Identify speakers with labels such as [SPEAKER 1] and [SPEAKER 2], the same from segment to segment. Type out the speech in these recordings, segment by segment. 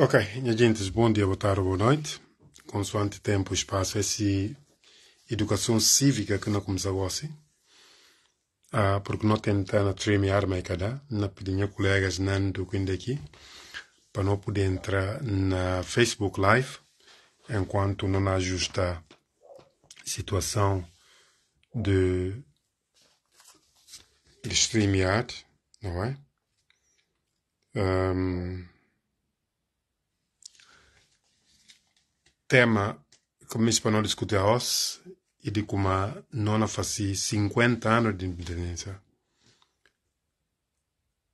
[SPEAKER 1] Ok, minha gente, bom dia, boa tarde, boa noite. Consoante tempo e espaço, é essa educação cívica que nós começamos assim. Ah, porque nós tentamos treinar mais cada, na pedinha colegas não do aqui, para não poder entrar na Facebook Live, enquanto não ajusta a situação de, de StreamYard, não é? Um, tema que para a discutir hoje e de como não faz 50 anos de independência.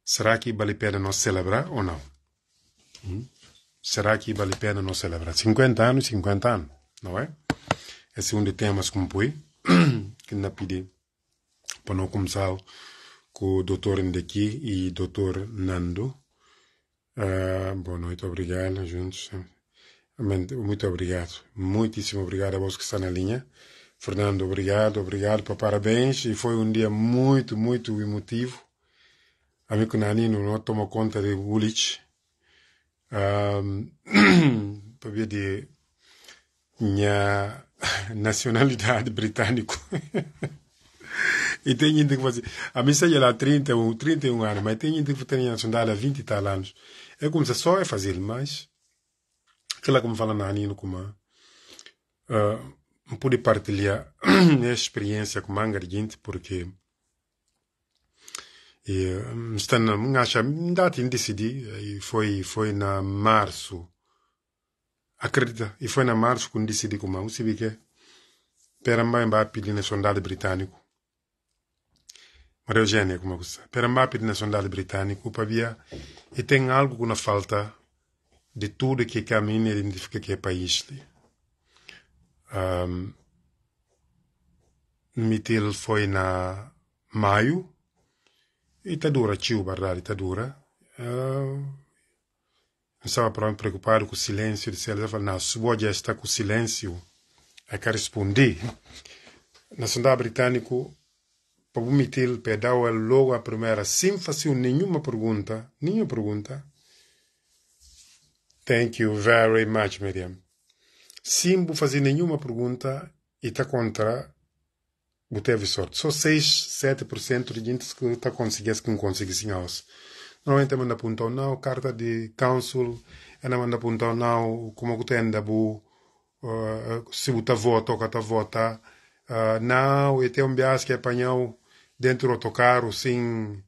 [SPEAKER 1] Será que vale a pena nós celebrar ou não? Hum? Será que vale a pena nós celebrar? 50 anos, 50 anos, não é? Esse é um dos temas que eu que na pedi para não começar com o doutor Ndeki e o doutor Nando. Uh, boa noite, obrigado, juntos. Muito obrigado. Muitíssimo obrigado a você que está na linha. Fernando, obrigado, obrigado, para parabéns. E foi um dia muito, muito emotivo. Amigo Nanino não tomou conta de Ulich. Um, para ver de minha nacionalidade britânica. e tem gente que fazer. A mim sai lá 30, 31 anos, mas tem gente que a nacionalidade há 20 e tal anos. É como se só é fazer mas aquilo que me fala na Anino Kuma, uh, eh, pude partilhar a experiência com a gente porque e está eh, na minha acha data decidi e foi foi na março acredita e foi na março que decidi como eu vi que perambá em pedir nacionalidade britânico Maria Eugênia como eu sei perambá pedir nacionalidade britânico para via e tem algo que na falta de tudo que a e identifica que é país. Um, mitil foi na maio e está dura, tio, verdade, está dura. Uh, estava para me preocupar com o silêncio de Célio. falou não, se hoje está com o silêncio, é que respondi. Na sondagem britânica, para o mitil, pedal logo a primeira, sem fazer nenhuma pergunta, nenhuma pergunta, Thank you very much, Miriam. Sim, vou fazer nenhuma pergunta e está contra Vou teve sorte. Só 6, 7% de gente que está conseguindo que não conseguissem aos. Normalmente manda apontar não, carta de council, ela manda apontar não, como é que tem da bu, uh, se buta voto ou cata vota, uh, não, e tem um bias que é apanhou dentro do autocarro, sem,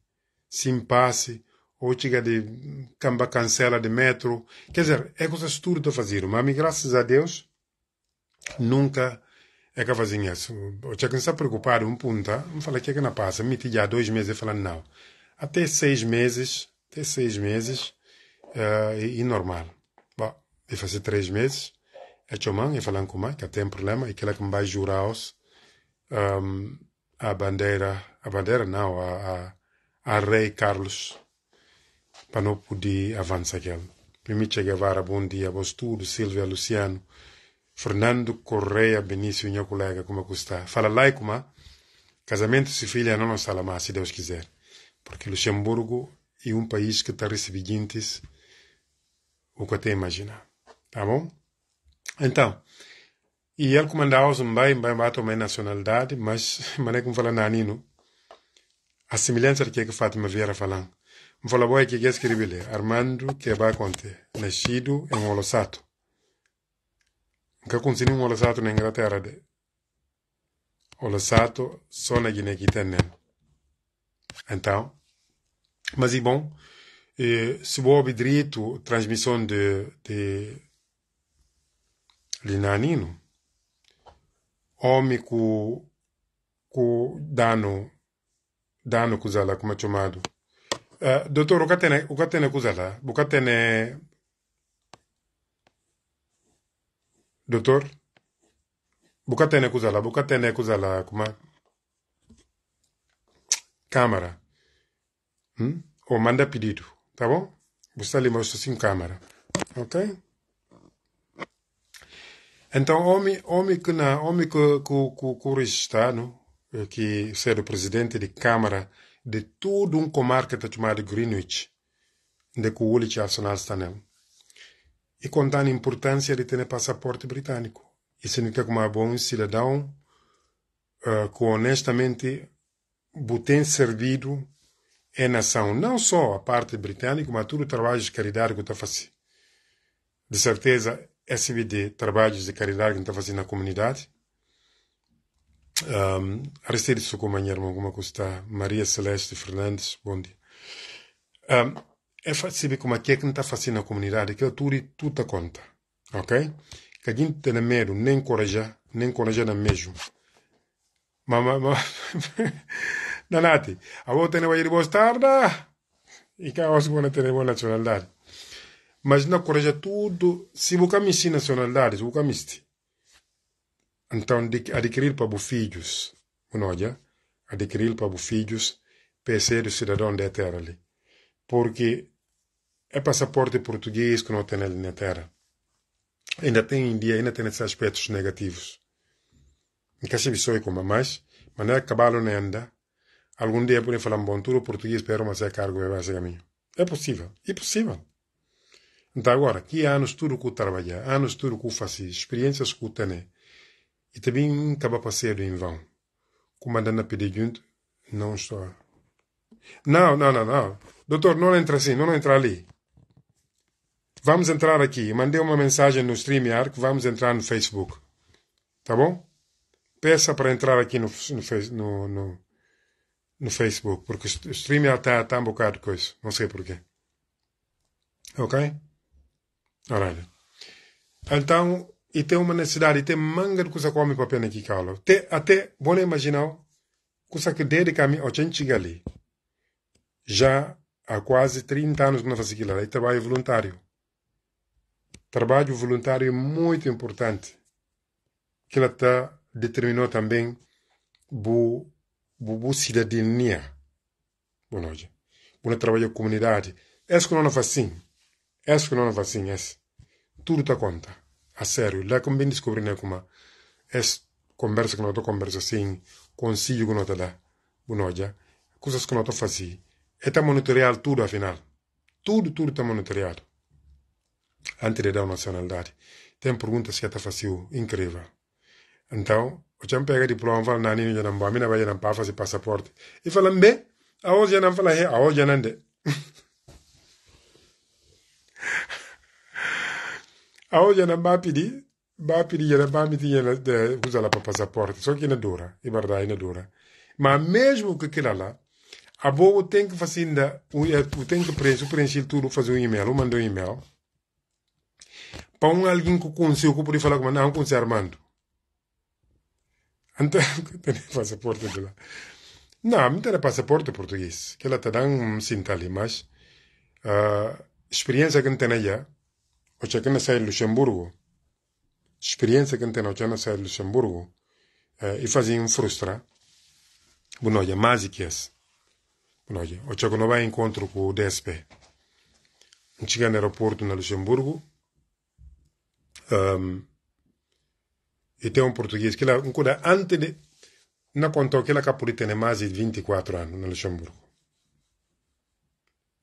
[SPEAKER 1] sem passe ou chega de camba cancela de metro. Quer dizer, é coisa tudo estou fazer. Mas, graças a Deus, nunca é que fazem isso. Eu tinha que estar preocupado um punta, não falei que é que não passa. Me tinha dois meses falando não. Até seis meses, até seis meses, eh, e, normal. Bom, e fazer três meses, é chamando e é falando com a mãe, que tem um problema, e que ela que me vai jurar um, ehm, a bandeira, a bandeira não, a, a, a Rei Carlos para não poder avançar aquele. Primeiro Che Guevara, bom dia, bom estudo, Silvia Luciano, Fernando Correia Benício, minha colega, como é que está? Fala lá e como Casamento se filha não nos mais, se Deus quiser. Porque Luxemburgo é um país que está recebidintes o que até imaginar. Tá bom? Então, e ele comandava um bem, bem bate uma nacionalidade, mas, mas é como fala Nanino, a semelhança do que é que Fátima Vieira falando. Mfalaboya Kigeskribile, Armando ba Conte, nascido em Olosato. Nunca consigo um Olosato na Inglaterra. De. Olosato só na Guiné-Quitanen. Então, mas e bom, eh, se vou direito transmissão de, de linanino, homem com, com dano, dano que como é chamado, eh, doutor, o que tem, o que tem acusada? O que tem... Doutor? O que tem acusada? O que tem acusada? Como é? Câmara. Hum? Ou manda pedido, tá bom? Você lhe mostra assim câmara. Ok? Então, homem, homem que na, homem que, que, que, que está, no? Eh, que ser o presidente de Câmara de todo um comarca chamado Greenwich, onde o e Arsenal está nele. E contando a importância eh, de ter passaporte britânico. Isso significa que uma bom cidadão uh, que honestamente tem servido a nação, não só a parte britânica, mas todo o trabalho de caridade que está fazendo. De certeza, SVD, trabalhos de caridade que está fazendo na comunidade, um, Aristide é que está Maria Celeste Fernandes, bom dia. Um, é fácil saber como é que é que está fazendo a comunidade, que a altura tudo conta, ok? Que a gente tem medo, nem corajar, nem corajar na mesmo. Mas, mas, mas... Nanati, a volta não vai ir tarda e cá os vão ter boa nacionalidade. Mas não coraja tudo, se você me ensina nacionalidades, você me ensina. Então, adquirir para filhos, unoja, adquirir para filhos, para ser cidadão da terra ali. Porque é passaporte português que não tem ali na terra. Ainda tem em dia, ainda tem esses aspectos negativos. Encaixa bisoi como mais, mas não é cabalo nem anda. Algum dia podem falar um bom tudo português, eu mas é cargo é e ser é caminho. É possível, é possível. Então agora, que anos tudo que trabalhar, anos tudo que fazer, experiências que tenho, e também acaba passeio em vão. Comandando a pedir junto não estou. Não, não, não, não. Doutor, não entra assim, não entra ali. Vamos entrar aqui. Mandei uma mensagem no StreamYard que vamos entrar no Facebook. Tá bom? Peça para entrar aqui no, no, no, no Facebook, porque o StreamYard está tá um bocado coisa. Não sei porquê. Ok? Alright. Então, e tem uma necessidade, tem manga de coisa come papel aqui, Carlos. Te, até, bom imaginar, coisa que dedica a mim, ao ali Já há quase 30 anos que não faço aquilo, aí trabalho voluntário. Trabalho voluntário é muito importante, que ela está determinou também bu, bu, bu cidadania. Boa noite. com trabalho comunidade. Essa que não é isso Essa que não faz assim é Tudo está conta a sério. Lá como bem descobri, né, como essa conversa que nós conversa assim, consigo que nós dá, bonoja, coisas que nós fazendo, está monitoreado tudo afinal. Tudo, tudo está monitoreado. Antes de dar uma nacionalidade. Tem perguntas que está fácil, incrível. Então, o chão pega diploma, fala, não, não, não vai, não, não não, não, não não, passaporte. E não, bem, a hoje já não não, a hoje já não awo yana bapidi bapidi yana bamiti yana de usala eh, pa passaporte só que na dura e barda na dura mas mesmo que aquela lá a boa tem que fazer ainda o tem que preencher preencher tudo fazer um e-mail mandar um e-mail para um alguém que conheceu que podia falar com não conhece Armando então tem passaporte de lá não não tem passaporte português que ela está dando um sinal mas experiência que não tem aí o que na sai de Luxemburgo, experiência que tem o que na sai de Luxemburgo, eh, e fazem frustra bueno, é mais que isso. Bueno, o que não vai encontro com o DSP. Chega no aeroporto na Luxemburgo, um, e tem um português que lá, um antes de, não contou que ela capuri tem mais de 24 anos no Luxemburgo.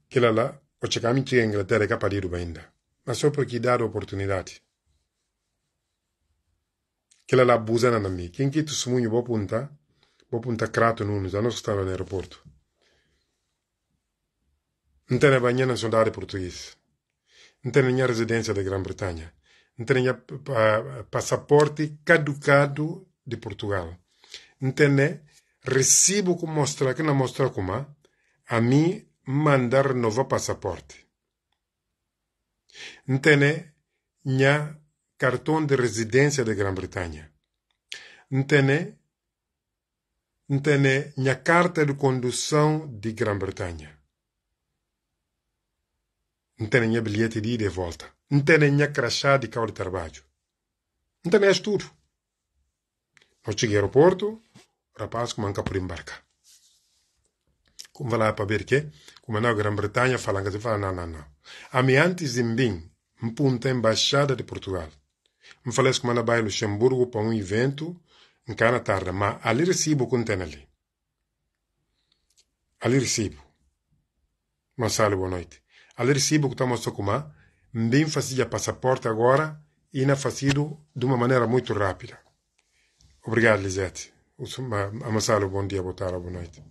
[SPEAKER 1] Que lá lá, o que caminho chega em Inglaterra é capaz de ir ainda mas só porque dar oportunidade. Que ela abusa na mim. Quem que testemunho vou apontar? Vou apontar Crato Nunes, a nossa estava no aeroporto. Não tem a na nacionalidade portuguesa. Não tem a residência da Grã-Bretanha. Não tem passaporte caducado de Portugal. Não tem recibo que mostra, que não mostra como a mim mandar novo passaporte. Ntene nha cartão de residência da Grã-Bretanha. Ntene Ntene nha carta de condução de Grã-Bretanha. Ntene nha bilhete de ida e volta. Ntene nha crachá de carro de trabalho. Ntene és tudo. no cheguei ao aeroporto, o rapaz que manca por embarcar. Como vai lá para ver que? Como na Grã-Bretanha falam que se fala, não, não, não. antes em mim, mpunta embaixada de Portugal. Me falece que manda Luxemburgo para um evento em cana tarde, mas ali recebo o ali. Ali recebo. Mas salve, boa noite. Ali recibo que estamos a bem fazia passaporte agora e na fazido de uma maneira muito rápida. Obrigado, Lisete. Amassalo, bom dia, boa tarde, boa noite.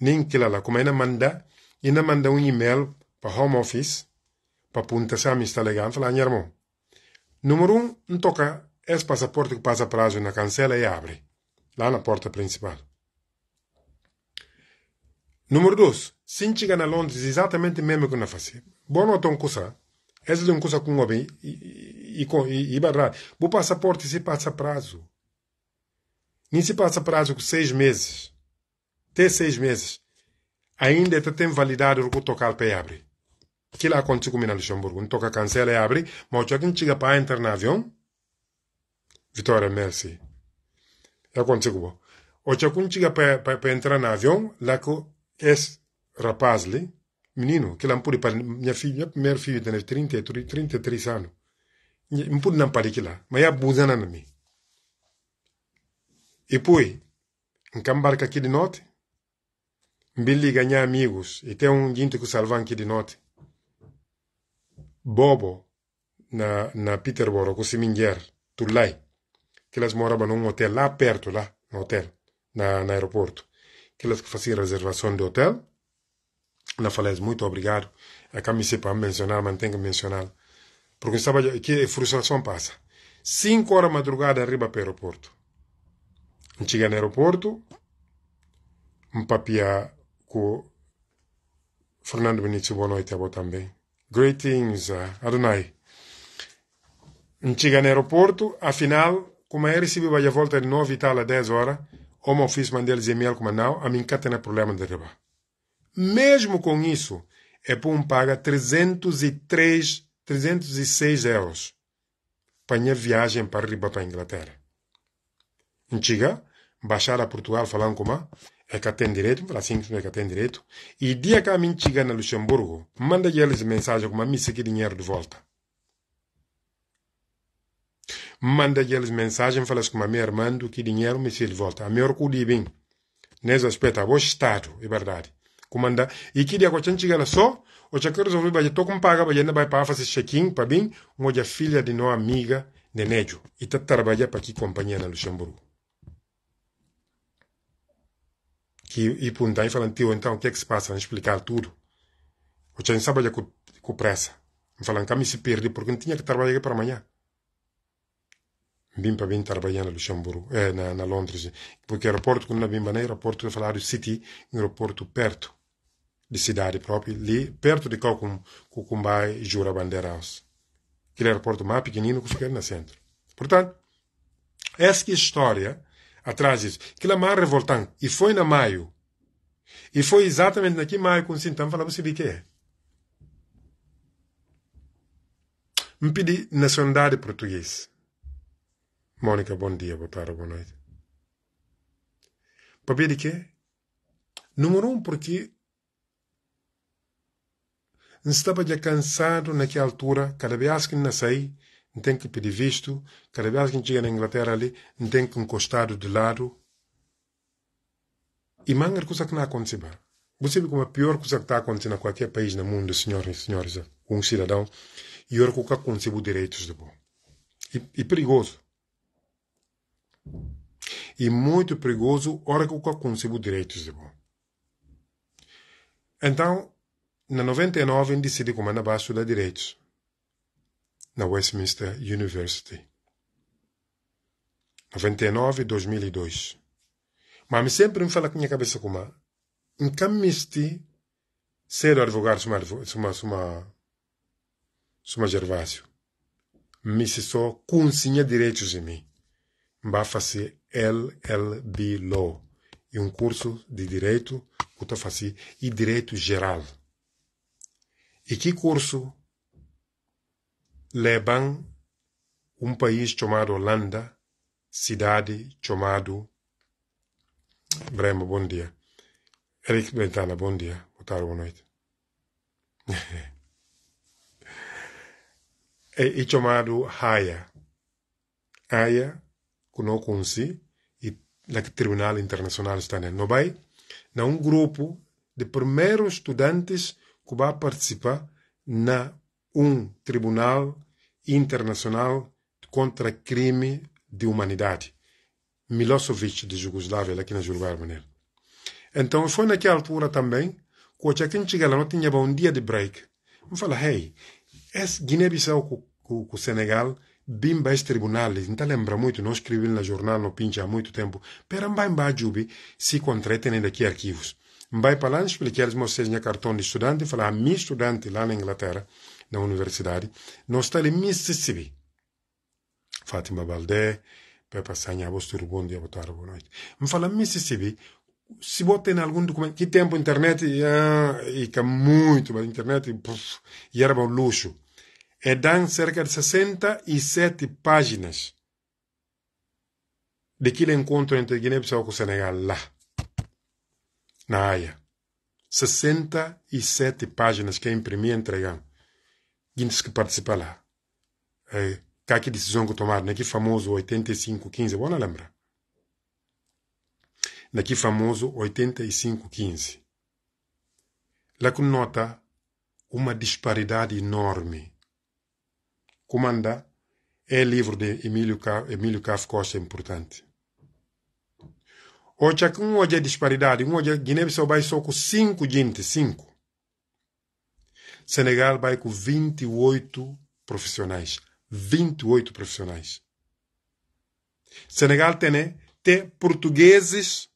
[SPEAKER 1] Nem que lá, como ainda é manda, ainda manda um e-mail para Home Office, papunta sa mista legan fala nyarmo. Número um, toca esse passaporte que passa prazo na cancela e abre, lá na porta principal. Número dois, se chega na Londres exatamente mesmo que na face. Bom ou tão coisa, essa é um coisa com homem e com e, e, barra. O passaporte se passa prazo. Nem se passa prazo com seis meses. Até seis meses. Ainda tem validade o que tocar para abrir. kila akontiku mina luxemburgo ntoka kansela yabri maucwaki nciga pa entrar na avião vitória merci yakontiku bo ocwaku nciga pa, pa, pa entrar na avião lako es rapaz li menino que lá mpuri pa minha filha minha primeira filha tem 30 33 anos mpuri não pali kila mas ya buzana na mim e poi encambarca aqui de norte mbiliga nha amigos e tem um ginto que salvan aqui de norte bobo na, na Peterborough con Siminger, lá. que elas moravam num hotel lá perto, lá no hotel, na, no aeroporto. Que elas faziam reservação de hotel. Na falei, muito obrigado. A camisa para mencionar, mas mencionado. que mencionar. Porque estava que frustração passa. Cinco horas madrugada arriba para o aeroporto. Chega no aeroporto, um papia com Fernando Benício boa noite a você também. Greetings, eh, Adonai. Chega no aeroporto, afinal, como eu recebi a volta de Nova e tal a 10 horas, o meu filho mandou e-mail como não, a mim cá tem problema de riba. Mesmo com isso, é por um paga 303, 306 euros para minha viagem para riba para a Inglaterra. Chega, baixar a Portugal falando como é que tem direito, assim não é que tem direito, e dia que a mim chega na Luxemburgo, manda eles mensagem com a missa que dinheiro de volta. Manda eles mensagem, fala assim com a minha irmã que dinheiro me de volta. A melhor que bem. Nesse aspecto, a Estado, é verdade. Comanda, e que dia que a chega só, o que resolver, vai ter que pagar, vai ainda vai para fazer check-in, para bem uma filha de uma amiga, de Nejo, e está trabalhando para que companhia na Luxemburgo. e, e falar, falando, tio, então o que é que se passa? Não explicar tudo. O Chan trabalha com, com pressa. Me falando, cá me se perdi porque não tinha que trabalhar para amanhã. Vim para vir trabalhar na Luxemburgo, eh, na, na, Londres, porque o aeroporto, quando não vim é para aeroporto, eu falava City, um aeroporto perto de cidade própria, ali perto de Cocum, Cucumbai e Jura Bandeirantes. Aquele aeroporto mais pequenino que fica no centro. Portanto, essa é a história atrases, que lá mais revoltante. E foi na maio. E foi exatamente naquele maio que o sintoma falava se que é. Me pedi nacionalidade portuguesa. Mônica, bom dia, boa tarde, boa noite. Para ver de quê? Número um, porque estava já cansado naquela altura, cada vez que nasci, não tem que pedir visto. Cada vez que a gente chega na Inglaterra ali, não tem que encostar de lado. E manga é coisa que não acontece. Você vê como é a pior coisa que está acontecendo em qualquer país no mundo, senhoras e senhores, um cidadão, e o que acontece os direitos de bom. E, e perigoso. E muito perigoso, hora que o que acontece os direitos de bom. Então, na 99, decidi como andar abaixo da direitos na Westminster University. 99 2002. Mas sempre me fala com a minha cabeça como encamiste ser advogado suma suma suma suma Gervásio. Me se só consinha direitos em mim. Vá fazer LLB Law e um curso de direito que eu fazer e direito geral. E que curso Leban, um país chamado Holanda, cidade chamado Brema, bom dia. Eric Bentana, bom dia. Boa tarde, boa noite. É, é, chamado Haia. Haia, conosco um si, e na Tribunal Internacional está né? no Nobai, na um grupo de primeiros estudantes que vai participar na um tribunal internacional contra crime de humanidade. Milosevic de Jugoslávia, aqui na Julgar Então foi naquela altura também, quando a gente chega lá, não tinha um dia de break. Me fala, hey, esse Guiné-Bissau com o Senegal, bem para esse tribunal, não lembra muito, não escrevi no jornal, no pincha há muito tempo, pero vai para Jubi, se contratem ainda aqui arquivos. Vai para lá, expliquei eles, vocês, minha cartão de estudante, falei, a minha estudante lá na Inglaterra, na universidade, no estado de Mississippi. Fátima Baldé, Pepa Sanhabos, tudo bom dia, boa tarde, boa noite. Me fala Mississippi, se botem algum documento, que tempo internet, eh, e que muito, mas internet, puf, e era um luxo. É dan cerca de 67 páginas daquele encontro entre Guiné-Bissau e Senegal lá, na Haia. 67 páginas que eu imprimi e entregam guindos que participa lá. É, que aqui decisão né, que tomar, naquele famoso 85-15, bom, não lembra? Naquele né, famoso 85-15. Lá que nota uma disparidade enorme. Comanda é livro de Emílio, Emílio Caf Costa importante. Hoje, um hoje é disparidade, um hoje é Guiné-Bissau vai só com cinco gente, cinco. Senegal vai com 28 profissionais. 28 profissionais. Senegal tem, né? tem portugueses.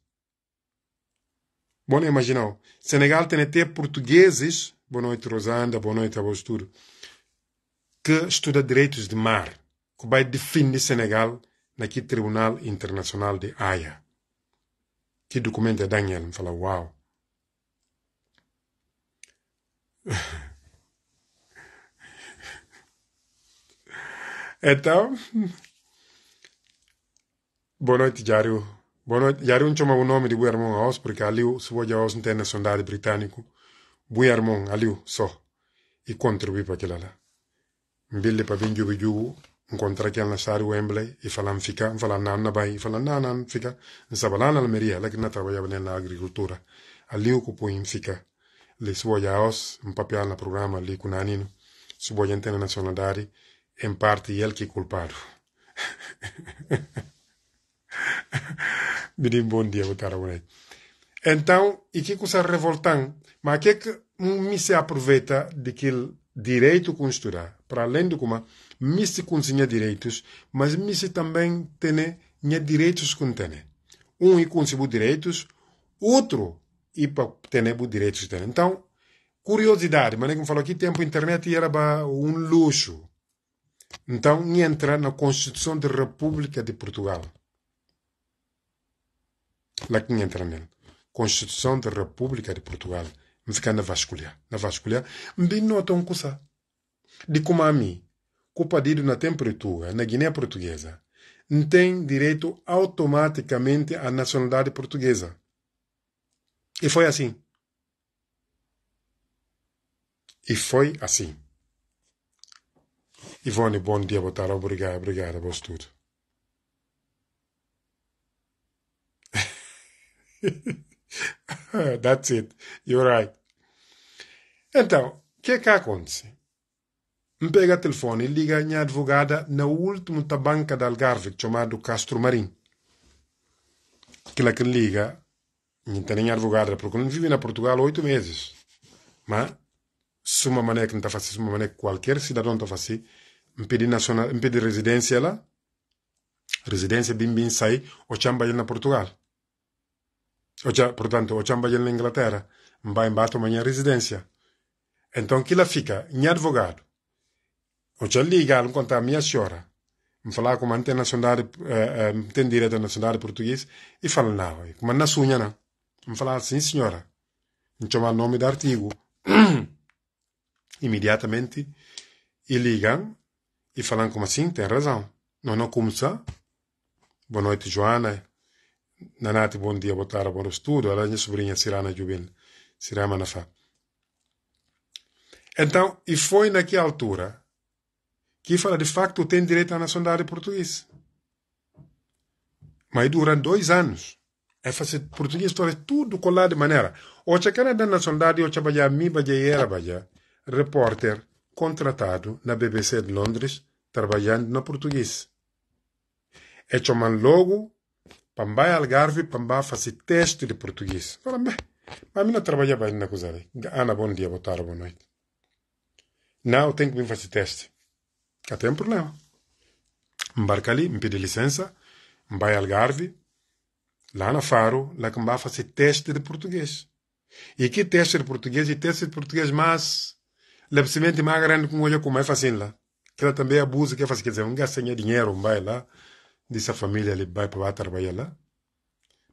[SPEAKER 1] Bom, né, imaginar. Senegal tem até né? portugueses. Boa noite, Rosanda. Boa noite a vós tudo. Que estuda direitos de mar. Que vai definir Senegal naquele Tribunal Internacional de Haia. Que documento é Daniel? Me fala, uau. Então, boa noite, Jário. Boa noite. Jário chama o nome de Guilhermão Aos, porque ali se vou Aos não tem nacionalidade britânico Guilhermão, ali só. E contribui para aquilo lá. Mbile para vir jubi jubu, encontrar aquele nascer Wembley e falar fica, falar nana bai, falar na fica. Sabe lá na Almeria, lá que não trabalhava na agricultura. Ali o que põe fica. Les vou Aos, um papel no programa ali com o Nanino. Se vou entender nacionalidade, em parte ele que é culpado. Bidim bom dia, boa tarde, boa Então, e que coisa revoltante, mas que é que me se aproveita daquele direito construir. para além do como, me se consiga direitos, mas me se também tem direitos que tem. Um e conseguir direitos, outro e para ter direitos. Então, curiosidade, mas nem é falou aqui tempo internet era um luxo, então entra na Constituição da República de Portugal. Lá que entra nele. Constituição da República de Portugal. fica na vasculha. Na vasculha. não nota um kusa. De como a mim. Culpadido na temperatura, na Guiné Portuguesa. Tem direito automaticamente à nacionalidade portuguesa. E foi assim. E foi assim. Ivone, bom dia, boa tarde, obrigado, obrigado a é vós tudo. That's it, you're right. Então, o que é que acontece? Me pega o telefone e liga a minha advogada na última banca de Algarve, chamado Castro Marim. Aquela que liga, não tem nem advogada, porque não vive na Portugal há oito meses. Mas, de uma maneira que não está fazendo, de uma maneira que qualquer cidadão está fazendo, mpedi nacional mpedi residência lá residência bim sai o chamba na Portugal o cha, portanto o chamba na Inglaterra mba embato manhã residência então que lá fica minha advogado o cha liga não conta a minha senhora me falar como não tem nacionalidade uh, eh, uh, eh, tem direito nacionalidade português e fala lá como na sunha não me falar sim senhora me chama o nome do artigo imediatamente e ligam e falando como assim, tem razão. Não, não começamos. Boa noite, Joana. Nanate, bom dia, boa tarde, bom estudo. A minha sobrinha Cirana Jubin, Cirama Nafá. Então, e foi naquela altura que fala de facto tem direito à nacionalidade portuguesa. Mas durante dois anos, é fazer português história tudo colado de maneira. O chacana da nacionalidade, o chabajá, mi era repórter contratado na BBC de Londres, trabalhando na português. É chamam logo, pambá Algarve, pambá fazer teste de português. Fala, bem, mas eu não trabalha bem na coisa. Ana, bom dia, boa tarde, boa noite. Não, eu tenho que vir fazer teste. Que tem um problema. Embarca ali, me pede licença, vai Algarve, lá na Faro, lá que vai fazer teste de português. E que teste de português e teste de português mais, levemente mais grande que olho como é fácil lá que ela também abusa, que faz, quer dizer, um gasta dinheiro, um vai lá, disse a família, ele vai para lá trabalhar lá,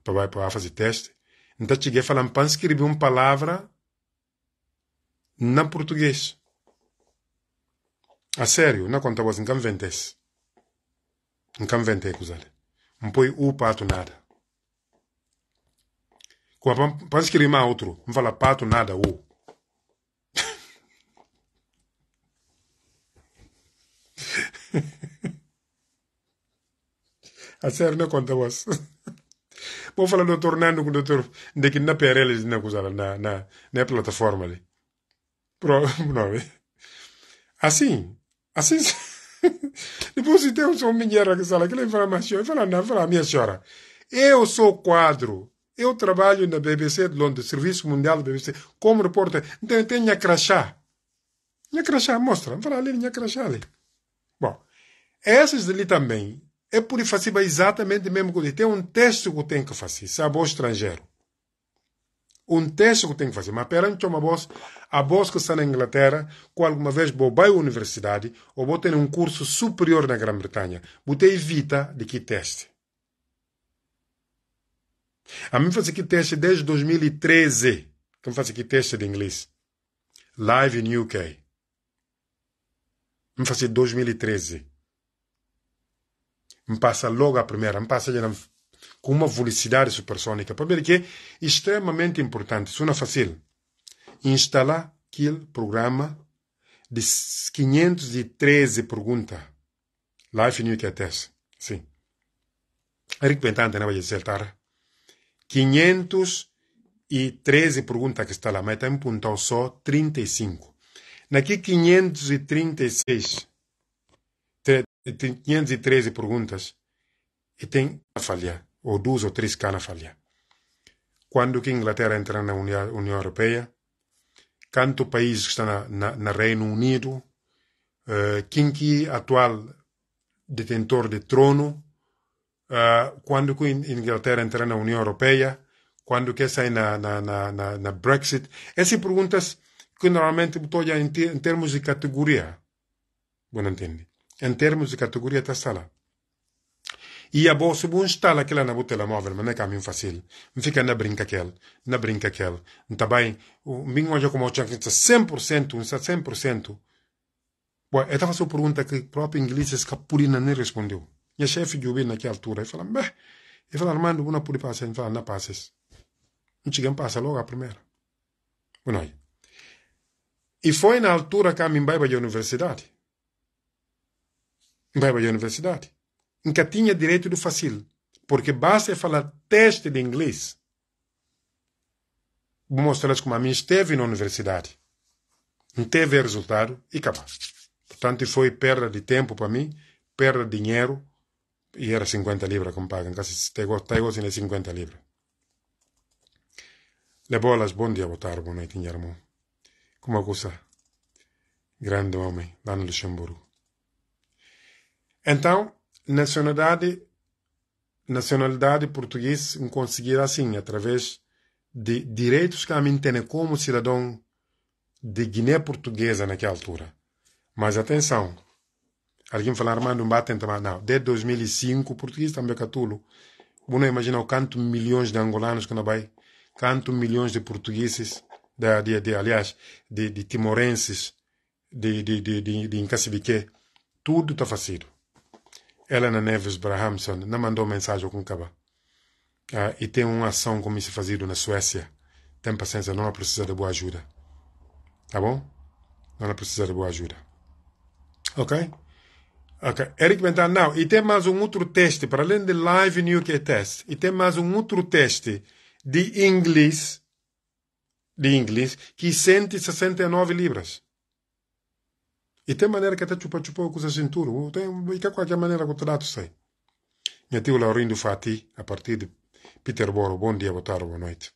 [SPEAKER 1] para vai para lá fazer teste. Então cheguei falando para escrever uma palavra na português. A sério, não contava assim, não ventesse. Não ventei, cuzale. Não põe o pato nada. Quando para escrever mais outro, não fala pato nada, o. a ser ne konta was bo fala do tornando com doutor de que na perele na coisa na na na plataforma ali pro é assim assim depois se tem um minheiro que sala aquela informação fala na fala minha senhora eu sou quadro eu trabalho na BBC de Londres, Serviço Mundial da BBC, como repórter. Então eu tenho a crachá. Minha crachá, mostra. Fala ali, minha crachá ali. Essas ali também, é por fazer é exatamente a mesma coisa. Tem um teste que tem que fazer, sabe, o estrangeiro. Um teste que tem que fazer. Mas perante uma voz, a voz que está na Inglaterra, com alguma vez vou à universidade, ou vou ter um curso superior na Grã-Bretanha, vou ter evita de que teste. A mim fazer aqui teste desde 2013, que eu faço aqui teste de inglês. Live in UK. Me fazer 2013 me passa logo a primeira, me passa com uma velocidade supersônica. Primeiro que é extremamente importante, isso não é fácil. Instalar aquele programa de 513 perguntas. Life New que Sim. Sim. É Arrepentant, não né, vai dizer, 513 tá? perguntas que está lá, mas está um só 35. Naqui 536 e tem 513 perguntas e tem a falhar, ou duas ou três canas a falhar. Quando que a Inglaterra entra na União Europeia, quanto país que está na, na, na Reino Unido, uh, quem que é atual detentor de trono, uh, quando que a Inglaterra entra na União Europeia, quando que sai na, na, na, na, Brexit. Essas perguntas que normalmente estou já em, termos de categoria. Bom, entende? em termos de categoria da sala. E a bolsa bom está aquela na móvel, mas não é caminho fácil. Me fica na brinca aquele, na brinca aquele. Está bem, o minho olha como o que está 100%, está 100%. Bom, eu estava fazendo pergunta que o próprio inglês Escapulina nem respondeu. E a chefe de ouvir naquela altura, e fala, bem, e fala, Armando, não pude passar, e fala, não passes. Não chega passa logo a primeira. Bom, aí. E foi na altura que a Mimbai para a universidade vai para a universidade. Nunca tinha direito do fácil, porque basta falar teste de inglês. Vou mostrar-lhes como a mim esteve na universidade. Não teve resultado e acabou. Portanto, foi perda de tempo para mim, perda de dinheiro, e era 50 libras que me pagam, quase se hoje ainda 50 libras. Lebolas, bom dia, boa tarde, boa noite, irmão. Como é que grande homem lá no Luxemburgo. Então, nacionalidade, nacionalidade portuguesa conseguir assim, através de direitos que a mim tem como cidadão de Guiné portuguesa naquela altura. Mas atenção, alguém falar, Armando, então, não batem também. Não, desde 2005, o português também é catulo. Você não imagina o quanto milhões de angolanos que não vai, quanto milhões de portugueses, de, de, de aliás, de, de timorenses, de, de, de, de, de Tudo está facido. Helena Neves Brahamson não mandou mensagem com Caba. Ah, e tem uma ação como isso é fazido na Suécia. Tem paciência, não precisa de boa ajuda. Tá bom? Não precisa de boa ajuda. Ok? Ok. Eric Bentan, não. E tem mais um outro teste, para além de Live New UK Test. E tem mais um outro teste de inglês, de inglês, que 169 libras. E tem maneira que até chupa-chupa essa cintura. Tem, e que é qualquer maneira que o trato sai. Minha tia Laurindo Fati, a partir de Peterborough bom dia, boa tarde, boa noite.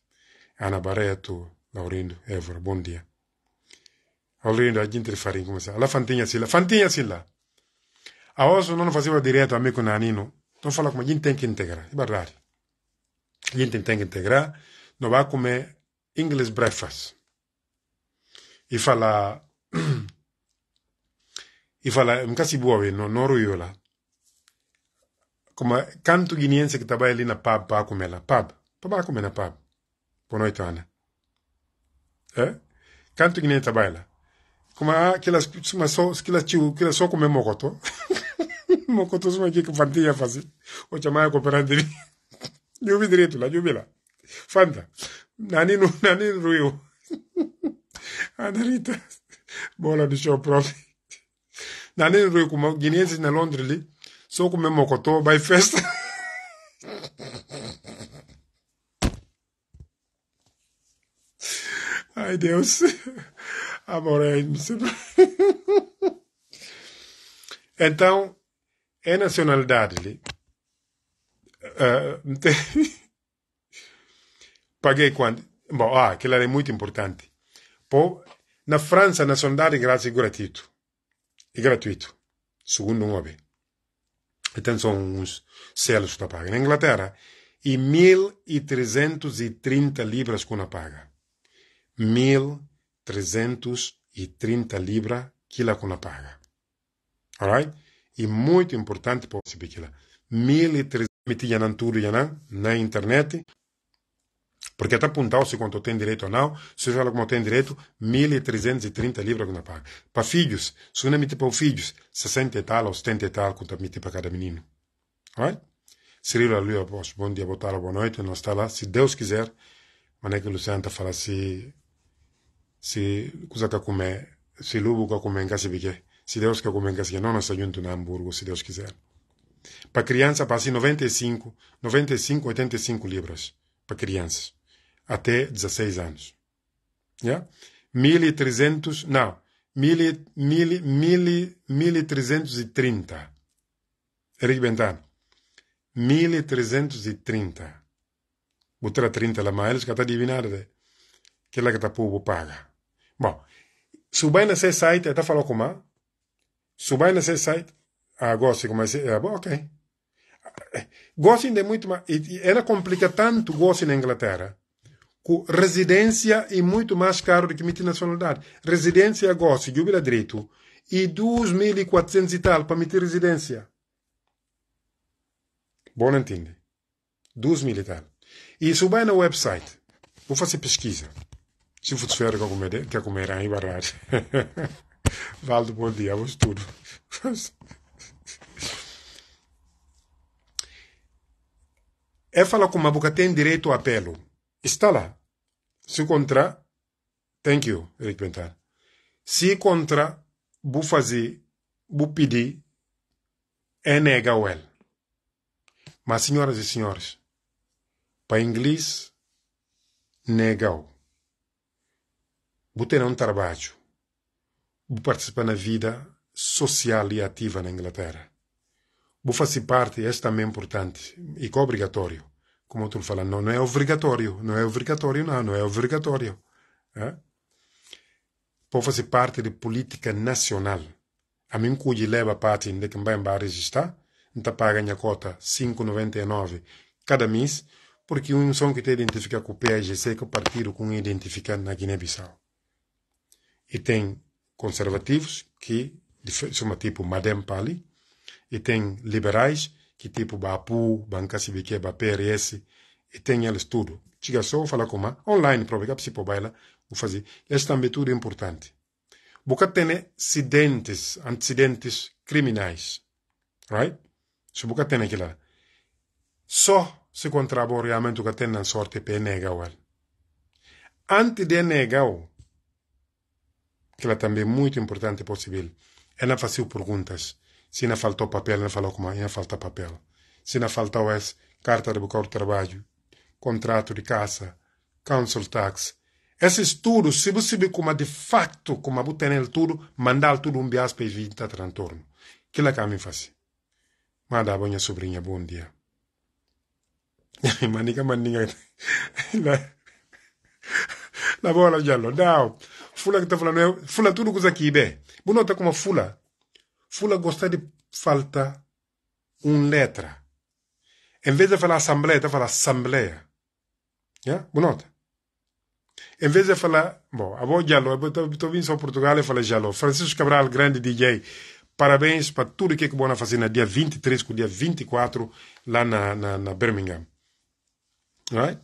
[SPEAKER 1] Ana Barreto, Laurindo, Évora, bom dia. Laurindo, a gente farinha começa. Lá Fantinha lá Fantinha lá A osso não fazia direto amigo Nanino. Então fala como a gente tem que integrar, é verdade. A gente tem que integrar. Não vai comer English breakfast. E falar ifala mkasibu wawe no noru yola kuma kantu giniense kitabaye lina pab pa kumela pab ba kumena pab pono itana eh kantu gine tabayla kuma ah, kila suma so kila chiu kila so kume mokoto mokoto suma ki kufantia fasi o chamaya kooperante jubi direto la la fanta nani nani ruyo andarita bola di show profi na ne ro kuma guineense na londres li so kuma mokoto by first ai deus amorei então é nacionalidade li uh, paguei quanto bom ah aquilo é muito importante Pô, na França nacionalidade graça e gratuito e é gratuito, segundo um homem. Então são uns selos que paga na Inglaterra e 1.330 libras que paga. 1.330 libras que ela paga. Alright? E muito importante para você, 1.300 meti yanan tudo na internet porque é até apontar se quanto tem direito ou não, seja ela como tem direito, 1.330 libras que não paga. Para filhos, se não emitir para os filhos, 60 e tal ou 70 e tal quanto emitir para cada menino. Alright? Cirilo Aluia, bom dia, boa tarde, boa noite. Nós está lá, se Deus quiser. Mas é que o Luciano está falando se... Se... Coisa que comer... Se Lubo que comer em casa, é. se Deus quer comer em casa, é. não nós junto na Hamburgo, se Deus quiser. Para criança, passe 95, 95, 85 libras. Para crianças até 16 anos. Yeah? 1.300, não, 1.330. Eric Bentano, 1.330. Botar 30 lá, mas eles que está adivinando, que é lá que está povo paga. Bom, se subai nesse site, está falando como? Subai nesse site, agora se comecei, ah, bom, ok. Eh, gosto ainda muito, mas era complica tanto gosto na Inglaterra, com residência e muito mais caro do que nacionalidade. Residência agora, é se jubila direito, e 2.400 e tal para meter residência. Bom, entende? 2.000 e tal. E se vai na website, vou fazer pesquisa. Se for esfera que eu comer, que eu comer aí, barrar. Valdo, bom dia, hoje tudo. é falar com uma boca tem direito a apelo está lá. Se encontrar, thank you, Eric Bentar. Se encontrar, vou fazer, vou pedir é NHL. Mas, senhoras e senhores, para inglês, o. Vou ter um trabalho. Vou participar na vida social e ativa na Inglaterra. Vou fazer parte, é também é importante e é obrigatório, como tu fala, não, não é obrigatório, não é obrigatório, não, não é obrigatório. É? Pode fazer parte de política nacional. A mim cuide leva parte de que vai embora registrar, então paga a cota 5,99 cada mês, porque um som que te identifica com o PSGC, que é o partido com identifica na Guiné-Bissau. E tem conservativos, que são tipo Madame Pali, e tem liberais, que tipo bapu bankasi beke BAPRS, é e tem eles tudo Tiga só falar com online prova que se baila o fazer esse também é tudo é importante boca tem né, acidentes antecedentes criminais right se boca tem aquilo só se contrabor realmente que tem na sorte para negar. antes de negar, que é também muito importante é possível é na fazer perguntas se não faltou papel, não falou como ainda falta papel. Se não faltou essa carta de bocado de trabalho, contrato de caça, council tax. Esses tudo, se você vê como é de facto, como você é tem tudo, mandar tudo um bias para evitar transtorno. Que lá é que a mim faz. Manda a minha sobrinha, bom dia. maninga, maninga. Na bola, Jalo. Não. Fula que está falando, fula tudo coisa aqui, bem. Bonota como fula. Fula gosta de falta uma letra. Em vez de falar assembleia, está falar assembleia. Yeah? nota. Em vez de falar. Bom, a boa Jalo, estou vindo só Portugal e falei Jalo. Francisco Cabral, grande DJ. Parabéns para tudo que é que Bona fazer no dia 23 com o dia 24 lá na, na, na Birmingham. Right?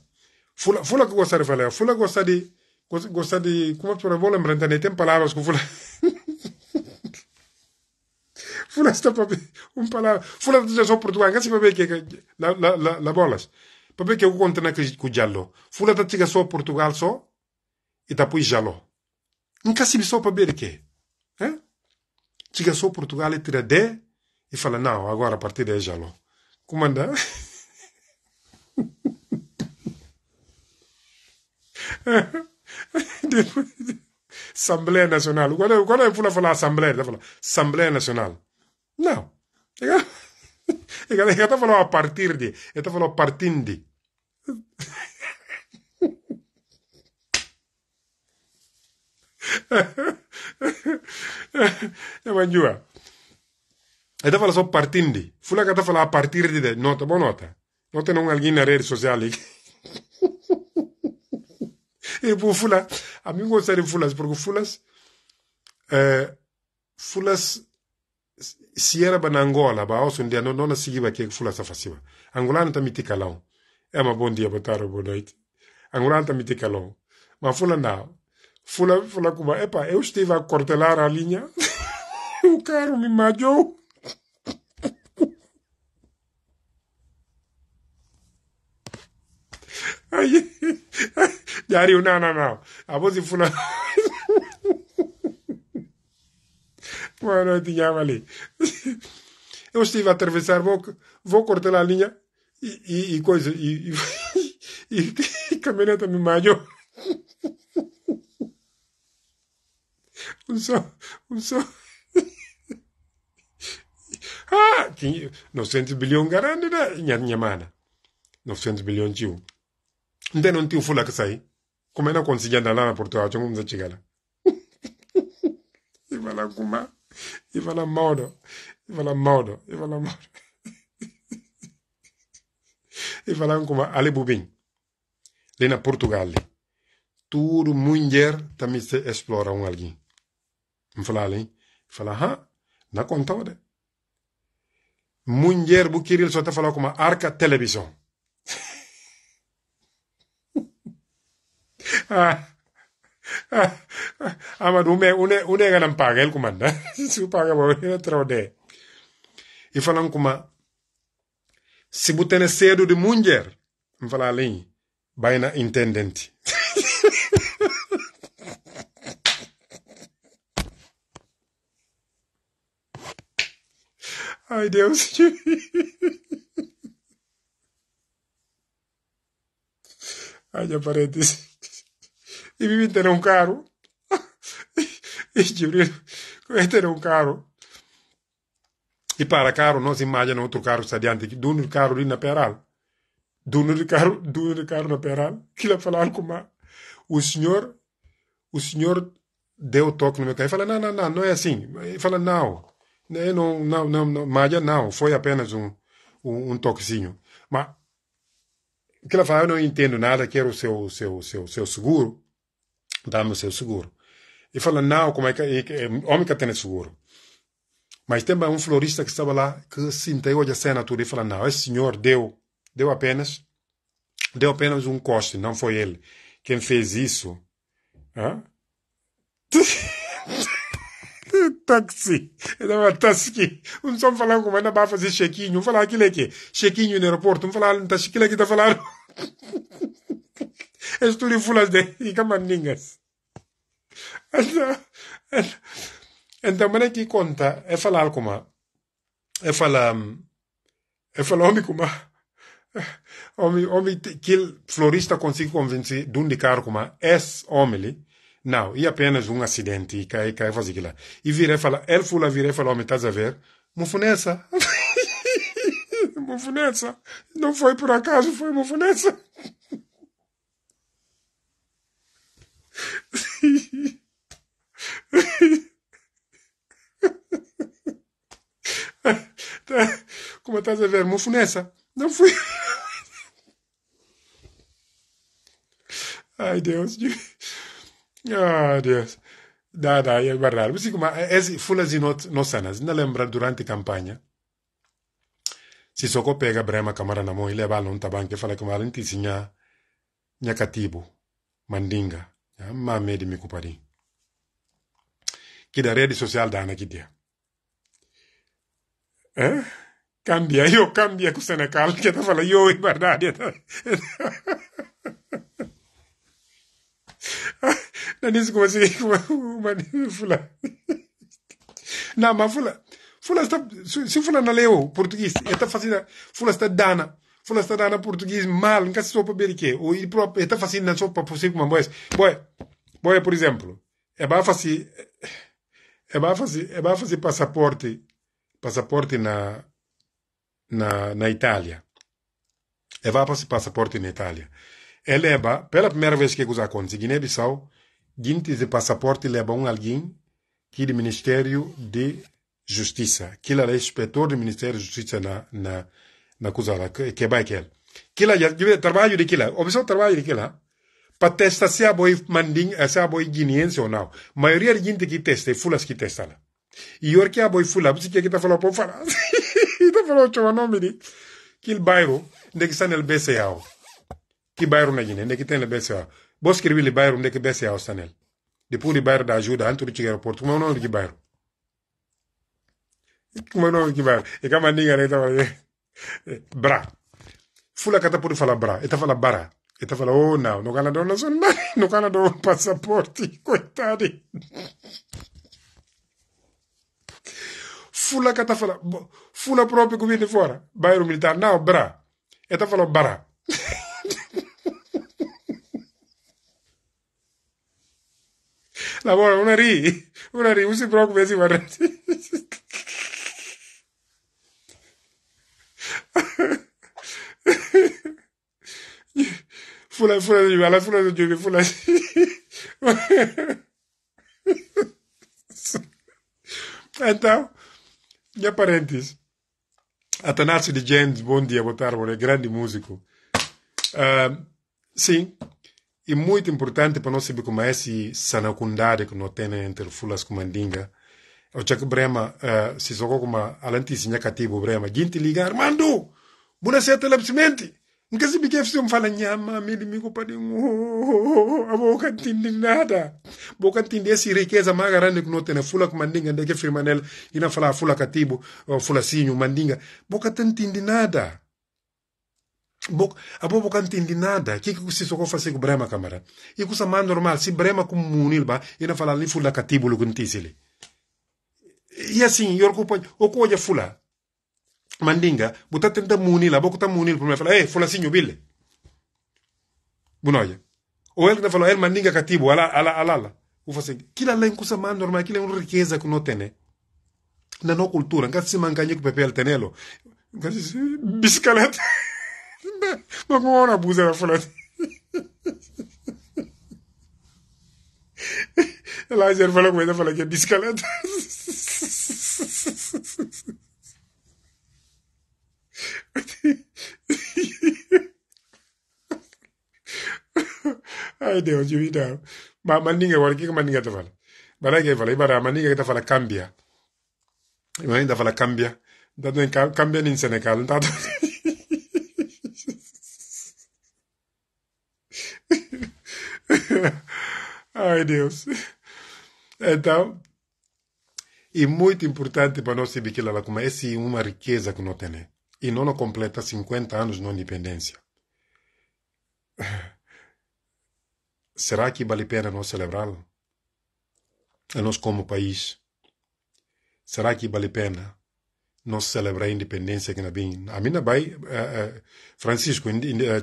[SPEAKER 1] Fula, fula que gostaria de falar. Fula gosta de. Gosta de. Como é que eu vou lembrar? Né? Tem palavras que fula. fulano está para ver um palavra. Fulano já sou português, assim para ver que la, la, la, la bolas. Para ver que eu conto na que o jalo. Fulano está só Portugal só e depois jalo. Nunca se só para ver que. Eh? Hein? Chega só Portugal e tira D e fala, não, agora a partir de jalo. Comanda. Assembleia Nacional. Qual Quando, quando eu fui falar Assembleia, Assembleia Nacional. Não. Ele está falando a partir de. Ele está falando partindo de. é manjua. Ele está falando só partindo de. que está falando a partir de. Nota, boa nota. Não tem alguém na rede social e por fula, a mim gostaria de fulas, porque fulas, é, fulas se ba banangola, ba aoso ndia no nona sigi ba kek fula safa siba angolana ta miti é uma bom dia boa tarde boa noite angolana ta miti kalão mas fula na fula fula cuba epa eu estive a cortelar a linha o carro me majou aí Jari, não, não, não. A voz de fulano. Bueno, digamos ali. Eu estive a atravessar, vou, vou cortar a linha e, e, e coisa, e, e, e caminhoneta me malhou. Um som, um som. Ah, 900 bilhões garante da né? minha, minha mana. 900 bilhões de um. Então não tinha fula que sai. Como eu não conseguia andar lá na Portugal, tinha um chegar lá E vai lá com e fala Mauro, e fala Mauro, e fala Mauro. E falam como Ale Bubim, ali na Portugal. Tudo mulher também se explora um alguém. Me fala ali, fala, ah, não contou, né? Mulher, porque ele só está falando como arca televisão. ah. Άμα του ούτε έκαναν πάγα, έλκουμα να. Σου πάγα μπορεί να τρώτε. Ήφαναν κουμά. Σιμπούτενε σέδου τη μούγκερ. Μφαλά λέει. Μπαίνα intendent. Ai, Deus. Ai, aparentes. e vive ter um carro. e Gibril, este era um carro. E para carro, nós imagina outro carro está diante, dono de carro ali na Peral. Dono de carro, dono de carro na Peral. Que ele falou com a... o senhor, o senhor deu toque no meu carro. Ele falou, não, não, não, não é assim. Ele falou, não, não, não, não, não, Maja, não, foi apenas um, um, um toquezinho. Mas, que ela fala, eu não entendo nada, quero o seu, seu, seu, seu seguro dá-me o seu seguro. E fala, não, como é que é, homem que tem seguro. Mas tem um florista que estava lá, que se entregou a cena tudo e fala, não, esse senhor deu, deu apenas, deu apenas um coste, não foi ele. Quem fez isso, hã? táxi, era táxi. Um só falando como ainda é vai fazer chequinho, um falar aquilo é check chequinho no aeroporto, um falar, ah, não tá aquilo é que está falando. esturi fulas de ikamanningas então mana que conta é falar como é falar é falar homem como homem homem que florista consigo convencer de um de carro como esse homem ali não, e apenas um acidente, e cai, cai, faz aquilo. E virei e fala, ele fula, virei e fala, homem, estás a ver? Mufunessa. mufunessa. Não foi por acaso, foi mufunessa. Como estás a ver, meu funessa? Não fui. Ai, Deus. ai oh, Deus. Dá, dá, é guardar. Mas, como, esse é, é, fulas e noçanas, não lembra durante a campanha? Se só pega Brema Camara na mão e leva a um tabanco e fala com mal, não te Nha cativo. mandinga. amma medi mi kupani kida redi social dana kidia eh? cambia io cambia ku senegal keta fala yo ibarda dieta nanisi kumasi kumani fula na ma fula fula sta si fula na leo e eta fasina fula sta dana fula está na português mal, nunca se soube bem que. quê. ele próprio está fazendo não sopa possível como boys. Boy, boy, por exemplo, é bem fazer, é bem fazer, é bem fazer passaporte, passaporte na, na, na Itália. É bem fazer passaporte na Itália. É leva, pela primeira vez que isso acontece, Guiné-Bissau, gente de passaporte leva um alguém que é do Ministério de Justiça, que ele é inspetor do Ministério de Justiça na, na na kuzala kebakel kila ya trabalho de kila opção trabalho de kila para testar se a manding eh, se a boi guineense ou de gente que testa e fulas que testa lá e or que fula você que está falando por falar está falando o nome de que o bairro onde que está no BCA que bairro na Guiné onde que tem no BCA vou escrever o bairro onde que BCA está nele depois o bairro da ajuda antes de chegar ao porto como é o nome do bairro como e como a ninguém está Eh, bra. Fulakata puri fala bra. Eta fala bara. Eta fala ona. Oh, no kana dona sondari. No kana dona passaporti. Coitadi. Fula kata fala. Boh, Fula proprio come viene fuori. Bairro militar No, bra. Eta fala bara. Lavora una ri. Una ri. Usi proprio vesi così. fula fula de bɛ ala fulani de bɛ fulani então minha parentes Atanasio de James bom dia boa tarde é grande músico uh, sim e muito importante para nós saber como é essa sanacundade que nós temos entre Fulas e Mandinga ochak brema uh, eh, sisoko kuma alanti sinya katibu brema jinti ligar mandu buna seta lapsimenti nkasi bike fsi mfala nyama mili miko padi ngo abo kantindi nada bo kantindi esiri keza magarande kunote na fula kumandinga ndeke firmanel ina fala fula katibu uh, fula sinyu mandinga bo kantindi nada Bok, abo bo kantindi nada kiki soko fasi ku brema kamara sa man normal si brema kumunil ba ina fala li fula katibu lukuntisili yasin yorko poj o koja fula mandinga bu ta butatenta munila bokuta le premier fala eh fula sinyo bile bunoje o el na fala el mandinga katibu ala ala ala la u ufase kila len kusa man normal kila riqueza que no tene na no cultura ngat si ngati simanganye pepel tenelo ngat si biskalet ngati ko bakona buza la fula Elijah lo que me eu falei que Ay dios, yo vi da. Ma ma maninga, o que maninga te falando? para que falei, para maninga que tá la cambia. Maninga tá la cambia. Tá dando cambia en Senegal, Ay dios. Então, e muito importante para nós saber que lá como é uma riqueza que nós temos. E não completa 50 anos na independência. Será que vale a pena nós celebrá-lo? A nós como país. Será que vale a pena nós celebrar a independência que na bem? A minha bai, eh, eh, Francisco, eh,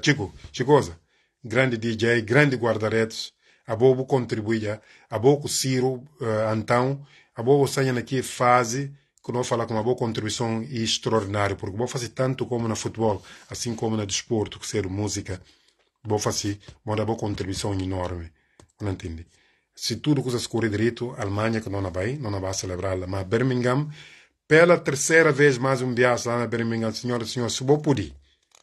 [SPEAKER 1] Chico, Chicoza, grande DJ, grande guardaretos, abobo contribuía, abobo Ciro, uh, eh, então, abobo saia naquela fase que não falar com uma boa contribuição extraordinária, porque vou fazer tanto como na futebol, assim como na desporto, que ser música, vou fazer uma boa contribuição enorme, não entende? Se tudo coisa se correr direito, a Alemanha que não vai, não vai celebrar, mas Birmingham, pela terceira vez mais um dia lá na Birmingham, senhoras e senhores, se vou poder,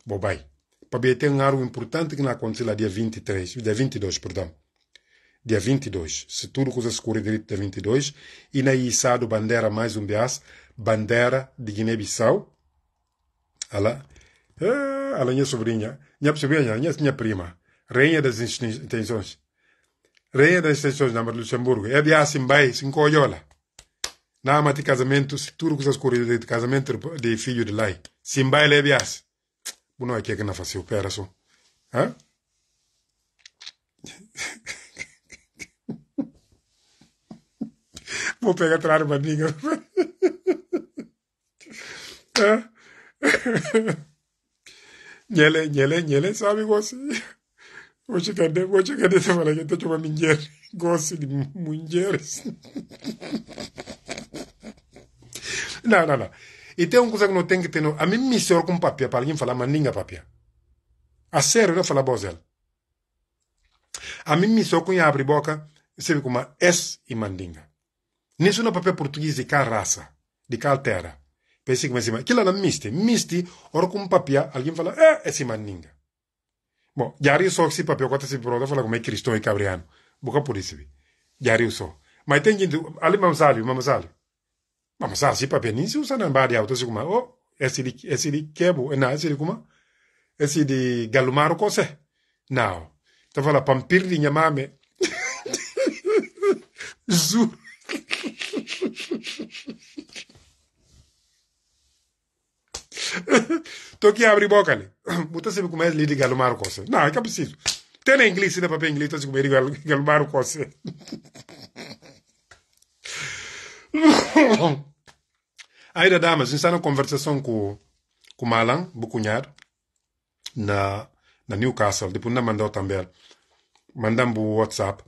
[SPEAKER 1] vou vai. Para ter um algo importante que não aconteceu lá dia 23, dia 22, perdão dia 22. Se tudo coisa escura é direito, dia 22. E na Issado, bandeira mais um beás, bandeira de Guiné-Bissau. Alá, ah, alá, minha sobrinha, minha sobrinha, minha, minha prima, rainha das intenções. Rainha das intenções na Luxemburgo. É bias em Bai, em Coyola. Na ama de casamento, se tudo coisa escura é direito, casamento de filho de Lai. Simbai, é bias. Não é que é que não faça fazia operação. Hã? Vou pegar outra arma minha. Nyele, nyele, nyele, sabe, gosi. Hoje cadê, hoje cadê, você fala que eu tô chamando minjeres. Gosi de minjeres. Não, não, não. E tem uma coisa que não tem que ter. A mim me senhor com papia para alguém falar, mas ninguém A sério, eu falar bozel. A mim me senhor com abre boca, sabe com uma S e mandinga nessuno papel português de cada raça, de cada terra. Pensei que mas aquilo era miste. Miste, ora com um papel, alguém fala, é, eh, esse maninga. Bom, jari só que esse papel, quando se pergunta, fala como é cristão e cabriano. Boca por isso, jari só. Mas tem gente, ali mamsalho, mamsalho. Mamsalho, esse papel nem se usa na barra de auto, assim como, oh, esse de, esse de quebo, não, esse de como, esse de galumaro, como é? Não. Então fala, pampir de minha mãe.
[SPEAKER 2] Juro.
[SPEAKER 1] Tô que abre boca ali. Né? Muita sempre começa a lhe galumar o coce. Não, é que é preciso. Tem na inglês, ainda papel inglês, tô se comer galumar o coce. da damas, a gente está na conversação com o Malan, o cunhado, na, na Newcastle. Depois não mandou também. Mandamos o WhatsApp.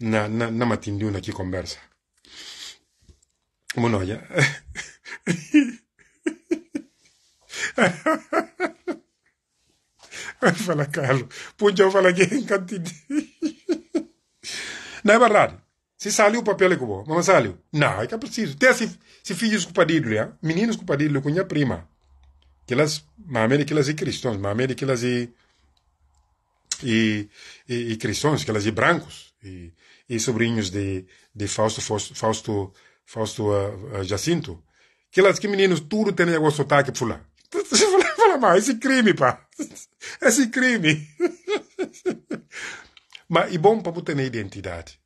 [SPEAKER 1] Na, na, na matindiu na que conversa. Monóia. Fala, Carlos. Puxa, fala que é Não é verdade? Se saiu o papel que vou, mas saiu. Não, é que é preciso. Até se, se filhos com padilho, meninos com com minha prima. Que elas, mamãe que elas e cristãos, mamãe que elas e, e, e, cristãos, que elas e brancos, e, e sobrinhos de, de Fausto, Fausto, Fausto Fausto uh, uh, Jacinto, que ela que meninos tudo tem algum sotaque por lá. Fala, mais, esse crime, pá. Esse crime. mas é bom para ter identidade.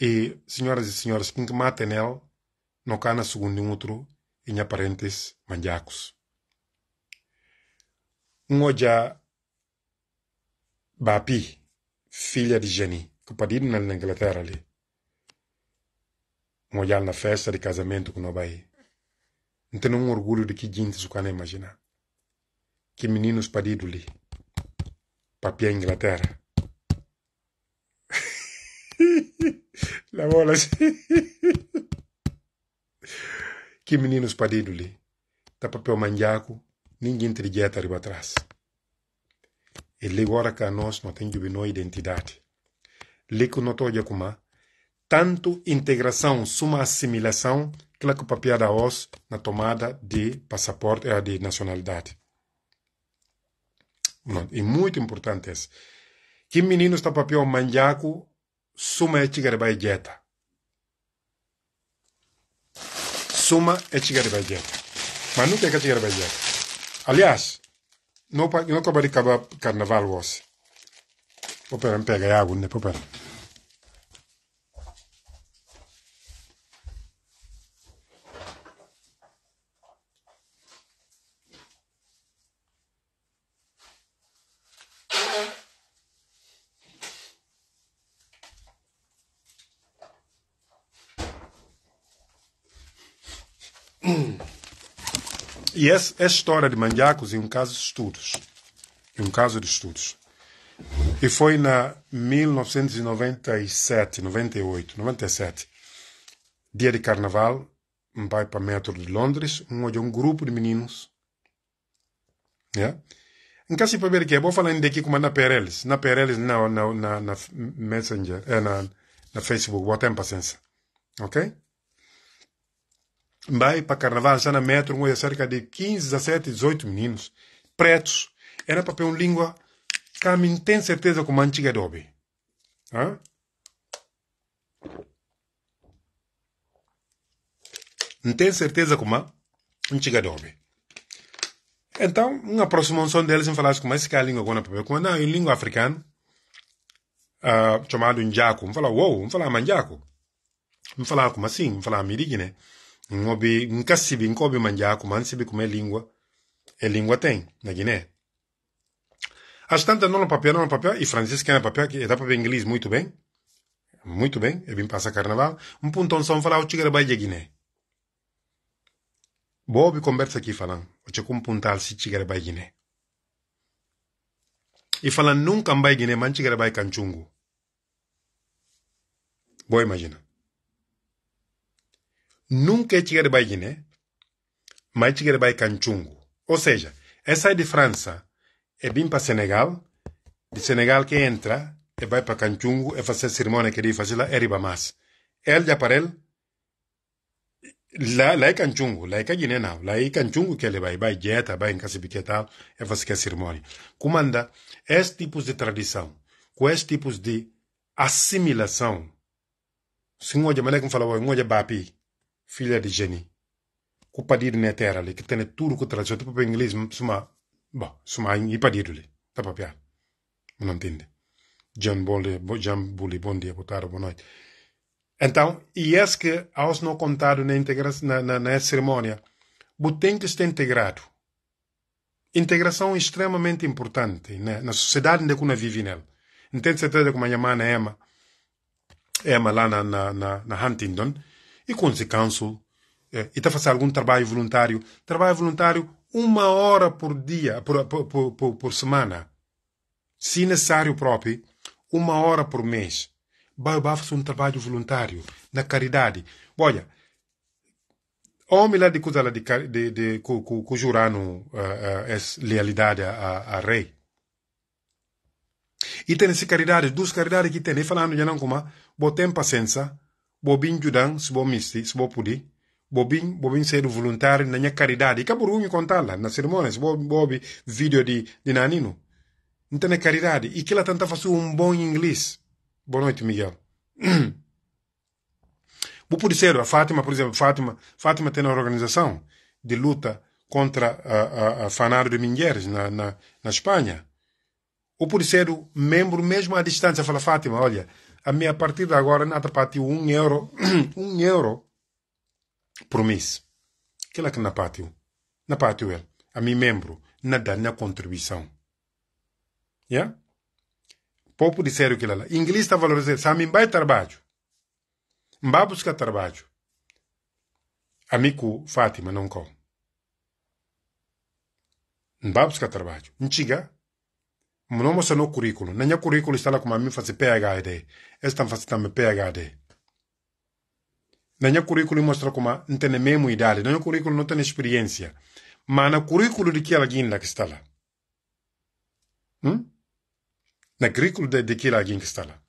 [SPEAKER 1] E, senhoras e senhores, quem que mata nela, não cana segundo um outro, em parentes mandiacos. Um hoje, Bapi, filha de Jenny, que padiu na Inglaterra ali um olhar na festa de casamento com não vai. Não tenho um orgulho de que gente se can imaginar. Que meninos paridos ali. Papia Inglaterra. na bola Que meninos paridos ali. Tá papel manjaco, ninguém dieta riba atrás. Ele agora que a nós não tem de identidade. Lico não de acumar tanto integração suma assimilação que lá que da os na tomada de passaporte e eh, de nacionalidade. E muito importante isso. É que menino está papel manjaco suma é tigarbai dieta. Suma é tigarbai dieta. Mas nunca é que tigarbai dieta. Aliás, não acabei de acabar carnaval hoje. Vou pegar água, né? Vou pegar. E essa, essa história de Mandiacos é um caso de estudos. É um caso de estudos. E foi na 1997, 98, 97, dia de carnaval, um vai para o metro de Londres, onde um grupo de meninos. né? Em caso de ver que é bom aqui com a na Pereles, na Pereles, não, na, na, na Messenger, é, na, na Facebook, boa sensa, paciência. Ok? vai para carnaval já na metro, onde é cerca de 15, 17, 18 meninos, pretos, era para uma língua que a tem certeza como antiga é dobe. Hã? Não tem certeza como antiga é dobe. Então, uma aproximação deles em falar como esse que é a língua que eu não como não, é língua africana, uh, chamado Njaku. Me falar, uou, wow, me falar Manjaku. Me falar como assim, me falar Mirigui, né? ngobi nkasibi nkobi manjaco mansibi como é língua é língua tem na Guiné as tantas não no papel não na papel e francês que é no papel que dá para inglês muito bem muito bem é bem passa carnaval um ponto só falar o tigre vai de Guiné boa conversa aqui falando o tigre um pontal se tigre vai Guiné e falando nunca vai Guiné mas tigre vai canchungo boa imagina nunca é tigre bai Guiné, mas tigre bai canchungo. Ou seja, essa é de França, é bem para Senegal, de Senegal que entra, e é vai para canchungo, e é fazer cerimônia que ele fazia lá, eriba é mais. Ele já para ele, lá, lá é canchungo, lá é cagine não, lá é canchungo que ele vai, vai dieta, vai em casa biquetal, e fazer que cerimônia. Comanda, esses tipos de tradição, com esses tipos de assimilação, se um olha, mas é como falava, um olha bapi, filha de Jenny, ku padir na Terra, ali que tem tudo que tradução, tipo para inglês, suma, bom, suma e padir ali. tá para piar, não entende. John Bully, John Bully, bom dia, boa tarde, boa noite. Então, e é que, aos não contado na, integra na, na, na cerimônia, tem que estar integrado. Integração é extremamente importante né? na sociedade onde que vive nela. Não tenho certeza como a minha mãe Emma, Emma lá na, na, na, na Huntington, e com descanso. É, e está a fazer algum trabalho voluntário. Trabalho voluntário uma hora por dia, por, por, por, por semana. Se necessário próprio, uma hora por mês. Vai faz um trabalho voluntário na caridade. Olha, homem lá de coisa lá de, de, de, cu, jurano uh, ah, ah, lealidade a, a rei. E tem essa caridade, duas caridades que tem. E falando, já não como, botem paciência bobin judan sbo misti sbo pudi bobin bobin sedu voluntari na caridade kaburu unyu kontala na sermones bo bobi video di di nanino ntene caridade e que ela tenta fazer um bom inglês boa noite Miguel o pudi sedu a Fátima por exemplo Fátima Fátima tem uma organização de luta contra a, a, a fanário de mulheres na, na, na Espanha ou pode ser membro mesmo à distância fala Fátima olha a minha partida agora nada patiu um euro, um euro por mês. que é que na pátio Na pátio ele. É, a mim membro. Nada, na contribuição. Yeah? Pouco de sério que lá. Inglês está valorizado Se a mim vai trabalho. Vai buscar trabalho. Amigo Fátima, não com. Vai buscar trabalho. Não chega. Não mostra no currículo. Nem o é currículo está lá como a mim fazer PHD estan fasitame PHD nanya currículo mostra como ntene mesmo idade nanya currículo não tem experiência mas na currículo de que alguém guinda que está lá hum? na currículo de, de que alguém que está lá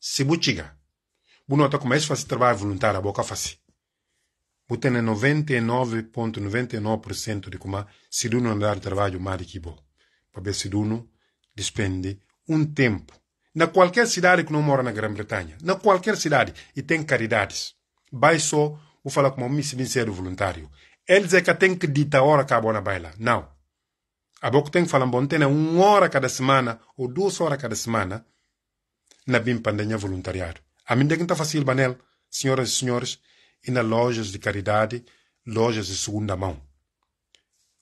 [SPEAKER 1] se butiga bu está como é fácil trabalho voluntário a boca fácil bu tem 99.99% de como se duno andar trabalho mais que bo para ver se duno despende um tempo na qualquer cidade que não mora na Grã-Bretanha, na qualquer cidade, e tem caridades. Vai só, vou falar como ministério voluntário. Eles é que tem que ditar a hora que a bona baila. Não. A boca tem que falar, bom, tem uma hora cada semana, ou duas horas cada semana, na bim Pandemia voluntariado. A mim tem que estar tá fácil, Banel, senhoras e senhores, e nas lojas de caridade, lojas de segunda mão.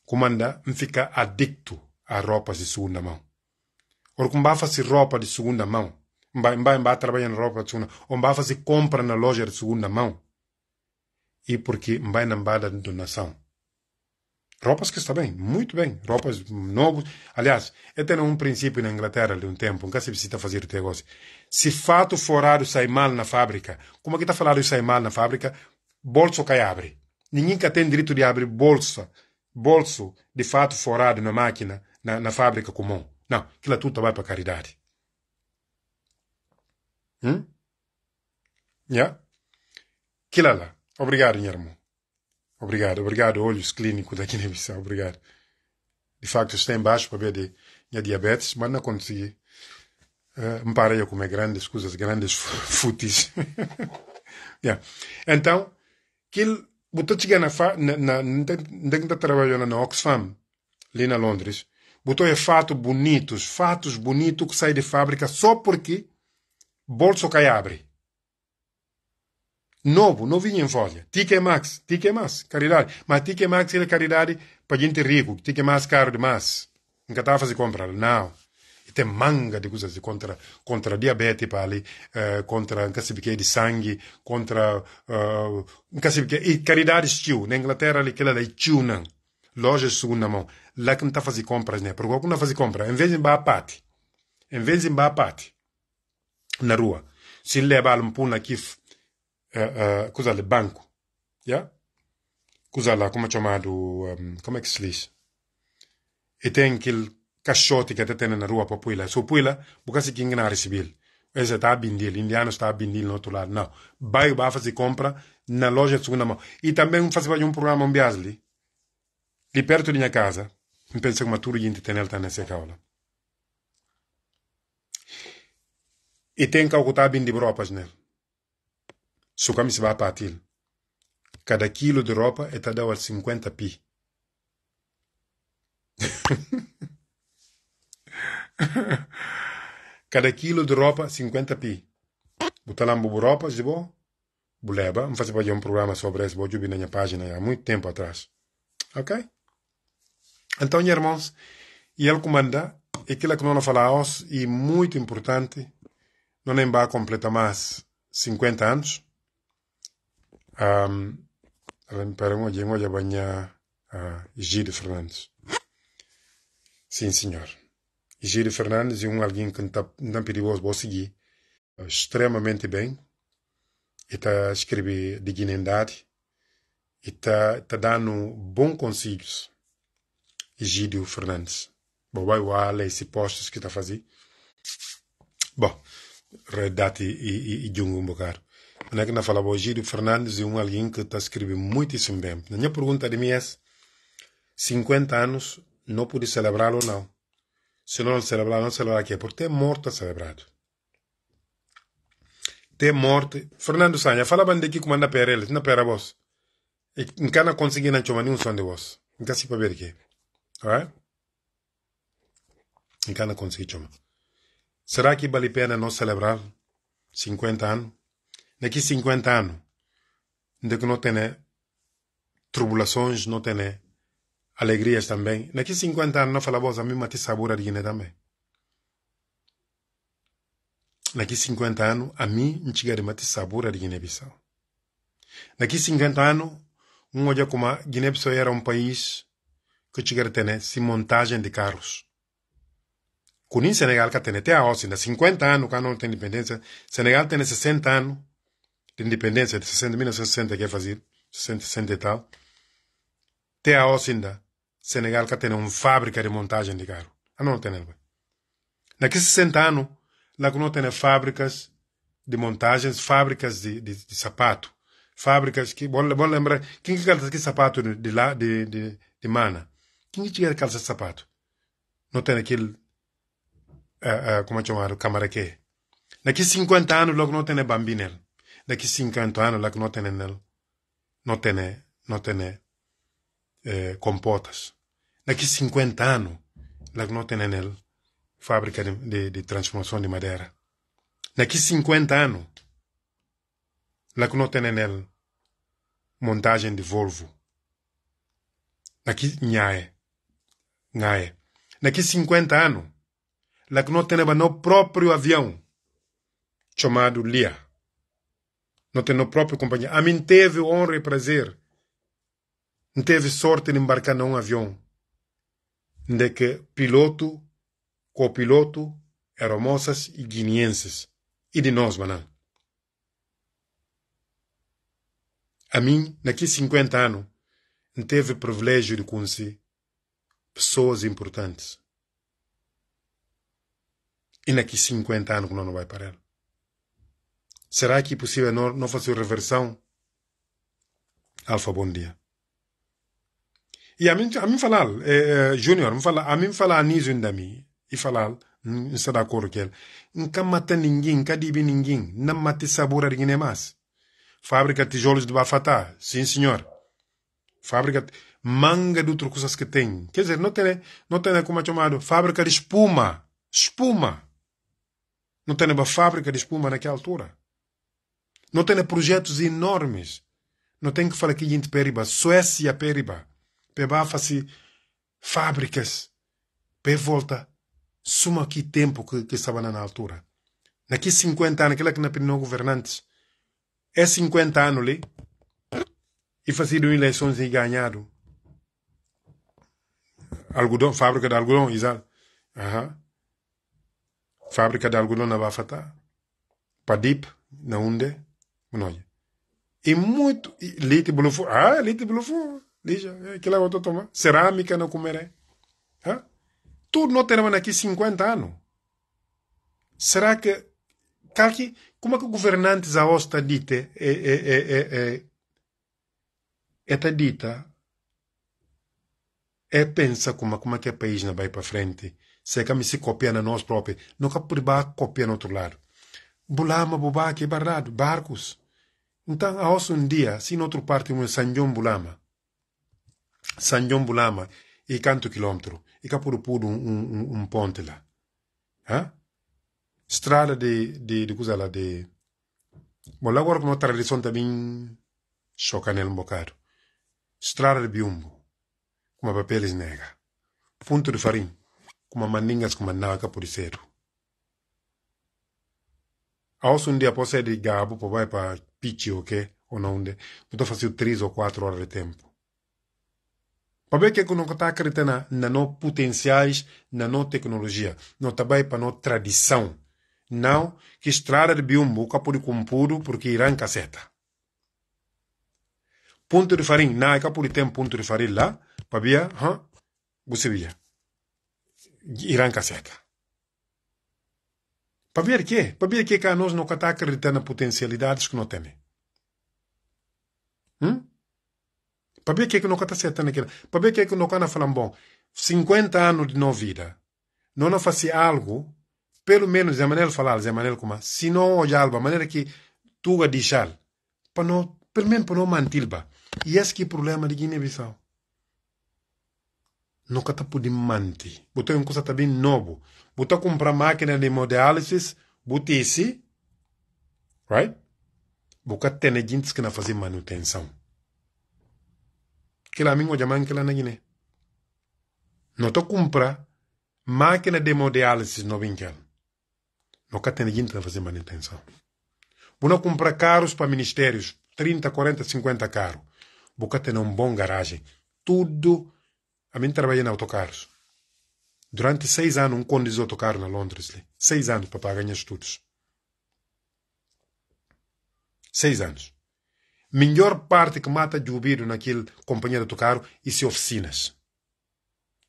[SPEAKER 1] Comanda, me fica adicto a roupas de segunda mão. Ora, como vai roupa de segunda mão? Vai, vai, vai trabalhar na roupa de segunda Ou se compra na loja de segunda mão? E porque vai na bada da donação. Roupas que está bem, muito bem. Roupas novas. Aliás, eu tenho um princípio na Inglaterra de um tempo, nunca se precisa fazer o negócio. Se fato forado sai mal na fábrica, como é que está falado sai mal na fábrica? Bolso cai abre. Ninguém que tem direito de abrir bolsa, bolso de fato forado na máquina, na, na fábrica comum. Não, aquilo tudo trabalho para caridade. Hum? Yeah? Aquilo lá. Obrigado, minha irmã. Obrigado, obrigado, olhos clínicos da Guiné-Bissau, obrigado. De facto, estou embaixo para ver de minha diabetes, mas não consegui. Uh, me parei a comer grandes coisas, grandes futis. yeah. Então, aquilo, botou chegar na, na, na, na, na, na, na Oxfam, ali na Londres, Botou é fato bonitos, fatos bonitos que saem de fábrica só porque bolso cai abre. Novo, novinho em folha. Tique Max, Tique Max, caridade. Mas Tique Max é caridade para gente rico, Tique Max caro demais. Nunca estava fazendo compra, não. E tem manga de coisas contra, contra diabetes, para ali, uh, eh, contra um de sangue, contra uh, eh, um E caridade estilo. Na Inglaterra, aquela é estilo, não. Lojas segunda mão lá que não está a fazer compras, né? Porque o que não fazer compras em vez de ir para a parte, em vez de ir para a parte, na rua, se leva a puna aqui, uh, eh, uh, eh, coisa de banco, yeah? coisa lá, como é chamado, um, como é que se diz? E tem aquele caixote que até tem na rua para pôr lá. Se so, pôr lá, porque se quem não recebeu. Esse está a bindil indiano está a bindil no outro lado. Não. Vai, vai fazer compra na loja de segunda mão. E também faz um programa em Biasli, ali perto de minha casa, mpensa kuma turu yinti tenel tane sekawla iten kaw kuta bindi ropa snel sukam siba patil cada quilo de ropa eta dawal 50 pi cada quilo de ropa 50 pi butalambu bu ropa zibo buleba, não fazia um programa sobre isso, vou na minha página há muito tempo atrás. Ok? Então, irmãos, e ele comanda aquilo que nós falamos e muito importante, não nem vai completar mais 50 anos. Um, para um dia, hoje banha Gide Fernandes. Sim, senhor. Gide Fernandes é um alguém que está não perigoso, vou seguir extremamente bem. E está escrevendo dignidade. E está tá dando bons conselhos Egídio Fernandes. Bom, vai o Ale, esse postos que está a fazer. Bom, redate e, e, e um bocado. Não é que não fala, bom, Egídio Fernandes e é um alguém que está escrevendo muitíssimo bem. A minha pergunta de mim é: 50 anos não pude celebrá-lo ou não? Se não celebrar, não celebrar aqui, porque é morto a celebrar. Tem morte. Fernando Sanha, fala bem daqui como anda para ele, não para vos. E não consegui não chamar nenhum som de vos. Não se para ver aqui. Alright? Encara não consegui Será que vale a pena nós celebrar 50 anos? Daqui 50 anos, de que não tem tribulações, não tem alegrias também. Daqui 50 anos, não falamos a mesma sabor de também. Daqui 50 anos, a mim, não sabor de Guiné-Bissau. Daqui 50 anos, um olha como a Guiné-Bissau era um país que chegar né, sim montagem de carros. o Senegal que tem até hoje ainda 50 anos quando não tem independência. Senegal tem 60 anos de independência, de 60, 1960 que é fazer, 60, 60 e tal. Até a ainda Senegal que tem uma fábrica de montagem de carro. Ah, não tem Naqueles né, 60 anos, lá que não tem fábricas de montagens, fábricas de, de, de sapato. Fábricas que, bom, bom lembrar, quem que calça que sapato de lá, de, de, de mana? Quem tiver calça de sapato? Não tem aquele. Uh, eh, uh, eh, como é chamado? Camaraquê. Daqui 50 anos, logo não tem bambinel. Daqui 50 anos, logo não tem nele. Não tem, não tem eh, compotas. Daqui 50 anos, logo não tem nele. Fábrica de, de, de transformação de madeira. Daqui 50 anos, logo não tem nele. montagem de Volvo. Daqui Nhae. Nae. Naqui 50 anos, lá que nós temos no próprio avião, chamado LIA. não tem no próprio companhia. A mim teve honra e prazer. Não teve sorte de embarcar num avião. De que piloto, copiloto, eram moças e guineenses. E de nós, maná. A mim, naqui 50 anos, não teve privilégio de conhecer pessoas importantes. E daqui 50 anos não vai parar. Será que é possível não, não fazer reversão? Alfa, bom dia. E a mim, a mim falar, eh, eh Júnior, a mim falar anis ainda mim. E falar, não está de acordo com ele. Nunca mata ninguém, nunca dibe ninguém. Não mate sabor a ninguém mais. Fábrica tijolos de Bafatá, sim senhor. Fábrica manga de outras coisas que tem. Quer dizer, não tem, não tem como é chamado fábrica de espuma. Espuma. Não tem uma fábrica de espuma naquela altura. Não tem projetos enormes. Não tem que falar aqui gente Periba. Suécia, Periba. Pebafa-se fábricas. Pe volta. Suma aqui tempo que, que estava na altura. Naqui 50 anos, aquela é que na opinião é governantes, é 50 anos ali, e fazer eleições e ganhado algodão, fábrica de algodão, Isal. Uhum. Fábrica de algodão na Bafata. Padip, na Unde. Não. E muito. Lite Blufu. Ah, Lite Blufu. Lija, que lá eu estou tomando. Cerâmica na Comeré. Uhum. Tudo nós teremos aqui 50 anos. Será que. Calque, como é que o governante hosta dita é, é, é, é, é, é, é, é, é, é, é pensar como, é, como é que o é país não né? vai para frente. Se é que se copia na nós próprios, nunca por baixo copia no outro lado. Bulama, bubaque, barrado, barcos. Então, há um dia, se no outro parte, um Sanjom Bulama. Sanjom Bulama, e canto quilômetro, e cá é por um, um, um ponte lá. Hã? Estrada de, de, de coisa lá, de... Bom, lá agora como a tradição também choca nele um bocado. Estrada de Biumbo kuma papeles nega, punto de farinha, kuma maningas kuma naga por cedo. Ao um dia posso ir de Gabo para vai para Pichi ou okay? que, ou não, estou fazendo três ou quatro horas de tempo. Para ver que não está acreditando na no potenciais, na no tecnologia, não também para no tradição. Não que estrada de biombo que pode cumprir porque irá em caseta. Ponto de farinha, não é que pode ponto de farinha lá, pabiya ha gusibiya iran caseta para ver que? Para ver que cá nós não está acreditando nas potencialidades que não tem. Hum? Para ver que que não está acertando aquilo. Para ver que que não está falando bom. 50 anos de não vida. Não não fazia algo, pelo menos de maneira falar, de maneira como, se não olhar de maneira que tu a deixar, para não, pelo menos para não mantilba. E esse que é o problema de Guiné-Bissau não está por manter. Botar um coisa também novo. Botar comprar máquina de hemodiálise, botar esse, right? Boca tem gente que não fazer manutenção. Que lá mingo jamã que lá na Guiné. Não está comprar máquina de hemodiálise no vincal. Boca tem gente que não fazer manutenção. Botar comprar carros para ministérios, 30, 40, 50 carros. Boca tem um bom garagem. Tudo a mim trabalhei em autocarros. Durante seis anos, um conde de autocarro na Londres. Seis anos para pagar ganhar estudos. Seis anos. Melhor parte que mata de ouvir naquele companhia de autocarro e se oficinas.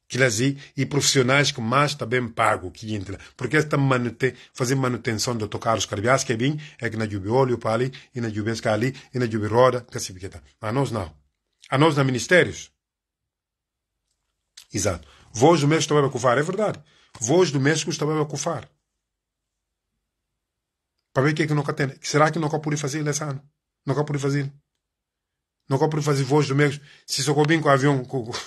[SPEAKER 1] Quilasi e profissionais que mais também pago que entra. Porque esta manute, fazer manutenção de autocarros caribiás que é bem, é que na Jubi óleo para ali, e na Jubi ali, e na Jubi roda, que se fica. A nós não. A nós na ministérios. Exato. Voz do México também vai cofar, é verdade. Voz do México também vai cofar. Para ver o que é que nunca tem. Será que nunca pude fazer esse ano? Nunca pude fazer. Nunca pude fazer voos do México. Se só com o avião. Com...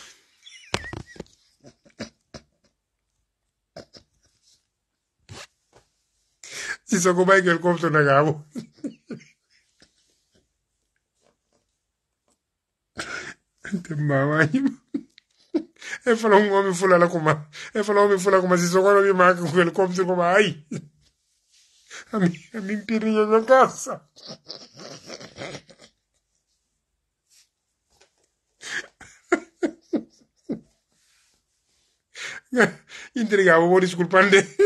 [SPEAKER 1] Se só com o helicóptero na Gabo. Mamãe. Ele falou um homem foi la com e falou um homem foi lá com Se só quando me marca com o helicóptero, como aí. A mi a minha
[SPEAKER 3] pirinha casa caça.
[SPEAKER 1] Entregava, disculpande desculpar.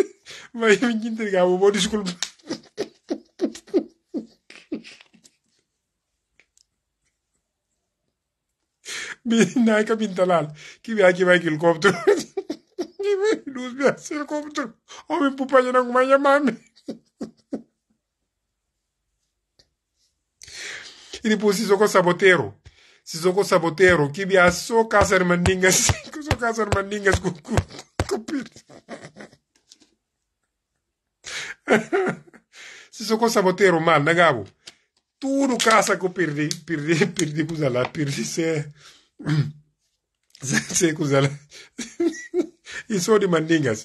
[SPEAKER 1] Vai mi entregar, vou disculpande na kabin talal kibe akiba que kibe luz vai helicopter o mi pupa jana kuma ya mami ini pu si soko sabotero si soko sabotero kibe a casa de mandingas casa de mandingas o ku Se si soko sabotero mal nagabo né, tudo caça que eu perdi, perdi, perdi, perdi, perdi, perdi, se sai ku zala i so mandingas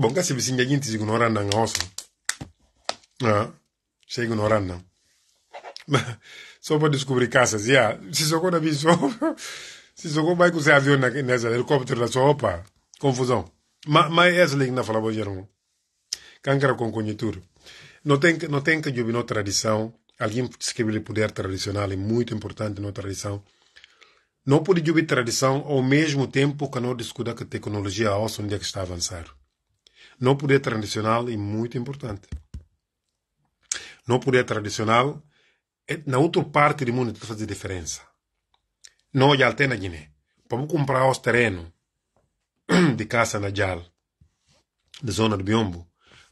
[SPEAKER 1] bon kasi bisinga yinti sigun oran na ngaoso ah sigun oran na só para descobrir caças. Yeah. Se jogou na bicho, se jogou vai com o avião nessa helicóptero, só opa, confusão. Mas essa liga na fala bom, Jerônimo câncer com conjuntura. Não tem, não tem que jubir na tradição. Alguém disse que o poder tradicional é muito importante na tradição. Não pode jubir tradição ao mesmo tempo que não discuta que a tecnologia ouça onde é que está a avançar. Não poder tradicional é muito importante. Não poder tradicional é na outra parte do mundo que faz diferença. Não já tem na Guiné. Vamos comprar os terrenos de caça na Jal, da zona do Biombo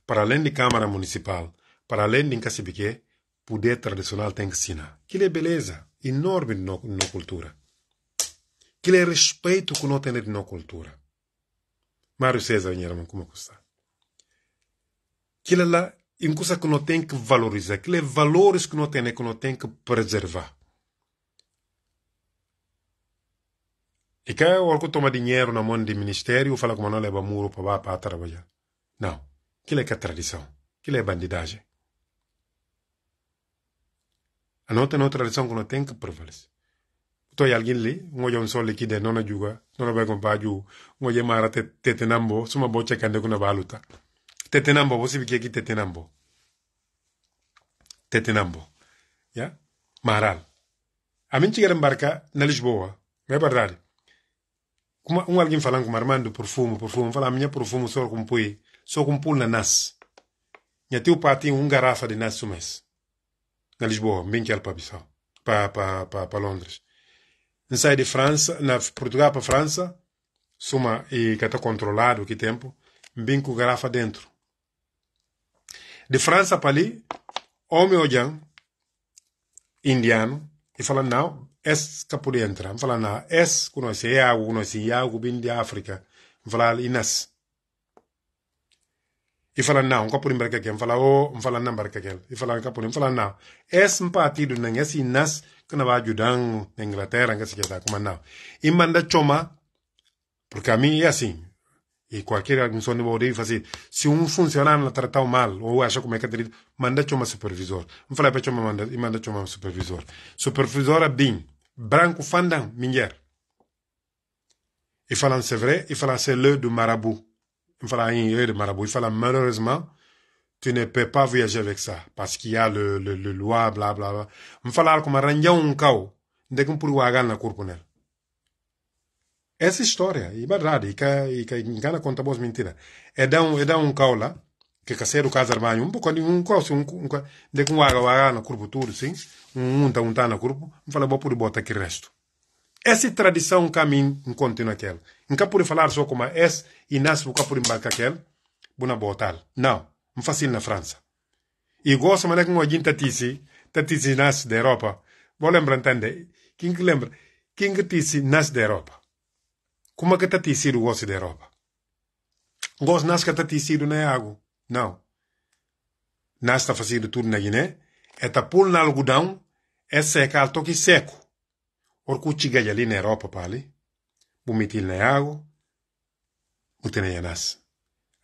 [SPEAKER 1] para além de Câmara Municipal, para além de Nkassibique, poder tradicional tem que ensinar. Que é beleza enorme na, nossa cultura. Que é respeito que nós temos na cultura. Mário César, como custa? É que é lá, em coisa que nós temos que valorizar. Que é valores que nós temos né, que não tem que preservar. E que eu toma dinheiro na mão do ministério e fala como não leva muro para lá para trabalhar. Não. Aquilo é que é tradição. Aquilo é bandidagem. A nota não é tradição que não tem que prevalecer. é alguém ali, um olhão só aqui de nona juga, nona vai comprar ju, um olhão mara tetenambo, suma bocha cande com na baluta. Tetenambo, você vê que tetenambo. Tetenambo. Yeah? Maral. A mim chegar embarcar na Lisboa, não é verdade? Como um alguém falando com Armando, perfume, perfume, fala, a minha perfume só com pui só com pulo na nas. Nha tio pá tinha garrafa de nas um mês. Na Lisboa, bem que para Bissau, para, para, para, Londres. Não de França, na Portugal para França, suma e que está controlado que tempo, bem com garrafa dentro. De França para ali, homem olhando, indiano, e falando, não, esse que pode entrar. Falando, não, esse que nós é água, conhece é água, bem de África. Falando, nasce ifala não nkapuri mbarkeke mfala o mfala na mbarkeke ifala nkapuri mfala na es mpati du nang es inas kana ba ajudang na Inglaterra ngasi como kuma na manda choma porque a mim é assim e qualquer admissão de boa deve fazer se um funcionário la tratar mal ou acha como é que é direito manda choma supervisor mfala para choma manda e manda choma supervisor supervisor é bem branco fandang mulher e falam se vrai e falam se le do marabu falar em erro de marabout, il fala malheureusement, tu ne peux pas voyager avec ça, parce qu'il y a le, le, le loi, bla, bla, bla. Il falar como arranjão um cau, de que por wagar na corpo nele. Essa história, é verdade, e que, e que engana conta boas mentiras. É dar um, é dar um cau lá, que é caseiro casa armário, um pouco, um cau, um, um, de que um wagar, wagar na corpo tudo, sim, um, um, um, tá na corpo, me fala, vou por bota aqui resto. Essa tradição caminho continua aquela nka puri falar so kuma es inas buka puri mbarka kel buna botal na frança e gosta manek ngo jinta tisi tatisi nas da europa bo lembra entende king lembra king tisi nas da europa kuma ka tatisi do gosta da europa gos nas ka tatisi do na não nas tá fazendo tudo na guiné é tapul na algodão é alto que seco orcuchi galha na europa pali bumetilneago, muteneianás.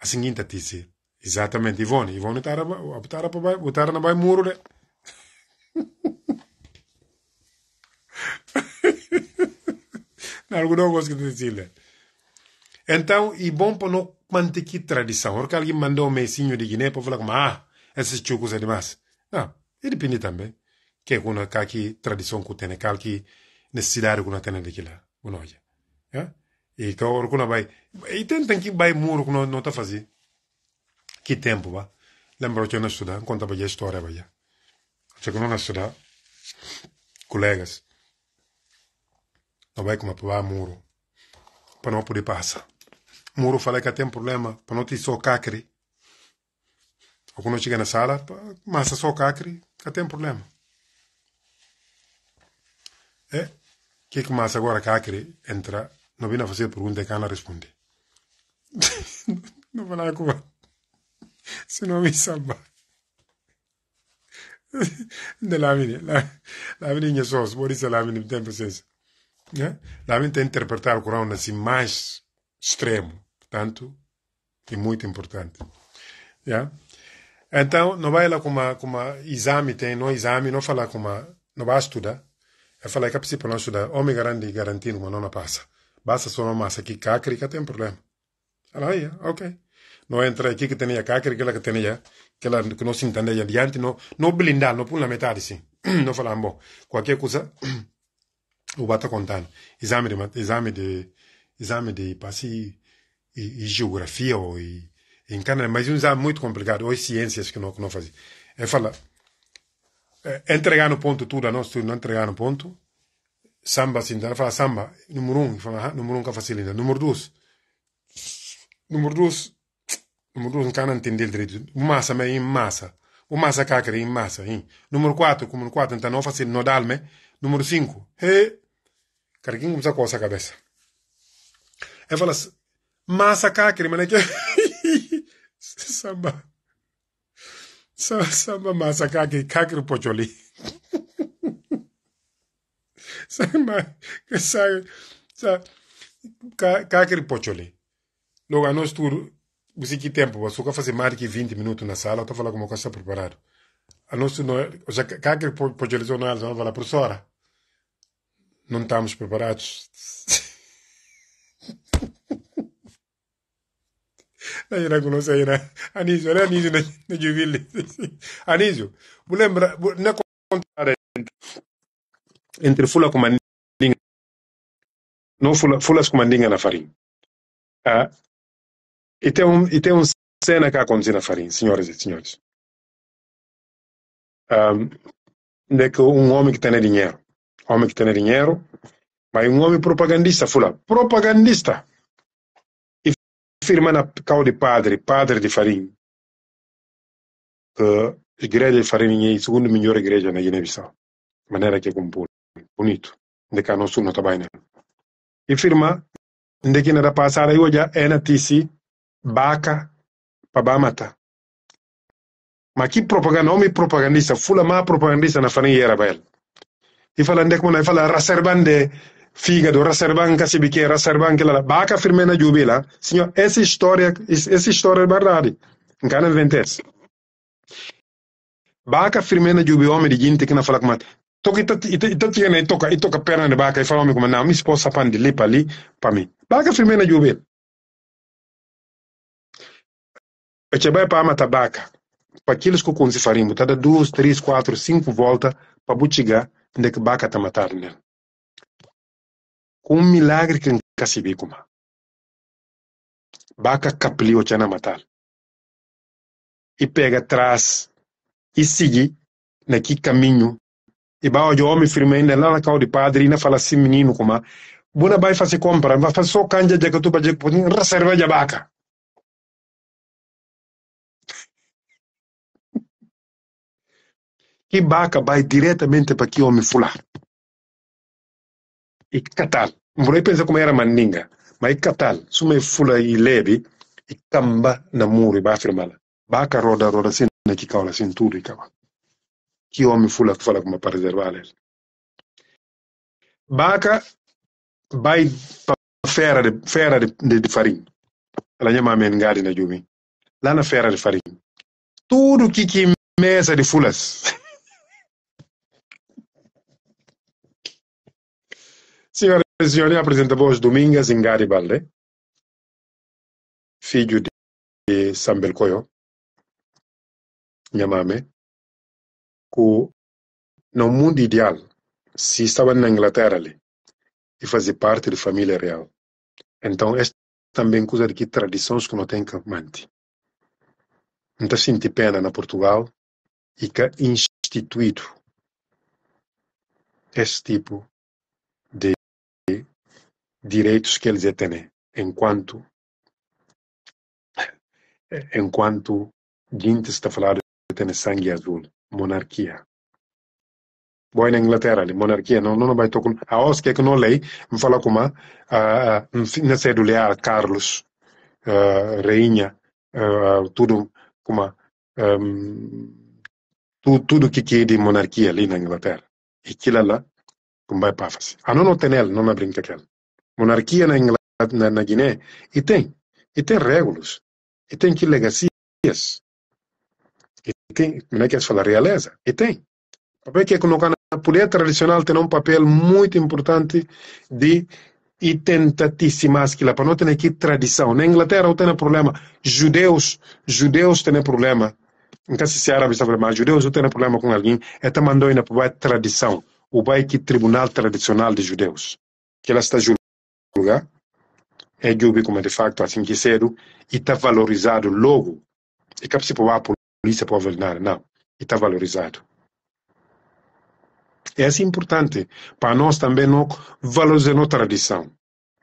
[SPEAKER 1] A seguinte disse, exatamente, Ivone, Ivone tara, tara, tara na bai muro, né? Algo não gosto de dizer, Então, e bom para não manter que tradição. Porque alguém mandou um messinho de Guiné para falar com ah, esses chucos é demais. Não, e depende também. Que é quando aqui tradição que tem, que necessidade que tem daquilo. Boa noite. Yeah? É? E então o Rukuna vai. E tem, tem que vai muro que não, não está fazer. Que tempo, vá. Lembra que eu não estudar, conta para a história, vai. Se eu não estudar, colegas, não vai como para muro, para não poder passar. Muro fala que tem problema, para não te socacre. cacre quando chega na sala, massa cacre que tem problema. É? O que, que massa agora cacre entra não vim a fazer pergunta e ela responde. não vou lá com Se não me samba. De Lamine. Lamine em Jesus. Boris Lamine tem presença. Né? vem tem interpretar o Corão assim mais extremo. Portanto, é muito importante. já Então, não vai lá com uma, com uma exame, tem, não exame, não falar com uma, não vai estudar. É falar que para princípio não estudar. Homem grande garantindo, mas não passa. Basta só uma massa aqui cácara que tem problema. Ela, aí, ok. Não entra aqui que tem a aquela que tem a, aquela que não se entende adiante, não, não blindar, não pula na metade, sim. não falar, bom, qualquer coisa, o bata contando. Exame de, exame de, exame de passe e, e geografia ou e, em Canadá, mas um exame muito complicado, ou ciências que não, que não fazia. É falar, é, entregar no ponto tudo a nós, não entregar no ponto, samba dá fala samba número um fala ah, número um que facilita número dois número dois número dois não quero entender direito massa mas é em massa o massa cacre é em massa hein número quatro como quatro então não facilita não dá dalme né? número cinco he cara quem usa coisa a cabeça é fala massa cacre é, mas é que samba samba massa cacre cacre pocholi kakiri pochole logo a nós tudo você que tempo só que fazer mais que 20 minutos na sala está falando como que está preparado a nós tudo já kakiri pochole só nós é, vamos falar professora não estamos preparados aí era com nós aí na Anísio olha Anísio na Juville Anísio lembra na é conta
[SPEAKER 4] entre fula comandinha não fula, fulas kumandinga na farinha ah, e tem um e tem um cena que acontece na farinha senhoras e senhores ah, de que um homem que tem
[SPEAKER 1] dinheiro homem que tem dinheiro mas um homem propagandista fula propagandista
[SPEAKER 4] e firma na causa de padre padre de farinha que igreja de farinha é a segunda melhor igreja na Guiné-Bissau maneira que
[SPEAKER 1] compõe Unido, de cano su vaina... Y firma, de quien era pasar a ya en atisi, vaca, pabamata. Ma ki propaganda, mi propagandista, fula ma propagandista na fani yera bel. ...y fala ndek mona, de fala de... fígado, reservan casi bique, ...raserban que la vaca firme na jubila. Senhor, ...esa historia es verdad... ...en en Engana Ventes... Baka firme na jubi de gente que no fala Donc, il t'a tiré, il na il t'a pera de bac, il faut me commander, a suppose ça prend de l'épée, li, pas mi. firme na jubé. Eu te bai para matar baca. Para aqueles que eu farimbo, tá duas, três, quatro, cinco voltas para butigar, onde que
[SPEAKER 4] baca tá matar nele. um milagre que nunca se viu Baca capelio te na matar. E pega atrás e sigue naquele caminho e ba o ɓawa jo wonmi
[SPEAKER 1] firmayinde nana kawde paadiri ina fala simminino koma bona bay fasi compra va fasi so kanja jaga
[SPEAKER 4] tuba jeg poti reserve jaɓaka ki baka bay diretamente pa ki omi fula e katal mbura i pensa koma era mandinga ma i
[SPEAKER 1] katal suma i fula i lebi e kamba na muru i ba firmala baka roda roda sin na ki kawla sin tudu kawa que homem fula fala como para reservar
[SPEAKER 4] Baca vai para fera de fera
[SPEAKER 1] de, de, de farinha. Ela chama mengari na jumi. Lá na fera de farinha. Tudo que que mesa de fulas.
[SPEAKER 4] Senhoras e senhores, apresentamos Domingas Ingari Balde, filho de Sambelcoyo, Mãe que, no mundo ideal, se estava na Inglaterra ali e fazia parte da família real. Então,
[SPEAKER 1] esta também coisa de que tradições que não tem que manter. Então, senti pena na Portugal e que instituído esse tipo de direitos que eles têm enquanto enquanto gente está falando de ter sangue azul monarquia. Boa na Inglaterra ali, monarquia, não, não vai tocar. A os que não lei, me fala como a, a, a na cedo Carlos, a, rainha, a, tudo como a, um, tu, tudo que que é de monarquia ali na Inglaterra. E aquilo lá, como vai para fazer. A não não tem ela, não me brinca aquela. Monarquia na, Inglaterra, na, na Guiné, e tem, e tem regras, e tem que legacias tem, não é que é se fala, realeza. E tem. O papel é que é colocar na polícia tradicional tem um papel muito importante de e que lá Para não tem aqui tradição. Na Inglaterra tem problema. Judeus, judeus têm problema. caso se árabe está problema, judeus têm problema com alguém, é mandou ir para a tradição. O vai que tribunal tradicional de judeus. Que ela está julgada é julgado como de facto assim que cedo e está valorizado logo. E capaz para o por polícia pode ordenar. Não. E está valorizado. É assim importante para nós também não valorizar nossa tradição.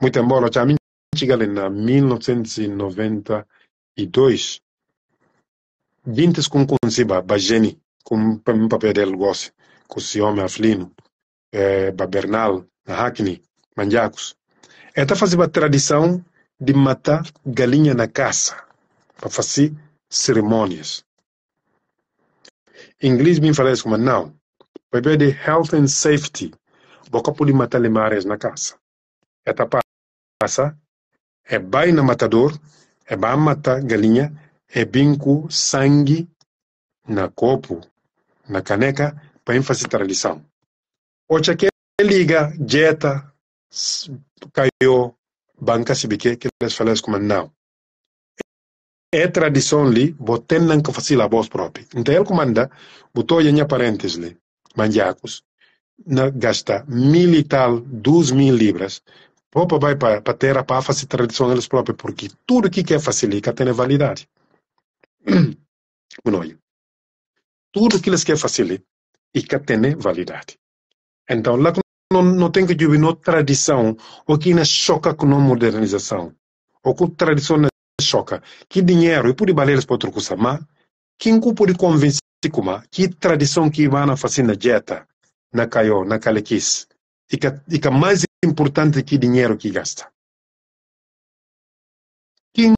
[SPEAKER 1] Muito embora já me chegale na 1992, vintes com conciba bajeni, com papel de negócio, com o homem aflino, é, Bernal, babernal, hackney, manjacos. É tá fazer a tradição de matar galinha na caça, para fazer cerimônias. Em inglês bem falado como não. Bebê de health and safety. Boca pode matar limares na casa. É tapar passa. É bem na matador. É bem matar galinha. É binco sangue na copo, na caneca, para enfatizar a lição. O que liga, dieta, caiu, banca se bique, que eles falam como não é tradição lhe, botem não que faci a voz própria. Então ele comanda, botou em parentes lhe, mandiacos, gasta mil e tal, duas mil libras, para vai para a paz, para fazer tradição eles próprios, porque tudo que quer facilitar tem validade. Bonoio. Tudo que eles querem facilitar e que tem validade. Então, lá não, não tem que a tradição, o que nos choca com a modernização. ou com a tradição choca que dinheiro e por baleiras para outro kusama, quem pode convencer kuma que tradição que na facina dieta na caio, na
[SPEAKER 4] calequis, e que, e que mais importante que dinheiro que gasta. Quem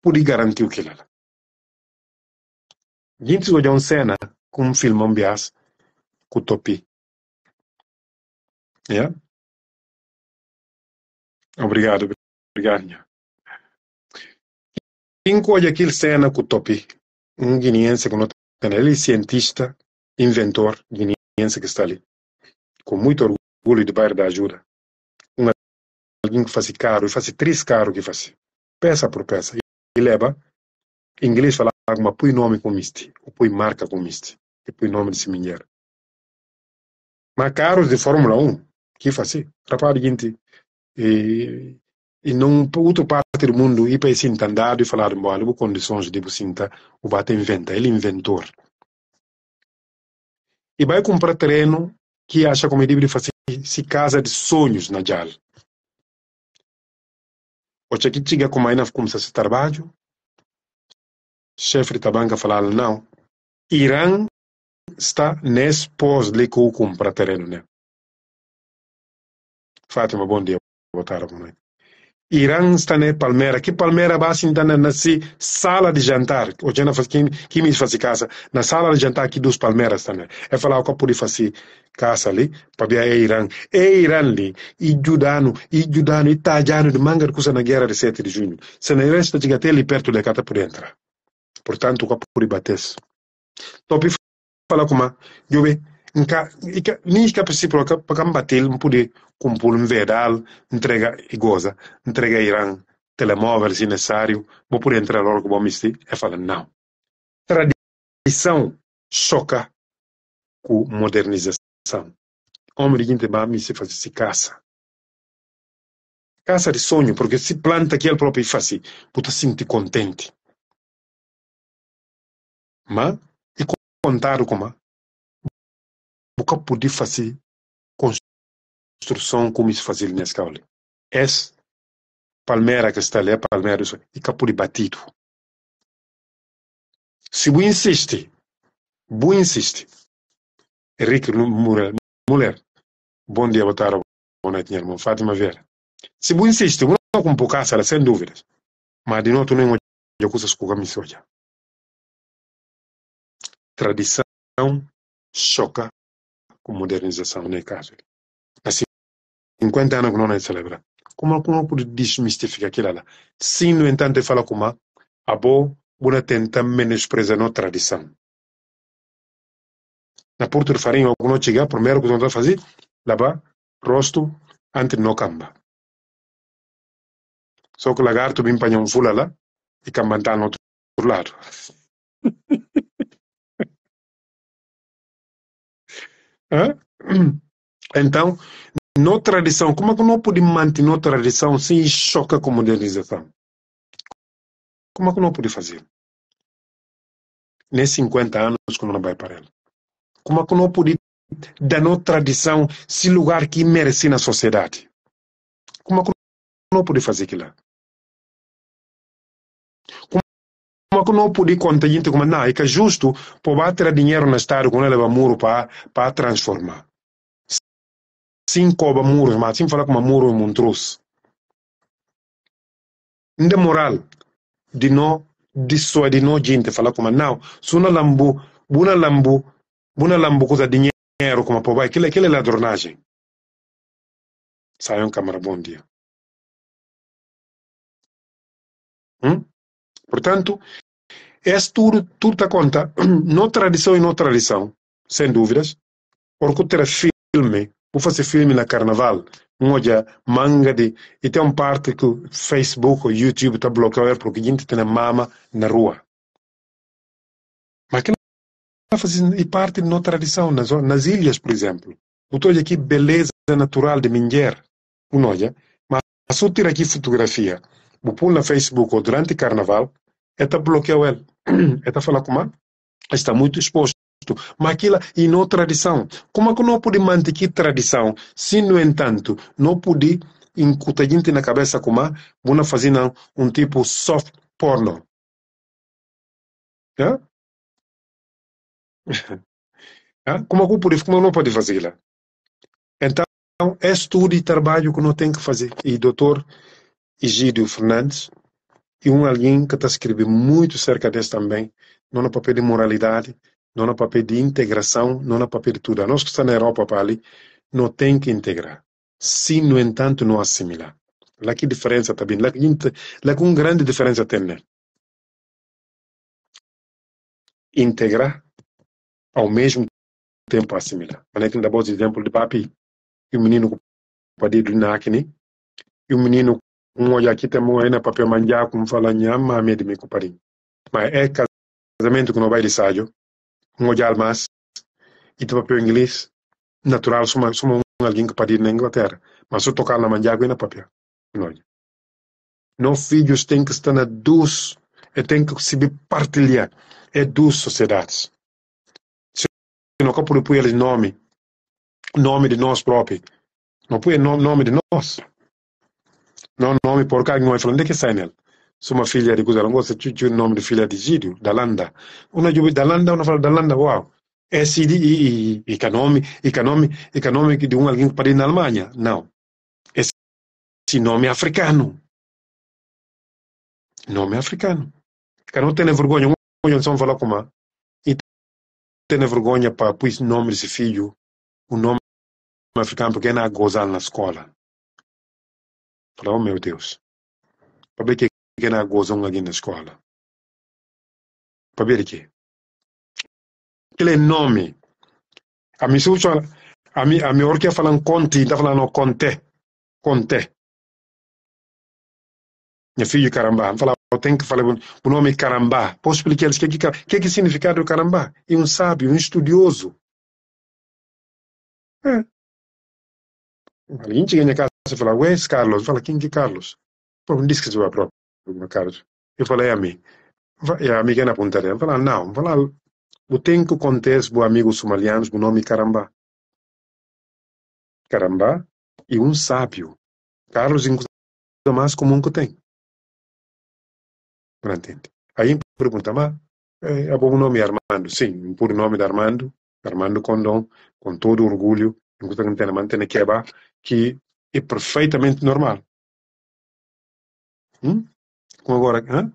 [SPEAKER 4] pode garantir o que lá Gente, hoje é uma cena com um filme ambias com topi. Yeah? Obrigado, obrigado. Em Guayaquil, Senna Topi,
[SPEAKER 1] um guineense que não tem ele é cientista, inventor guineense que está ali, com muito orgulho de bairro da ajuda. Um alguém que faz caro, e faz três caro que faz, peça por peça, e leva, em inglês fala, mas põe nome com misti, ou põe marca com misti, e põe nome de seminheiro. Mas caros de Fórmula 1, que faz, rapaz, gente, e e num outra parte do mundo ir para esse andado e falar, bom, algo condições de bucinta, o bate
[SPEAKER 4] inventa, ele é inventor. E vai comprar terreno que acha como ele é fazer se casa de sonhos na jal.
[SPEAKER 1] O que chega com a começa esse trabalho, chefe da banca
[SPEAKER 4] falar, não, Irã está nesse pós de comprar terreno, né? Fátima, bom dia. Boa tarde, boa noite.
[SPEAKER 1] Irã está na Palmeira, que Palmeira baixa então na sala de jantar, hoje não faz quem, quem me faz casa, na sala de jantar aqui dos Palmeiras também. É falar o que pode fazer casa ali, para ver é Irã. É Irã ali, e judano, e judano, e tajano, de manga que coisa na guerra de 7 de junho. Se na Irã está ali perto da cata por entrar. Portanto, o que pode bater-se. Então, falar como, nka ni ka principio ka kam batil mpude kumpul mvedal entrega igoza entrega iran telemóvel se necessário vou poder entrar logo bom misti é falando não
[SPEAKER 4] tradição choca com modernização homem de ba mi se faz se caça caça de sonho porque se planta que ele próprio faz puta sentir contente mas e contar como porque poder fazer construção como se fazia nesse caule. Esse palmeira que está ali, é palmeira isso, e capuri batido. Se você insiste, você insiste, Henrique Mulher,
[SPEAKER 1] bom dia, boa tarde, boa noite, minha irmã, Fátima Vera.
[SPEAKER 4] Se você insiste, você não com poucas, sem dúvidas, mas de novo não é coisas que me soja. Tradição choca com modernização na caso assim 50 anos que não é celebra. Como, como pode desmistificar
[SPEAKER 1] aquilo lá? Sim, no entanto, eu falo como a boa, uma tenta menosprezar
[SPEAKER 4] a tradição. Na Porto de Farinha, quando chegar, primeiro que eu vou fazer, lavar rosto antes no camba. Só que o lagarto vem para um fula lá e cambantar no outro lado. Então, na tradição, como é que não pode manter na tradição sem choca com modernização? Como é que não pode fazer? Nem 50 anos que não vai para ele. Como é que não pode dar na tradição esse lugar que merece na sociedade? Como é que não pode fazer aquilo lá? Só que não podia contar gente como, não,
[SPEAKER 1] é que é justo, para bater dinheiro no Estado, quando leva muro para, para transformar. Sim, cobra muros, mas sim falar como muro e trouxe. Ainda moral, de não dissuadir não gente, falar como, não,
[SPEAKER 4] suna lambu, buna lambu, buna lambu coisa dinheiro como por baixo, aquilo, aquilo é ladronagem. Saiam, câmara, bom dia. Hum? Portanto, esse tudo, tudo está conta, não tradição e não tradição, sem dúvidas. Porque ter filme,
[SPEAKER 1] vou fazer filme na carnaval, onde manga de. E tem uma parte que o Facebook ou YouTube está bloqueado porque a gente tem mama na rua. Mas que e parte de não tradição, nas, nas ilhas, por exemplo. Eu estou aqui, beleza natural de Minger, mas se eu tirar aqui fotografia, vou pôr no Facebook ou durante o carnaval, Está bloqueou ele. Está falando como? Está muito exposto. Mas aquilo e não tradição. Como é que não pode manter que tradição? Se, no entanto, não pode incutir gente na cabeça com vou
[SPEAKER 4] vão fazer um tipo soft porno. É? É? Como é que pode, como não pode fazer lá? Então, é estudo e trabalho que não tem que fazer. E doutor
[SPEAKER 1] Egídio Fernandes, e um alguém que está escrevendo muito cerca desse também, não no é papel de moralidade, não no é papel de integração, não no é papel de tudo. a Nós que estamos na Europa, ali, não tem que integrar. Se, no entanto, não assimilar. Lá que diferença também,
[SPEAKER 4] lá que, lá que uma grande diferença tem, né? Integrar ao mesmo tempo assimilar. Mas que dá bom exemplo de papi, e o menino com o padrinho do Nacne, e o menino mmoja
[SPEAKER 1] akitamo ena pape manja kumfala nyam Ahmed mikuparin ma e casamento kuno baile sajo mmoja almas ito papel inglês natural suma suma alguém que parir na Inglaterra mas se tocar na manja ena na noja não filhos têm que estar na duas e têm que se partilhar é duas sociedades se não capur eles nome nome de nós próprios não põe nome de nós não nome porca que flonde ke Sou uma filha de Cusarongo se c'è o nome de figlia da Landa. Dalanda. Una giù Dalanda, una fala Dalanda, wow. É CD e, e, e canome, e canome, e canome
[SPEAKER 4] de um alguém que pariu na Alemanha. Não. Esse, nome é africano. Nome africano. Que não tem vergonha. Hoje não falar com a. E tem vergonha para pôr o nome desse filho, o nome africano, porque não é gozar na escola. Falei, oh meu Deus, para ver que que na gozão aqui na escola. Para ver que aquele nome, a minha solução, a minha a tá falando conte, está falando conte, conte.
[SPEAKER 1] Meu filho caramba, fala, eu tenho que falar o nome caramba. Posso explicar eles o que é que que, que
[SPEAKER 4] significado caramba? E é um sábio, um estudioso. É. A gente ganha casa você fala, ué, Carlos. Fala, quem que é Carlos? Pô,
[SPEAKER 1] não disse que sou eu próprio, meu Carlos. Eu falei, é a mim. E a amiga na pontaria. Fala, não. Fala, o tempo que contar para amigo somaliano, o nome Carambá.
[SPEAKER 4] Carambá e um sábio. Carlos, inclusive, é o mais comum que tem. entende? Aí pergunta, mas é bom
[SPEAKER 1] nome Armando. Sim, por nome de Armando, Armando Condon, com todo orgulho, inclusive tem a mantena que que é perfeitamente normal. Hum? Como agora,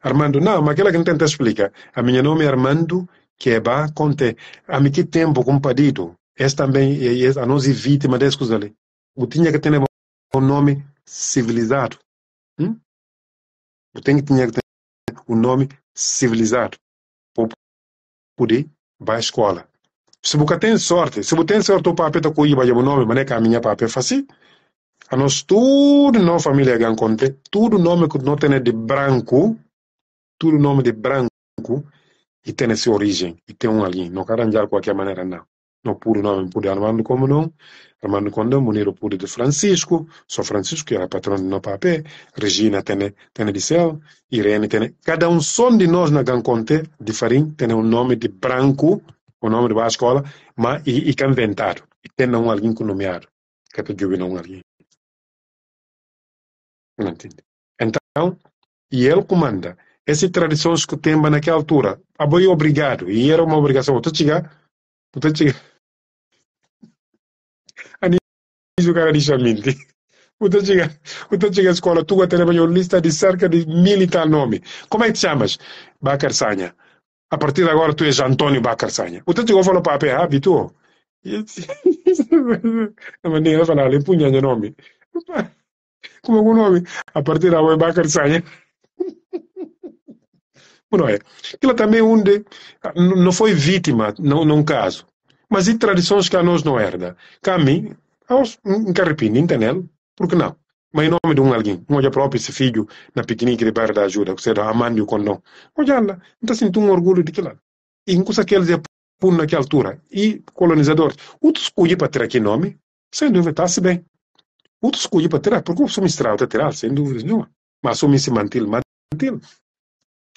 [SPEAKER 1] Armando, não, mas aquela que não tenta explicar. A minha nome é Armando, que é ba, conte. A mim que tempo compadido. Esse também é, é a
[SPEAKER 4] nossa vítima dessa coisa ali. Eu tinha que ter um nome civilizado. Hum? Eu tenho que tinha que ter um nome civilizado. Para poder ir à escola. Se você tem sorte, se você tem sorte, o papel está com o
[SPEAKER 1] nome, mas não é que a minha papel é fácil. A nós, tudo na família Ganconte, tudo nome que não tem de branco, tudo nome de branco, e tem essa origem, e tem um alguém Não quer arranjar qualquer maneira, não. Não puro nome, puro Armando como não. Armando Condão, Muniro pude de Francisco, só Francisco, que era patrão do nosso papel, Regina tem, de céu, Irene tem. Cada um som de nós na Ganconte, de Farim, tem um nome de branco, o nome de baixa escola, mas e, e que é inventado. E tem um
[SPEAKER 4] alguém que nomeado, que é para alguém. Não entendi. Então, e ele comanda. Essas tradições que tem naquela altura, apoio
[SPEAKER 1] ah, obrigado, e era uma obrigação. Vou Estou chegar, estou chegar. Ani jogar lixamente. Estou chegar, te chegar à escola, tu tem uma lista de cerca de mil e tal nome. Como é que te chamas? Bacar Sanha. A partir de agora tu és Antônio Bacar Sanha. Estou chegou falou para a PH, Vitor. A maneira de falar, ele punha o nome como o nome. Aparte era Abubakar Sanya. Não é? Ela também onde não foi vítima não, num caso. Mas e tradições que a nós não herda? Caminho aos encarrepinho, entendeu? Por que não? Mas em nome de um alguém, onde próprio esse filho na pequenininha de barra da ajuda, que será amando o condão. Olha lá, então sinto um orgulho de que lá. E com aqueles é naquela altura. E colonizadores. Outros escolhi é para ter aqui nome, sem dúvida, está-se bem que escolhe para trás, porque ministrado estrada lateral, sem dúvida nenhuma. Mas somos mantil, mantil.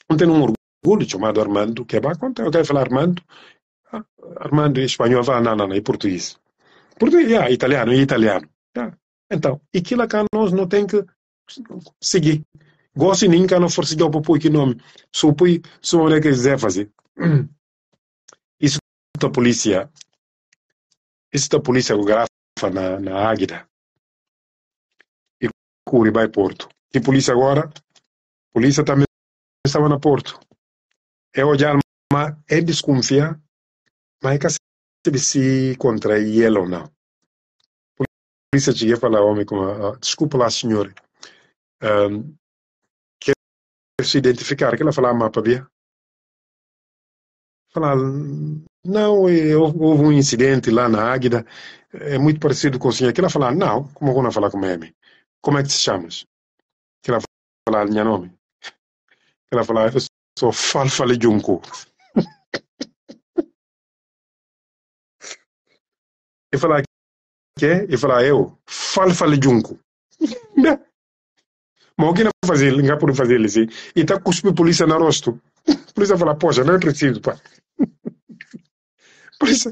[SPEAKER 1] Não tem um orgulho chamado Armando, que é bacana. Eu quero falar Armando. Ah, Armando em é espanhol, vai, não, não, não, e português. Português, yeah, italiano, é italiano. Yeah. Então, e que lá nós não tem que seguir. Gosto nem que não for seguir o povo que nome. Só põe, sou o que quiser fazer.
[SPEAKER 4] Isso da polícia. Isso da polícia que grafa na, na Águeda. Curitiba e Porto. E polícia agora, polícia também estava na Porto. É olhar,
[SPEAKER 1] mas é desconfiar, mas é que sabe se contra ela ou não.
[SPEAKER 4] Polícia cheguei a falar ao homem como desculpa lá, senhor, um, quer se identificar, que ela falava mapa, bia Falar, não, é, houve um incidente lá na Águida, é
[SPEAKER 1] muito parecido com o senhor. Que ela falar, não, como eu vou falar com o M? Como é que te chamas? Que ela
[SPEAKER 4] o meu nome. Que ela falava, eu sou Falfale Junco. E falava, que? E falava, eu, Falfale Junco. Mas o
[SPEAKER 1] que não fazer, não pode fazer ele assim. E tá cuspindo polícia na rosto. A polícia fala, poxa, não é preciso, pá. Polícia,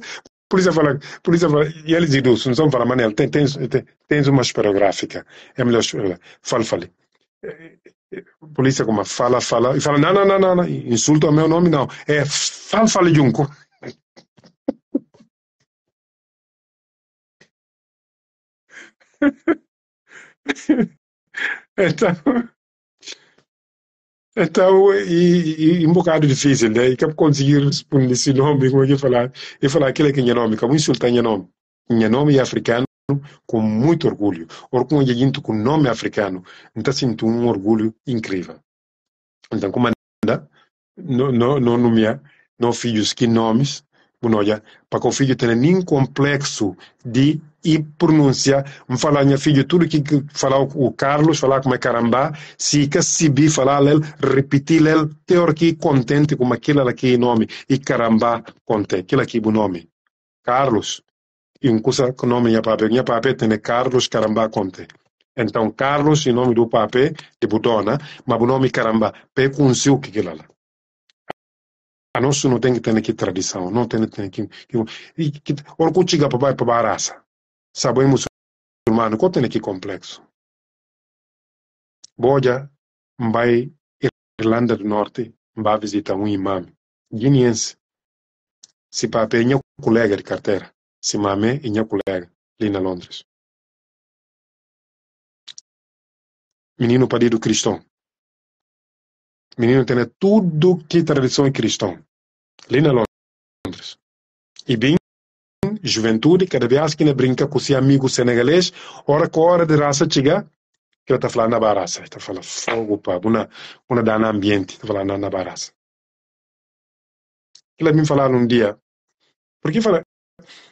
[SPEAKER 1] polícia isso, fala, por fala, e ele diz, não fala, Manel, tem, tens, tens uma esperográfica, é melhor esperográfica. Fale, fale. Eh, eh, polícia como fala, fala, e fala, não, não, não, não, não. insulto ao meu nome, não. É, fala,
[SPEAKER 4] fala, Junco. então, então, e, e, um bocado difícil, né? E que conseguir
[SPEAKER 1] responder esse nome, como é eu falar, e falar aquilo que é nome, como insultar é nome. Meu nome é africano com muito orgulho. Ou com gente com nome africano, então sinto um orgulho incrível. Então, como anda, não, não, não nomear, não filhos que nomes, Bonoia, para que o filho tenha nenhum complexo de e pronúncia, me falar minha filha tudo que, que falar o Carlos, falar como é caramba, se que se bi falar ele, repetir ele, teor que contente com aquele aqui nome, e caramba conte contente, aquele aqui o nome. Carlos, e um coisa com nome minha papel, minha papel tem Carlos caramba conte Então, Carlos, em nome do papel, de Budona, mas o nome caramba, pecuncio que aquilo é lá a nosso não tem que ter aqui tradição, não tem que ter aqui. Orcutiga é para para a raça.
[SPEAKER 4] Sabemos muçulmano, qual tem aqui complexo? Boja, vai Irlanda do Norte, vai visitar um imã.
[SPEAKER 1] guineense.
[SPEAKER 4] Se papel é colega de carteira, se mamé é colega, ali na Londres. Menino Padido cristão. Menino tem né, tudo que tradição é cristão. na Londres. E bem, juventude, cada vez que brinca
[SPEAKER 1] com seu amigo senegalês, hora com hora de raça chega, que eu tá falando na baraça. está falando fogo, pá, uma, uma dana ambiente, está falando na baraça.
[SPEAKER 4] Que me falaram um dia, porque fala,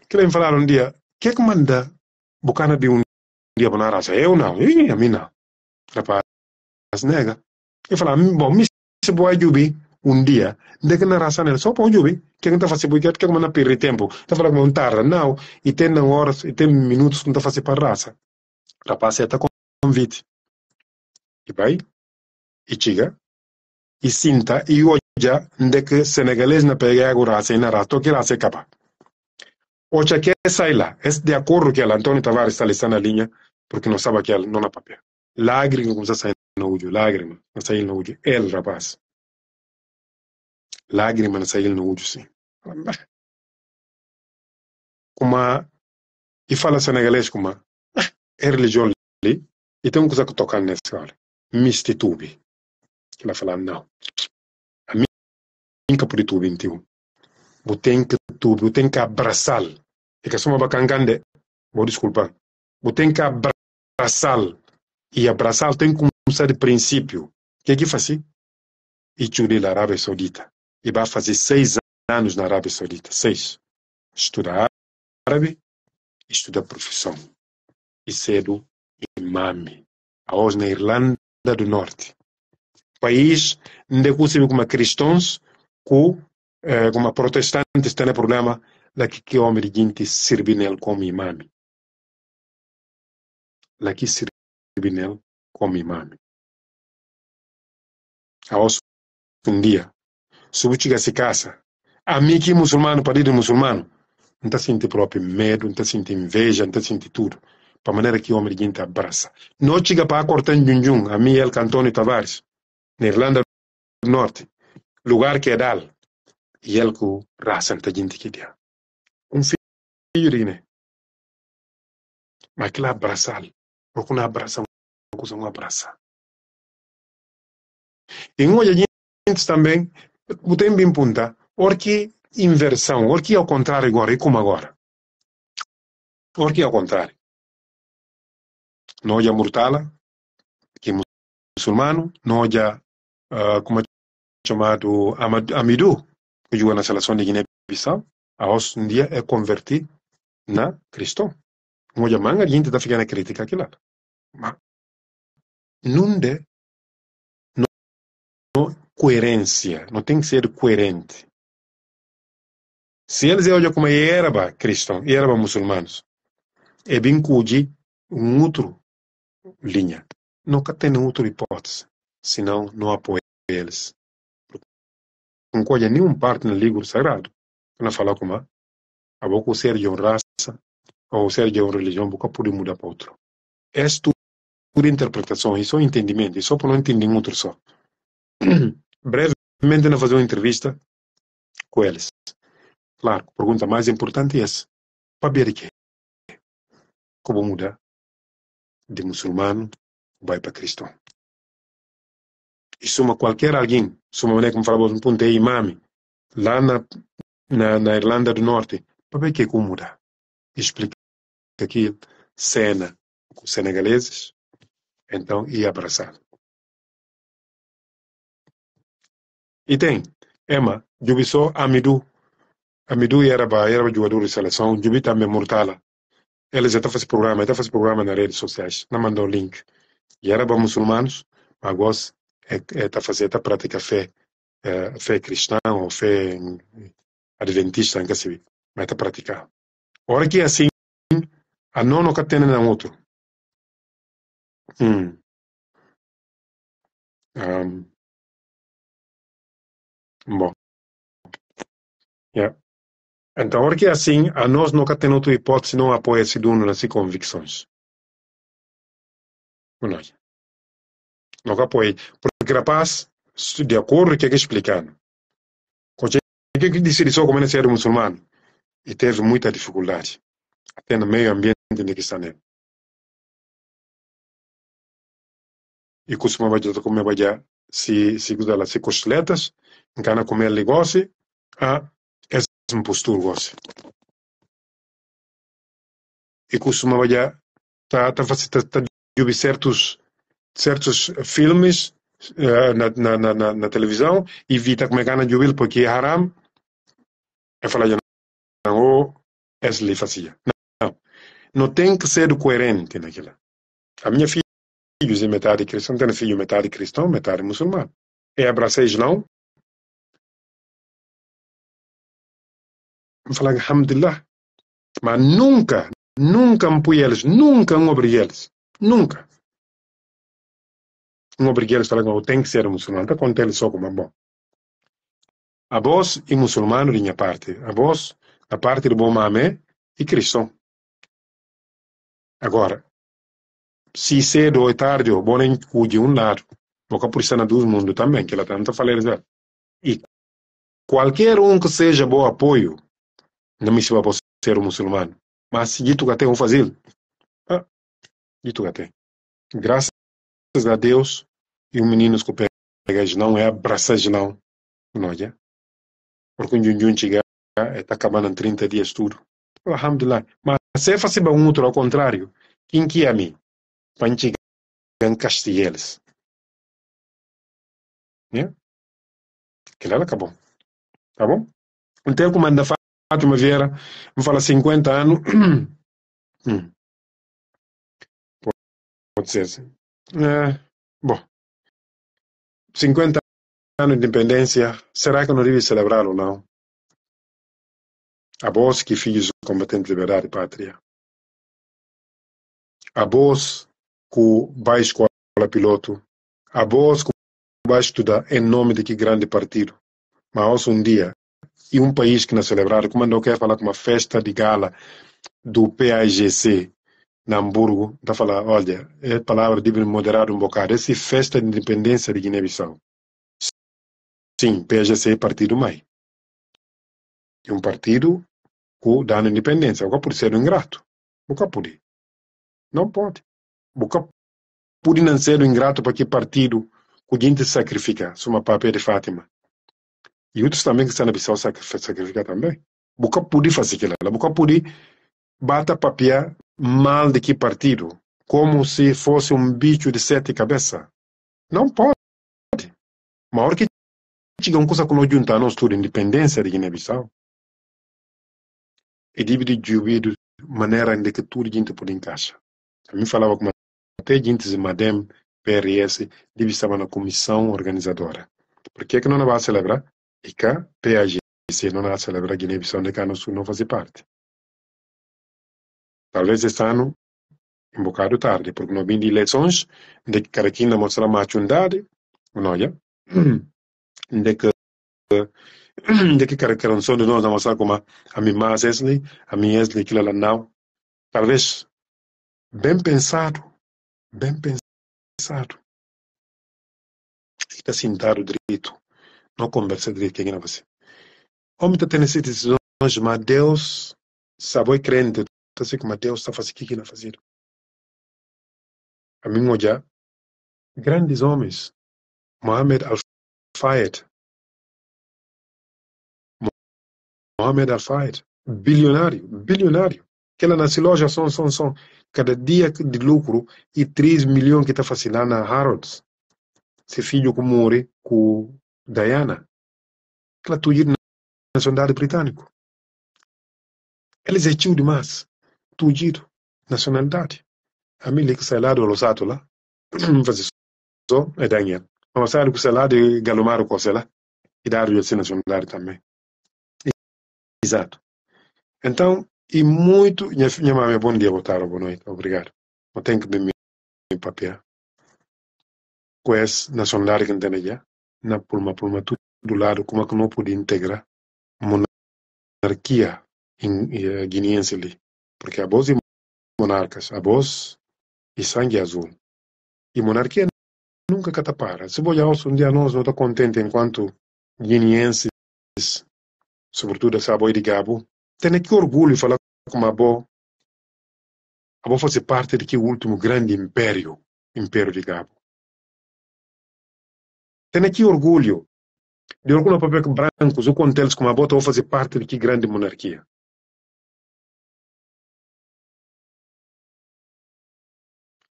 [SPEAKER 4] que me falaram um dia, que é que manda bocana de um dia para na raça? Eu não, eu a mim não. Rapaz,
[SPEAKER 1] nega. Eu falava, bom, me no jubi de que na rasa que sopo jubi keng porque fasi buikat una mana tiempo. tempo ta como kong tarda no, y na horas iten
[SPEAKER 4] minutos no te hace para raza? rapaz eta convite y va y chiga e sinta e de que senegalês
[SPEAKER 1] na pega agu se na rasa que la capa ocha que sai es de acuerdo que el Antonio Tavares está en la linha porque no sabe que no não na papel lágrimas como se salen. não
[SPEAKER 4] houve lágrima, na saída não houve el rapaz. Lágrima na saída não houve sim. Kuma, e fala senegalês kuma, é religião ali, e tem um coisa que tocando nesse cara. tubi, Ela fala, não. A mim, nunca pude tube em Eu tenho que tubo, eu tenho que abraçar. E que a sua bacangande,
[SPEAKER 1] vou desculpar. Eu tenho que abraçar. E abraçar tem que começar de princípio. O que é que fazia? E chegou na Arábia Saudita. E vai fazer seis
[SPEAKER 4] anos na Arábia Saudita. Seis. estuda árabe, estuda profissão. E cedo, imame. Hoje na Irlanda do
[SPEAKER 1] Norte. País onde conseguimos como cristãos, com,
[SPEAKER 4] eh, como protestantes, está problema daqui que o homem gente servir nele como imame. La que nele como imame. Aos um dia, subuchiga se casa,
[SPEAKER 1] amigo muçulmano, parido muçulmano, não está sentindo próprio medo, não está sentindo inveja, não está sentindo tudo. Para maneira que o homem gente abraça. Não chega para cortar Junjun, a mim ele
[SPEAKER 4] Antônio Tavares, na Irlanda do Norte, lugar que é dal, e ele com raça não gente que dia. Um filho de Mas que lá porque não abraçam poucos numa praça. Em um olhadinho também, tempo em punta, porque inversão, porque ao contrário agora, e como agora? Porque ao contrário. Não olha mortala, que é muçulmano, não ah, olha, uh, como é chamado, Amidu, que joga
[SPEAKER 1] na seleção de Guiné-Bissau, a hoje um dia é convertido na cristão.
[SPEAKER 4] Não olha manga, a gente está ficando crítica aqui lá Mas não de não, não, coerência, não tem que ser coerente. Se eles olham como é era cristão, era muçulmanos,
[SPEAKER 1] é bem cuide um outro linha. Nunca tem outra hipótese,
[SPEAKER 4] senão não apoia eles. Não colhe nenhum parte no livro sagrado. Não fala como a boca o ser de uma raça ou o ser de
[SPEAKER 1] uma religião, boca pode mudar para outro. És tu por interpretações, só entendimento, e só por não entender um outro só. Brevemente, na fazer uma entrevista
[SPEAKER 4] com eles. Claro, a pergunta mais importante é essa. Para ver que como mudar de muçulmano vai para cristão. E suma qualquer alguém, suma maneira como falamos, um ponto aí, é imame, lá
[SPEAKER 1] na, na, na Irlanda do Norte, para ver que como mudar. Explica
[SPEAKER 4] aquilo, cena com os senegaleses, então ia abraçar. e tem Emma, Jubiso Amidu. Amidu era era jogador de seleção, Jubi também mortala. Ele
[SPEAKER 1] já está fazendo programa, está fazendo programa nas redes sociais, não mandou link. E era para muçulmanos, mas está é, é tá fazendo, está prática fé, é, fé cristã ou fé hum,
[SPEAKER 4] adventista, não sei, mas está praticar. Ora que é assim, a nono que tem na outro. Hum. Um, bom. Yeah. É. Então, porque é assim, a nós nunca temos outra hipótese não apoia se de nas convicções. Não. Nunca apoia. Porque, rapaz, de acordo com o que é explicado, que decidiu só começar a ser muçulmano e teve muita dificuldade, até no meio ambiente em é que está nele. Né? e costuma vai dizer como vai já se se cuidar lá se coxiletas, encana comer é negócio a essa impostura negócio e costuma vai já tá tá fazendo tá de certos certos filmes
[SPEAKER 1] na na na televisão e vi vita como é que de ouvir porque é haram é falar não é se lhe fazia não não
[SPEAKER 4] tem que ser coerente naquela a minha filha filhos e metade cristão, tenho filho metade cristão, metade muçulmano. É abracei Islão. Falar, alhamdulillah. Mas nunca, nunca me eles, nunca me obriguei eles. Nunca. Não obriguei
[SPEAKER 1] eles a falar, eu oh, tenho que ser muçulmano. Até contei eles só como é bom. A voz e muçulmano, minha parte. A voz, a parte do bom mamé e cristão. Agora, si cedo e tardi o buono incudi un lato, o capurisana do mundo também, que ela tanto tá falar já. Né? E qualquer um que seja bom apoio, não me chama para ser um muçulmano. Mas se dito que tem um fazer,
[SPEAKER 4] ah, dito que tem. Graças a Deus e o menino que pega não é abraçar não, não é? Porque um
[SPEAKER 1] junjun chega, está eh, acabando em 30 dias tudo. Alhamdulillah. Mas se é fácil para um outro ao
[SPEAKER 4] contrário, quem que é a mim? Panchigan Castielles. Né? Que lá acabou. Tá bom? Então, como anda Fátima Vieira, me fala 50 anos. hum. Pode ser. Assim. É, bom, 50 anos de independência, será que não devia celebrar ou não? A voz que filhos combatentes de liberdade e pátria. A voz com vai escola piloto. A
[SPEAKER 1] voz que vai estudar em nome de que grande partido. Mas um dia, e um país que não celebrar, como não quer falar com uma festa de gala do PAGC, na Hamburgo, está a falar, olha, é palavra de moderar um bocado, essa festa de
[SPEAKER 4] independência de Guiné-Bissau. Sim, PAGC é partido mãe. e um partido que dá a independência, o que pode ser ingrato, o que pode. Não pode boca por não ingrato para que partido
[SPEAKER 1] que a gente sacrifica, uma papel de Fátima. E outros também que estão na Bissau sacrificar também. Boca pude fazer aquilo, boca pude bater papel mal de que partido, como se fosse um bicho de sete cabeças. Não
[SPEAKER 4] pode. Uma hora que chega uma coisa que nós tudo, independência de Guiné-Bissau, e deve de maneira em que tudo a gente
[SPEAKER 1] pode encaixar. eu me falava com uma até Integrantes, MADEM, PRS, deve estar na comissão organizadora. Por que, é que não vai celebrar? E cá, PAGC não vai celebrar Guiné-Bissau, de cá não, não fazer parte. Talvez este ano, um bocado tarde, porque não vim de eleições, de que Caraquina mostrar maturidade, não é? De que de que caracterizam
[SPEAKER 4] de nós, mostrar como a minha mãe Esli, a minha Esli, aquilo lá não. Talvez, bem pensado, Bem pensado. Está assim sentado direito. Não conversa direito aqui na você. Homem está tendo essas decisões, mas Deus sabe é crente. Está que o Deus está fazendo o que ele fazer. A mim já grandes homens. Mohamed Al-Fayed. Mohamed Al-Fayed. Bilionário, bilionário. Que ela nasceu loja, são são são
[SPEAKER 1] cada dia de lucro e 3 milhões que está fascinando a Harrods.
[SPEAKER 4] Seu filho que morre com Diana. Ela tuir na nacionalidade britânica. Eles é tio demais. Tuir nacionalidade.
[SPEAKER 1] A mim, que salário Losato lá, fazer só é Daniel. Mas sabe que de Galomar o lá e dá a nacionalidade também.
[SPEAKER 4] Exato. Então, e muito. Minha, minha mãe, bom dia, boa tarde, boa noite, obrigado. Eu tenho que me em papel. Com essa nacionalidade que tem já, na pulma, pulma, tudo do lado, como é que não pude integrar monarquia eh, guineense ali? Porque a voz de monarcas, a voz e sangue azul. E monarquia nunca catapara.
[SPEAKER 1] Se vou um dia nós não está contente enquanto guineenses,
[SPEAKER 4] sobretudo essa boi de Gabo, tem que orgulho falar como Abô, Abô fosse parte de que último grande império, Império de Gabo. Tenho aqui orgulho de alguns papéis brancos, o conto eles como Abô, vou fazer parte de que grande monarquia.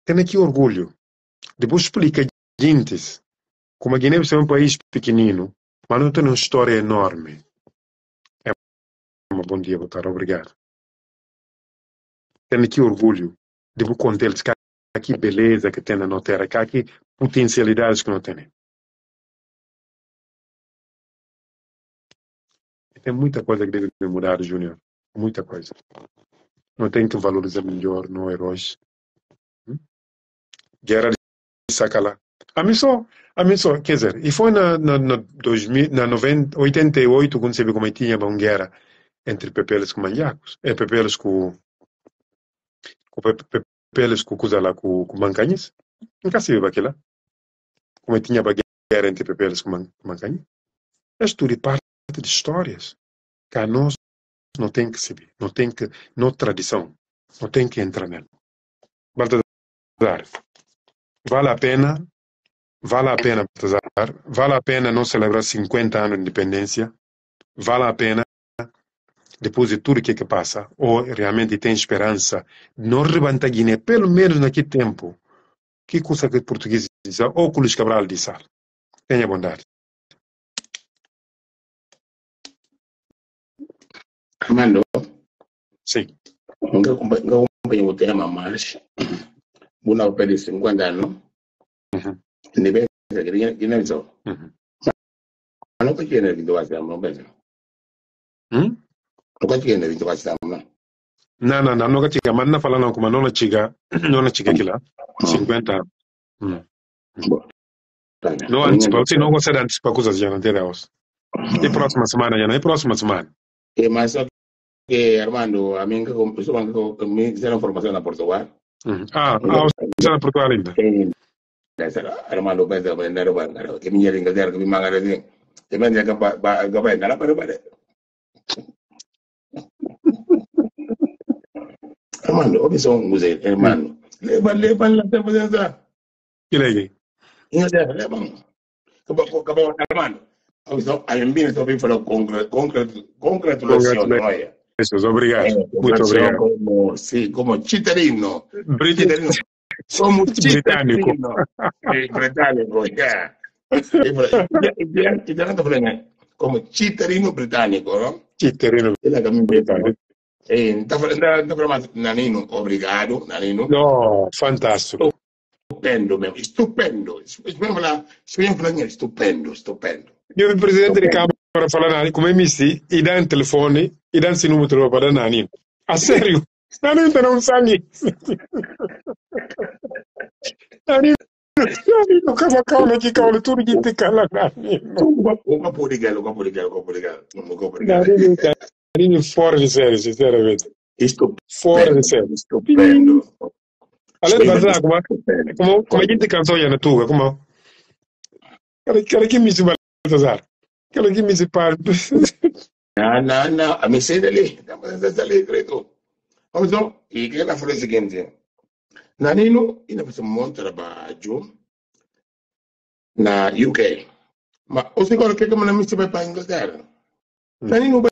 [SPEAKER 4] Tenho aqui orgulho de vos explicar gente, como a Guiné é um país pequenino, mas não tem uma história enorme. É bom dia, boa tarde, obrigado tem aqui orgulho de me contar que aqui beleza que tem na nossa terra, que aqui potencialidades que não tem. Tem muita coisa que deve mudar, Júnior. Muita coisa. Não tem que valorizar melhor,
[SPEAKER 1] não é hoje. Hum? Guerra de Sacalá. A mim a missão, quer dizer, e foi na, na, na, 2000, na 90, 88, quando se viu como tinha uma guerra entre pepeles com manjacos, é eh, pepeles com peles kukuzala kumankanyis nkasibe bakila cometiam a guerra entre pepeles com mancanhas És tudo parte de histórias
[SPEAKER 4] que a nós não tem que saber, não tem que, não tradição, não tem que entrar nela. Baltazar, vale a pena, vale a pena,
[SPEAKER 1] Baltazar, vale a pena não celebrar 50 anos de independência, vale a pena depois de tudo o que, é que passa, ou realmente tem esperança de não
[SPEAKER 4] levantar Guiné, pelo menos naquele tempo, que coisa que o português diz, ah, ou que o Luís Cabral diz. Ah, tenha bondade. Armando? Sim. Ngakumpenye kutema march buna kupedi 50 anos nibeza ginezo manokutyene não vasiyamobeza
[SPEAKER 1] nokatiga ne bintu kasitaamuna na na na nokatiga manna fala nankuma nonaciga nonaciga kila cinquanta mm. mm. no anticipa uti noko sede anticipa coisas já não tem deus e próxima semana já não e próxima semana
[SPEAKER 3] e mas só que Armando a mim que eu banco que me fizeram formação na Portugal
[SPEAKER 4] mm. ah ah você na Portugal ainda
[SPEAKER 3] Armando pensa que não era banco que me ia Inglaterra que me mangaram assim que me ia que vai que vai hermano, obviously vamos dizer, hermano, levam, levam lá para fazer isso. Que lei? Inglaterra, levam. Acabou, hermano. A envio estou vindo para congratulações, olha.
[SPEAKER 1] Isso, obrigado. É, Muito obrigado.
[SPEAKER 3] Como, sim, como chiterino. Briterino. Somos britânico. britânico, yeah. italiano também, como chiterino britânico, não? Chiterino. Ele é também britânico. E eh, Nanino, obrigado, Nanino. No, fantastico. Stupendo, mesmo. estupendo. Signor
[SPEAKER 1] Flanieri, stupendo, stupendo. Io il presidente di Camera fala Nani, come mi si, i dan telefoni, i dan si numero trovo da Nani. A serio? Nani non sa niente.
[SPEAKER 2] Nanino Nanino, cavolo, cavolo, chi cavolo, tu gli ti cala Nanino.
[SPEAKER 3] Un capo di gallo, un capo di gallo, un capo di gallo.
[SPEAKER 1] Marinho fora de série, sinceramente. Estupendo. Fora de série. Estupendo. Além de cantar, é como, como, como é que te já na tua? É como? Cara, cara que me se Baltazar. Cara que me se par. Não,
[SPEAKER 3] não, não. A mim sai dali. Estamos dali, credo. Vamos então. E que ela falou o seguinte. Nanino, ainda fez um bom trabalho
[SPEAKER 4] na UK.
[SPEAKER 3] Mas, ou seja, o que é que a minha missão vai para a Inglaterra? Nanino hum. vai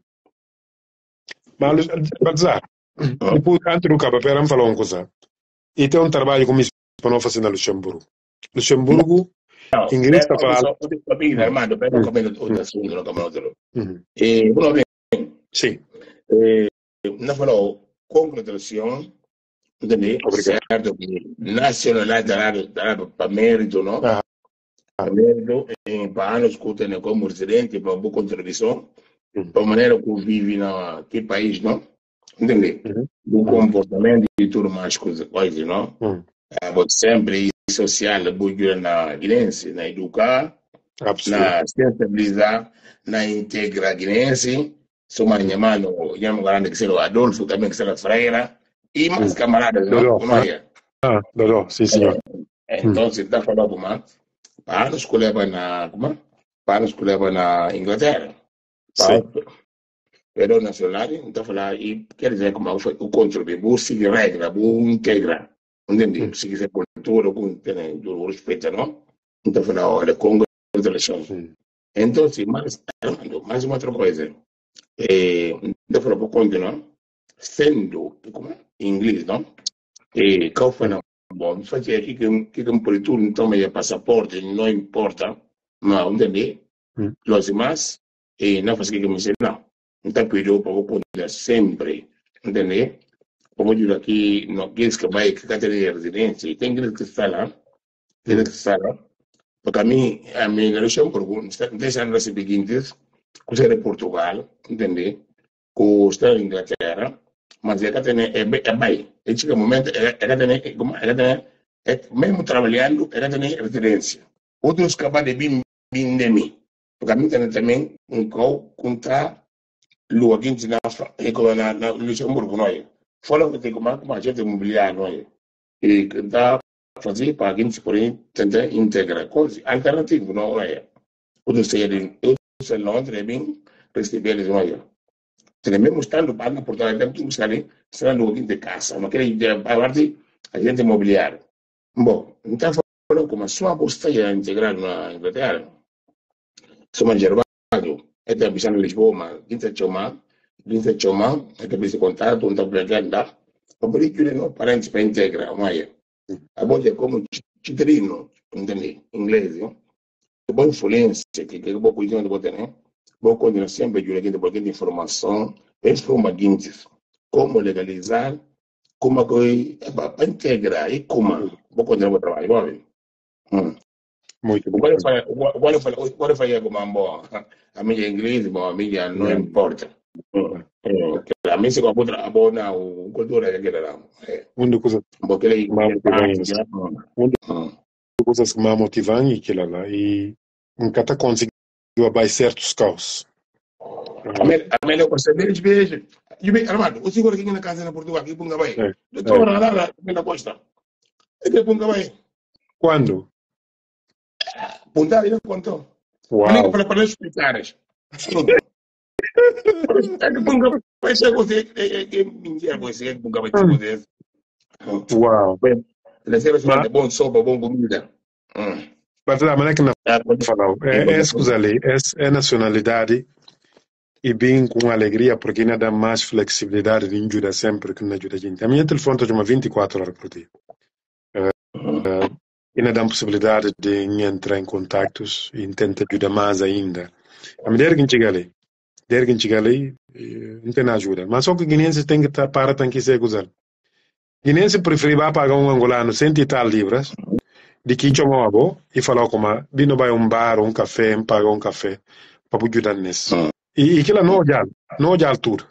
[SPEAKER 1] Balzar, depois, antes do capa, pera, vamos falar uma coisa. E tem um trabalho com para como Hispanófase na Luxemburgo. Luxemburgo, não, inglês está falando. Armando, pera, um comento outro assunto, não comento outro. Eh, bueno, bien. Sim.
[SPEAKER 3] Eh, não falou congratulação, entendeu? Obrigado. Certo que nacional dará, dará para mérito, não? Ah. Mérito, eh, para nos escutem como residente, para uma boa contribuição de maneira que vive naquele país, não? Entendeu? Uhum. Do comportamento e tudo mais coisas, coisa, não? Uhum. É, sempre social, bujo na guinense, na educar, na sensibilizar, na integrar guinense. Sou mais chamado, chamo grande que seja o Adolfo, também que seja Freira,
[SPEAKER 2] e mais uhum. camaradas, do não? Como é? Ah,
[SPEAKER 1] ah sim, senhor.
[SPEAKER 3] É, então, uhum. se está falando, como é? Para nos colher na, como Para nos colher na Inglaterra. Sim. Era o nacional, então falar, e quer dizer, como foi o controle, vou seguir regra, vou integrar, entendeu? Se quiser por tudo, com o respeito, não? Então falar, olha, congratulações. Então, sim, mais mais uma outra coisa. É, então falou, vou continuar, sendo, como é? inglês, não? E eh, qual foi na bom, fazer aqui que, que por tudo, então, meia passaporte, não importa, mas, entendeu? é Os demais, e não faz o que me dizer, não. Então pediu para responder sempre, entendeu? Como eu digo aqui, aqueles que vai que categoria de residência, tem aqueles que está lá, aqueles que está lá, porque a mim, a mim minha relação pergunta, deixa nos seguintes, que será Portugal, entendeu? Que está na Inglaterra, mas é que tem, é, é bem, e chega um momento, é que tem, é que tem, é, mesmo trabalhando, é que tem residência. Outros que vão de bim, bim de mim. Porque também um gol contra Luaguinho de na, na Luxemburgo, não é? Falam que tem como uma agente imobiliária, não é? E dá fazer para alguém se porém tentar integrar coisas. alternativas, não é? O do ser em sou Londres, é bem, receber eles, não é? mesmo estando para a oportunidade de buscar, será Luaguinho de casa, não quer dizer, para a agente imobiliário. Bom, então falou como a sua postura a integrar na Inglaterra. Soma Gervásio, etablissant é Lisboa, quinta Choma, quinta Choma, etablisse contato, um tableganda, obrigure no parentes para integrar, maia. A boa é como titrino, entende? Inglês, né? o bom influência, que né? é bom coisa de botar, né? Boa coisa sempre, jura de tem informação, esse foi uma guintes. Como legalizar, como a é coisa, é, para integrar, e como, boa coisa de trabalho, vale. ver.
[SPEAKER 2] Hum. Muito
[SPEAKER 3] what if, I, what, if I, what if I hago mambo a mí inglés bo mí não no importa a mí se compra abona o cultura é aquela era
[SPEAKER 1] é. mundo coisa porque ele é mundo ah. coisas que me motivam e que lá e nunca tá conseguindo abai certos caos.
[SPEAKER 3] a melhor coisa é deles veja e bem armado o senhor aqui na casa na Portugal aqui punga vai
[SPEAKER 1] é, doutor nada
[SPEAKER 3] na costa é que punga vai quando Mudar ele contou. Uau. Para para explicares. nunca vai ser que é, é, é, que hum.
[SPEAKER 4] Uau.
[SPEAKER 1] Ele sempre bom bom comida. Hum. Mas a maneira que não ah, é é nacionalidade e bem com alegria porque ainda dá mais flexibilidade de ajuda sempre que não ajuda a gente. A minha telefone está de uma 24 horas por dia. Uhum. Ah, e na dá possibilidade de entrar em contatos e tentar ajudar mais ainda. A mulher que chega ali, a que chega ali, não tem ajuda. Mas só que o guinense tem que estar para, tem que ser O Guinense prefere pagar um angolano cento e tal libras, de que chamou avô e falou como, vino vai um bar, um café, pagar um café, para ajudar nesse. E, aquilo que lá não olhar, não olhar tudo.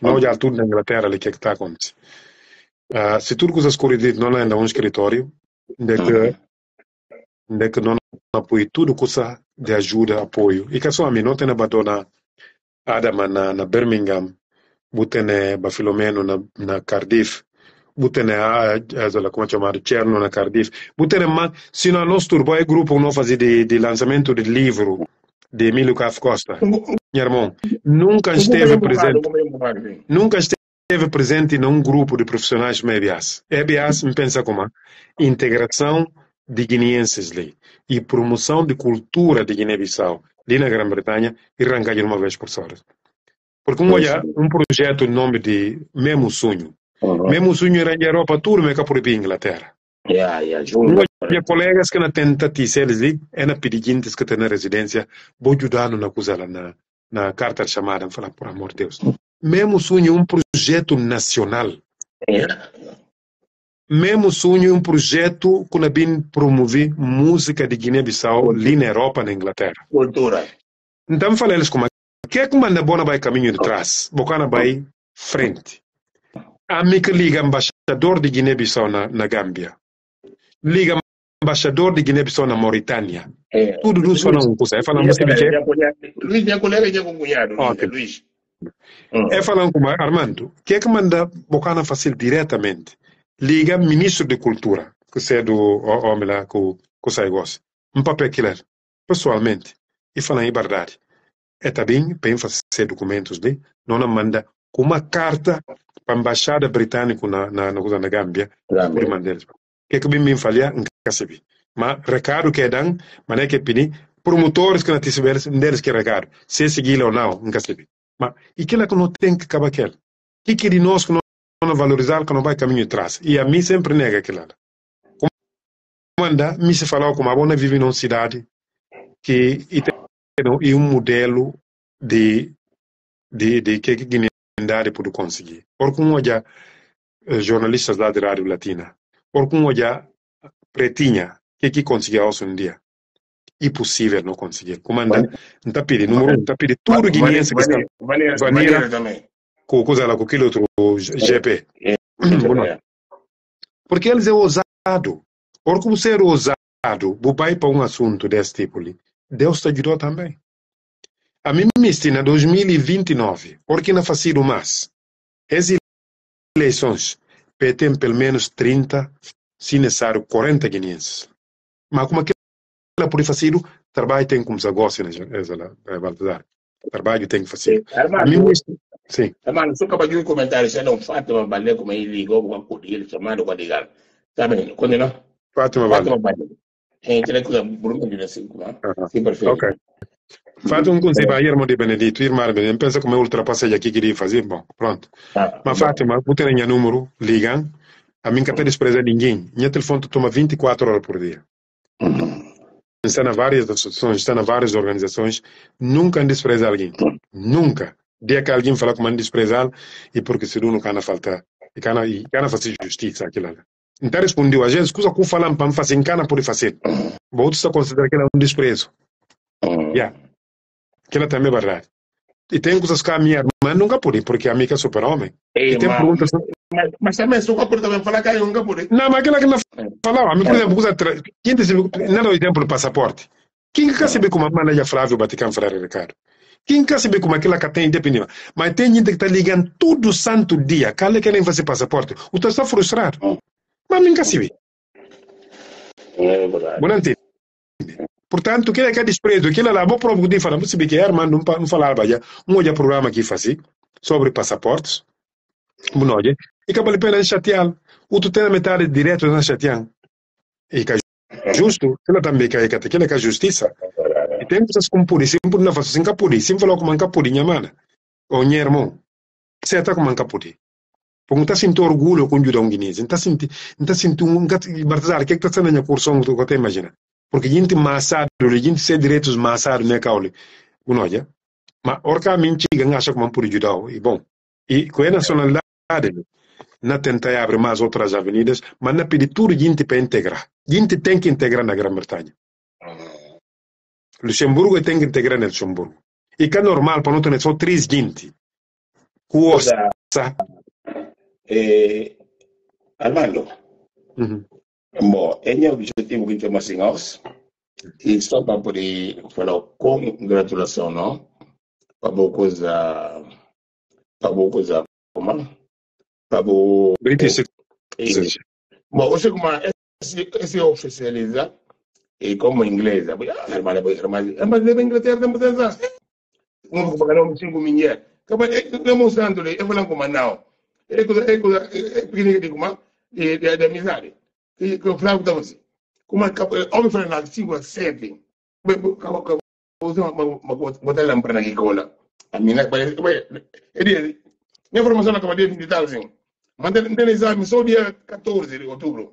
[SPEAKER 1] Não olhar altura na Inglaterra, ali que é está acontecendo. Uh, se tudo coisas corridas não ainda um escritório, de que mm de né, que não apoio tudo que de ajuda, apoio. E que a sua amiga não tem abandonado Adama na, na Birmingham, butene Bafilomeno na, na Cardiff, butene a, a, como é chamado, na Cardiff, butene ma, se não nós turbo é grupo não fazia de, de lançamento de livro de Emílio Caf Costa, Minha irmã, nunca esteve presente, nunca esteve presente num grupo de profissionais como EBS. EBS me pensa como integração diguineenses-lhe e promoção de cultura de Guiné-Bissau, ali na Grã-Bretanha, e arrancar de uma vez por semana Porque um, olhar um projeto em nome de Memo Sonho. Uhum. Memo Sunho era em Europa, tudo é que por Inglaterra. Yeah, yeah, um colegas que na tentativa eles ali, é na pediguintes que tem na residência, vou ajudar na coisa lá na, na carta chamada, falar, por amor de Deus. Uhum. Memo Sonho é um projeto nacional. Yeah. Mesmo sonho um projeto que bem promove música de Guiné-Bissau ali na Europa, na Inglaterra. Cultura. Então, falei eles como é que é que manda bona vai caminho de trás, bocana vai frente. A Mica liga embaixador de Guiné-Bissau na, na Gâmbia. Liga embaixador de Guiné-Bissau na Mauritânia.
[SPEAKER 4] É. Tudo isso fala um coisa. É falando. um
[SPEAKER 1] Luiz, minha colega é com cunhado. Luiz. É falando com Armando. que é que manda bocana fazer diretamente? liga ministro de cultura, que é do homem lá que, que sai Um papel killer. É, pessoalmente, e falar em verdade, é também para fazer documentos de não manda uma carta para a embaixada britânica na na na, na Gâmbia, que mandar. É que que me falha, nunca sabe. Mas recado que é dan, mas é que é pini promotores que não tiveram deles que recado, se seguir ou não, nunca sabe. Mas e que lá que não tem que acabar aquele? Que que de nós que não valorizar que não vai caminho atrás. E a mim sempre nega aquilo lá. me se falou como a Bona vive numa cidade que e tem um modelo de, de, de que Guiné-Ndari pode conseguir. Porque um olha eh, jornalistas lá de Rádio Latina, porque um olha pretinha, que que conseguiu hoje um dia. Impossível não conseguir. Comanda. não está pedindo, não está pedindo tudo guineense que está. Vaneira também kozalako kilotro gp porque eles é ousado por como ser ousado vai para um assunto desse tipo ali Deus te ajudou também a mim misty na 2029 porque não facido mais as eleições petem pelo menos 30 se necessário 40 guineenses mas como aquela por facido trabalho tem como se gosta né Baltazar trabalho tem que fazer
[SPEAKER 4] a mim misty
[SPEAKER 1] Sí. eu sou capaz
[SPEAKER 3] de un comentario, ya no, Fátima Vallejo me ligó con Curir, chamado, con ligar. ¿Saben? ¿Cuándo no? Fátima Vallejo. Eh, credo che Burundi assim, sicura.
[SPEAKER 1] sim perfeito Ok. Fate un consiglio a Irmo di Benedetto, Irmar Benedetto, penso come ultrapassa gli chi di fasi, bon, pronto. Ah, ma mas potete il mio numero, liga, a mim capello spresa di ninguém, mio telefone toma 24 horas por dia. Está na várias associações, está na várias organizações, nunca despreza alguém, nunca dia que alguém falar com um desprezar e porque se não cana faltar e cana e cana fazer justiça aquilo lá então respondeu a gente escusa que falam para fazer cana pode fazer vou outro está considerar que ela é um desprezo ah. yeah. que ela também é verdade e tem coisas que a minha irmã nunca pode porque a minha é super homem e tem perguntas
[SPEAKER 3] mas, também também nunca pôde também falar que eu nunca pôde não mas aquela que não
[SPEAKER 1] é. falava a mim por é. exemplo quem disse não é o exemplo do passaporte quem quer é. saber como a mana já Flávio Vaticano Frare Ricardo quem quer saber como aquela que ela tem é independência? Mas tem gente que está ligando todo santo dia. Cala que vai fazer passaporte. O outro está frustrado. Mas nem quer saber. É verdade. Bom, não Portanto, aquele é que é desprezo, aquele é lá, vou provar de falar, você que é, mas não, não falava já. Um outro programa que fazia sobre passaportes. Bom, olha. E que vale a pena chatear. Outro tem a metade direto na chatear. E que é justo, ela também quer que aquela que é justiça itembisa sikumpuri simpuri lava sinkapuri simvala okumankapuri nyamana onyermo seta tá kumankapuri porque não está sentindo orgulho com o judeu guinense, não está tá sentindo, não está sentindo, não está, o que é que está sendo na curso que você imagina? Porque a gente massado, a gente se direitos massado, né, Caule? O noja. Mas, orca a orcamente, ganha acha como por judeu, e bom. E com a nacionalidade, não tenta abrir mais outras avenidas, mas na pedir tudo a gente para integrar. A gente tem que integrar na Grã-Bretanha. Luxemburgo je tank integriran na Luxemburgo. I ka normal pa noto ne so tri zginti.
[SPEAKER 4] Kuo sa. Eh, Armando. Mm
[SPEAKER 3] -hmm. Bo, enye objetivo que temos em nós, e só para poder falar congratulação, não? Para boa coisa, para boa coisa, como? Para boa... British. Bom, hoje como é se oficializar, e como inglesa. Ah, irmã, irmã, irmã da Inglaterra tem muitas anos. Um que pagou um cinco milhões. Acaba, eh, é mostrando-lhe, eu falando com Manaus. É coisa, é coisa, é pequenininha de como, de, de, de amizade. E que eu falava com você. Como é que, eu falando na cinco a você, Usam vou botar lá para na escola. A minha, parece, é dia, minha formação acaba de 20 anos, assim. Mandei um exame só dia 14 de outubro.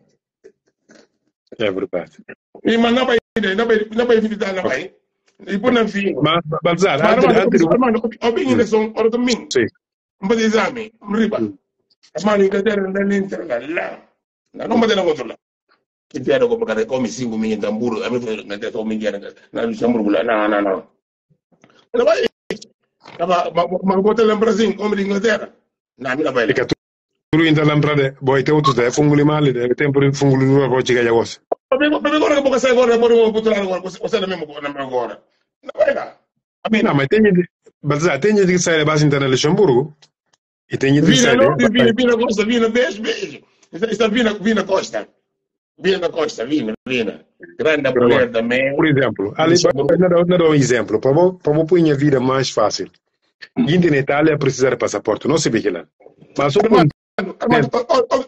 [SPEAKER 1] É verdade.
[SPEAKER 3] E mas não vai ir, não vai, não vai visitar, não vai. E por não vir. Mas, Balzar, mas, antes... Mano, eu vim em relação ao domingo. Sim. mas exame, um riba. Mano, Inglaterra não é agora lá. Não vai não vou controla. Que vieram com o cara, come cinco mil em tamburo, a mim foi na testa, come dinheiro, na Luxemburgo, lá, não, não, não. Não vai ir. Mas
[SPEAKER 1] vou te lembrar assim, como de Inglaterra. Não, não vai turu inta lamprade bo ite ututa funguli mali de tempuri funguli dura ko ciga jagos
[SPEAKER 3] be gore ko bokasa gore mo mo kutura gore ko sele memo ko namra gore na baila
[SPEAKER 1] amina ma tenye baza tenye de sai base interna Luxemburgo e tenye de sai vina vina
[SPEAKER 3] costa vina beijo beijo está vina vina costa vina costa vina vina grande mulher também por
[SPEAKER 1] exemplo ali na dá um exemplo para para pôr minha vida mais fácil Gente na Itália precisa de passaporte, não se vê Mas sobre
[SPEAKER 3] Armando,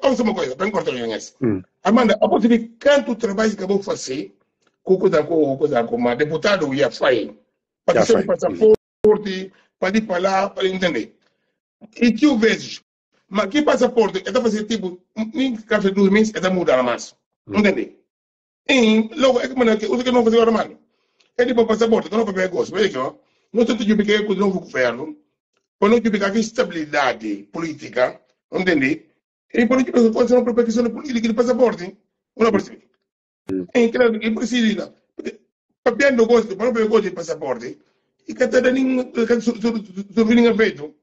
[SPEAKER 3] olha só uma coisa, para encontrar isso. Hum. amanda, a ponto de quanto trabalho que eu vou fazer com coisa como deputado hmm. hmm. e a FAI, para ter um passaporte, para ir para lá, para entender. E que vejo, mas que passaporte, eu estou fazendo tipo, nem caixa de dois meses, eu estou mudando mais. Hum. Entende? E logo, é que mano, o que não fazer o Armando? Ele para passaporte, que não vai pegar gosto, veja aqui, ó. Não tanto de que com o novo governo, para não que estabilidade política, entende? Ele pode, pode ser uma propagação política de passaporte. Não pessoa É claro que precisa ir lá. Papiando o gosto, próprio gosto de passaporte. E cada eh, survinho é feito.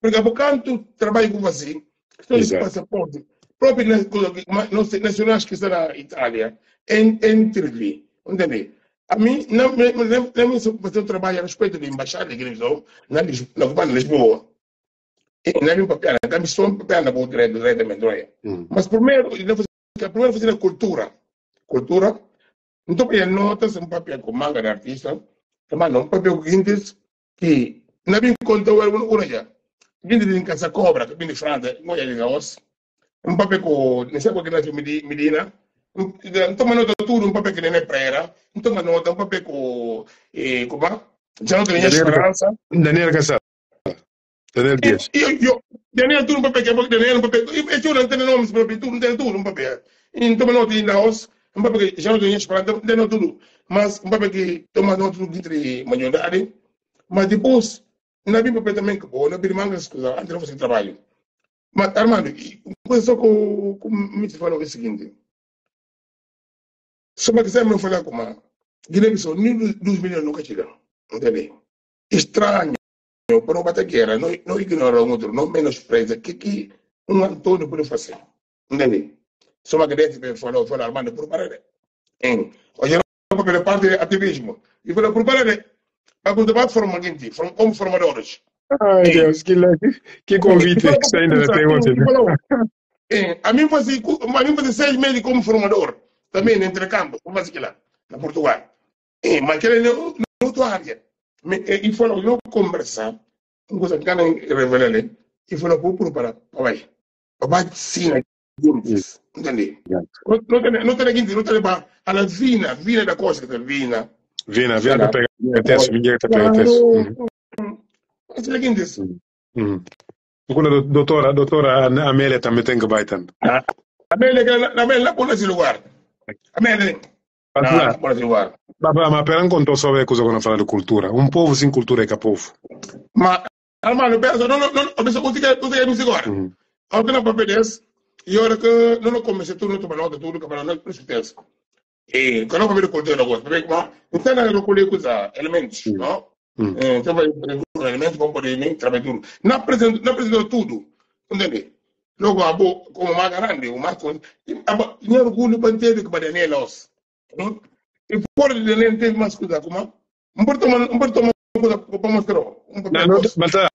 [SPEAKER 3] Porque por canto trabalho com você, questão de passaporte, próprio nacionais que estão na Itália, entre entende? A mim, não me fazer um trabalho a respeito da embaixada de Grisão na Lisboa. É papel inani um papel na boa direita, direita dire mendroya mas primeiro ele não a primeiro fazia cultura cultura então ele nota se um papel com manga de artista também não papel com índices que na bem conta o algum uma já vindo de casa cobra que vindo de França não é de Gaos um papel com não sei qual que nasceu Medina então nota tudo um papel que nem é prera então nota um papel com como já não tenho esperança
[SPEAKER 1] Daniel Casal
[SPEAKER 4] Daniel Dias.
[SPEAKER 3] Eh, eh, Daniel tudo um papel, porque Daniel um papel. E tu não tem nomes para tu não tem tudo um papel. Então não tem na os, um papel já não tem para não tudo. Mas um papel que toma não tudo entre maioridade. Mas depois, na tem também que bom, não tem mangas coisa, antes não fazer trabalho. Mas Armando, uma coisa só que o
[SPEAKER 4] me falou é o seguinte. Só para que me falar como Guilherme, bissau nem 2 milhões nunca chegaram Entendeu? Estranho. Meu, para uma taquera,
[SPEAKER 3] não, não ignora o outro, não menospreza. Que que um Antônio pode fazer? Entende? Só uma grande que falou, falou Armando, por parede. Hein? Hoje não pela parte de ativismo. E falou, por parede. Mas o debate forma gente, como hoje. Ai,
[SPEAKER 1] Deus, que, que convite que ainda tem né, hoje. Né? A
[SPEAKER 3] mim fazia, a mim fazia seis meses como formador, também entre campos, como fazia lá, na Portugal. Mas que ele é não, não, não área e eh, foram eu conversar ngoza kana revelele ifuna kuwuphuluphala kwabayi wabasina kinzis entende notele kinzis notele ba ala não tem da coisa da vina
[SPEAKER 1] vina vina da pega teso vinha da pega teso notele kinzis kuna doutora doutora Amélia também tem que baitan
[SPEAKER 3] Amélia Amélia lá
[SPEAKER 1] conhece lugar Amélia Particolare. Vabbè, ma per só un tuo sovere cosa con fare cultura. Un povo sin cultura è capovo.
[SPEAKER 3] Ma Almano, penso, non, non, ho pensato così che così è não Mm. Ho pensato proprio adesso, io não che non ho commesso tutto, tutto, tutto, tutto, não parlano di E quando ho capito cultura, cosa, perché ma non stanno a raccogliere cosa, elementi, mm. no? Mm. Eh, cioè, un elemento, componimento, travetura. Não presento, non presento tutto, entende? Logo, como mais grande, o mais... Não orgulho para ter que para Daniel Osso il faut coordonner tel masque da kuma mporto man mporto não, ko ko mastro
[SPEAKER 4] no malta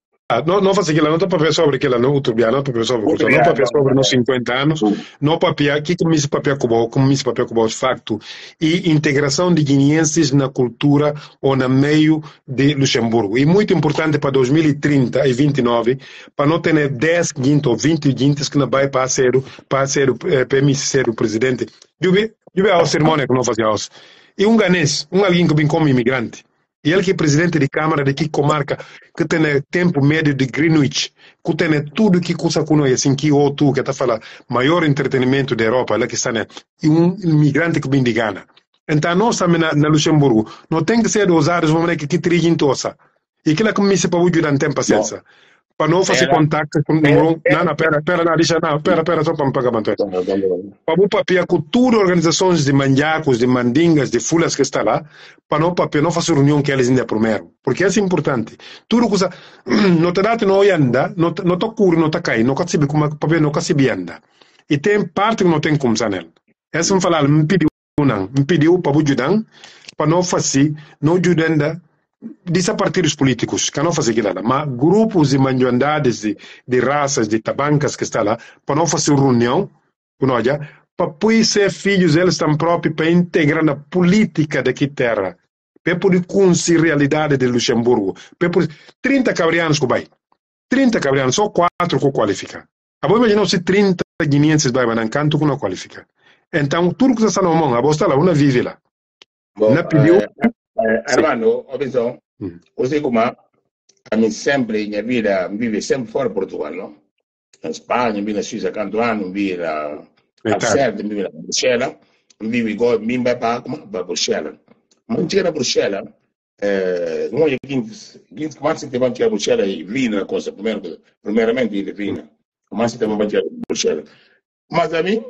[SPEAKER 1] No, no fa che la nota papia sobre che la no uturbia no papia sobre curso no papia sobre no 50 anos no papia que como isso papia cubo como isso papia cubo facto e integração de guineenses na cultura ou no meio de Luxemburgo e muito importante para 2030 e 29 para não ter 10 guintos ou 20 guintos que não vai para ser para ser eh, ser o presidente Jubi eu ia a cerimônia que não fazia E um ganês, um alguém que vem como imigrante, e ele que é presidente de Câmara de que comarca, que tem tempo médio de Greenwich, que tem tudo que custa com nós, assim, que ou tu, que está falando, maior entretenimento da Europa, lá que está, né? E um imigrante que vem de Gana. Então, nós estamos na, na Luxemburgo, não tem que ser ousados, vamos dizer, que, que em tossa. E aquilo que me se pode ajudar, não tem paciência. Não para não fazer contato com nenhum. Não, não, pera, pera, não, deixa, não, pera, pera, só para me pagar manter. Para o papel, a cultura, organizações de manjacos, de mandingas, de fulas que está lá, para não papel, não fazer reunião que eles ainda primeiro. Porque é importante. Tudo coisa, não te dá, não anda, não te cura, não te cai, não cacibe, como papel, não cacibe anda. E tem parte que não tem como sanar. Essa é me falar, me pediu, me pediu para o judan, para não fazer, não judanda, disse a partidos políticos que não fazem aquilo, mas grupos de manuandades de, de, raças, de tabancas que estão lá, para não fazer reunião, não para poder ser filhos, eles estão próprios para integrar na política daqui terra, para poder conhecer a realidade de Luxemburgo. Por... 30 cabrianos que vai, 30 cabrianos, só 4 que qualificam. Agora imaginar se 30 guineenses vai para canto que não qualifica. Então, tudo que está na mão, a bosta lá, uma vive lá. Bom, na pediu, é...
[SPEAKER 3] Eh, Armando, ho visto, mm. a
[SPEAKER 1] come mi sempre in vita,
[SPEAKER 3] vive sempre fuori Portugal, não? Na Espanha, vive in Suíça, quando anno, vive a Serra, vive eh, a Bruxelles, vive in Mimba Pacma, a Bruxelles. Ma non c'era Bruxelles, eh, noi quando si teva a Bruxelles, vino la cosa, primeiramente il vino, ma si teva a Bruxelles. Ma a mim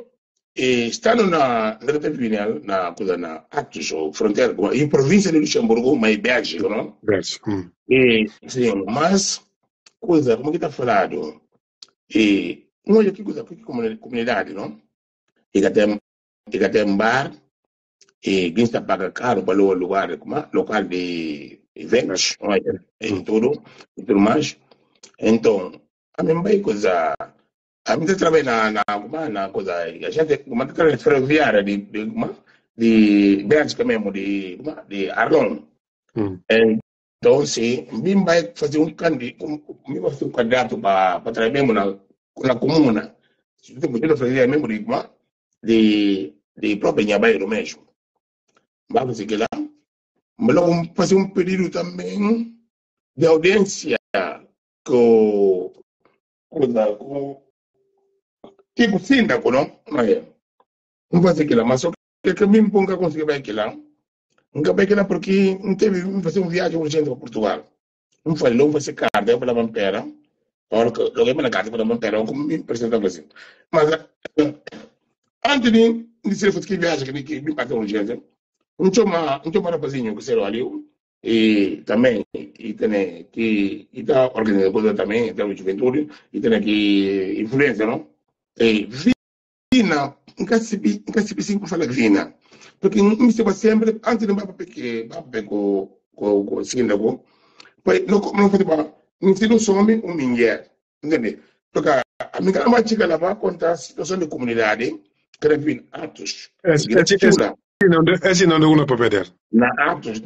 [SPEAKER 3] e estando na, na tribunal, na coisa na Actos, ou fronteira, em província de Luxemburgo, mas Bélgica, não?
[SPEAKER 4] Bélgica. Hum.
[SPEAKER 3] Sim, E, mas, coisa, como que está falado? E, não olha aqui coisa, que comunidade, não? E tem e até tem bar, e quem está paga caro para o lugar, como é? local de eventos, é? em tudo, e tudo mais. Então, a mesma coisa, Aminteu hmm. eh, também na, na alguma na coisa. A gente uma de ferroviária de, de, de, de Bélgica mesmo, de, de Arlon. Então, sim, mim vai fazer um candidato, mim vai fazer um candidato para para trabalhar mesmo na, na comuna. Eu fazia mesmo de, de, de próprio Nhabairo mesmo. Mas que lá. Mas logo fazer um pedido também de audiência com, com, com kikusinda kuno naye mas maso que mim nunca consegui bem aquilo nunca bem aquilo porque não teve fazer uma viagem urgente para Portugal não falei não fazer carta eu falava pera olha que logo na para falava pera como me apresentava assim mas antes de dizer fazer que viagem que me bateu urgente não tinha uma não tinha uma rapazinho que se olha e também e tem que e da organização também da juventude e tem aqui influência não Ei, eh, vina, nkasipisi nkufala vina. Porque me misiba sempre, antes de baba peque, baba pegou, go, go, seguindo go. Pai, não, não foi baba, ensino some um mulher, entende? Porque a minha cara vai lá, vai contar a situação da comunidade, que era vir atos.
[SPEAKER 1] É, é, esse não é uma propriedade Na atos,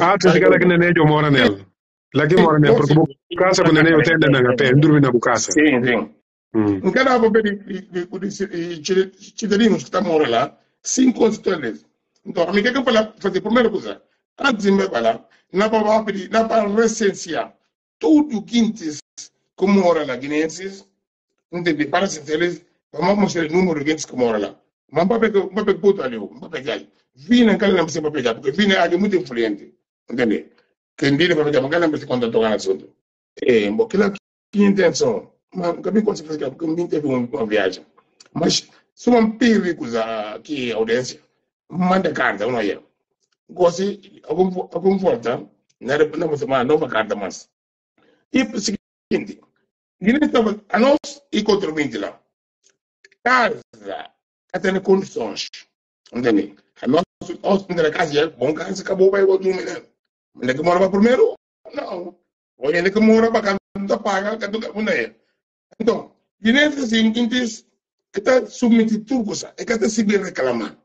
[SPEAKER 3] atos que ela é
[SPEAKER 1] de uma hora nela. Lá que mora nela, porque o casa quando nem eu tenho na HP, durmo na bucaça. Sim, sim.
[SPEAKER 2] Mm.
[SPEAKER 3] Nkɛ n'a fɔ bɛ estamos lá sin constitucionales. Entonces, a mí que para fazer primeira coisa, antes de falar, na para pedir, na para recensear tudo o quintes como mora lá guineenses, entende? Para sinceros, vamos mostrar o número de quintes que mora lá. Mas para pegar, para pegar puta ali, para pegar. Vina que não precisa pegar, porque vina é muito influente, entende? Quem diz para pegar, mas não precisa contar tocar no assunto. É, porque lá que intenção uma, nunca me conta porque me teve uma, uma viagem. Mas se um perigo aqui a audiência, manda carta, não é? Gosi, algum, algum volta, na, na uma nova carta, mas. E o seguinte, Guiné estava a nós e contra o lá. Casa, a ter condições, entende? A nossa, a nossa casa é bom, casa acabou, vai o do menino. é que morava primeiro? Não. Ou é que morava, a casa não está paga, a casa não está então, direitos e impunidades que está submetido tudo isso, é que está se reclamar.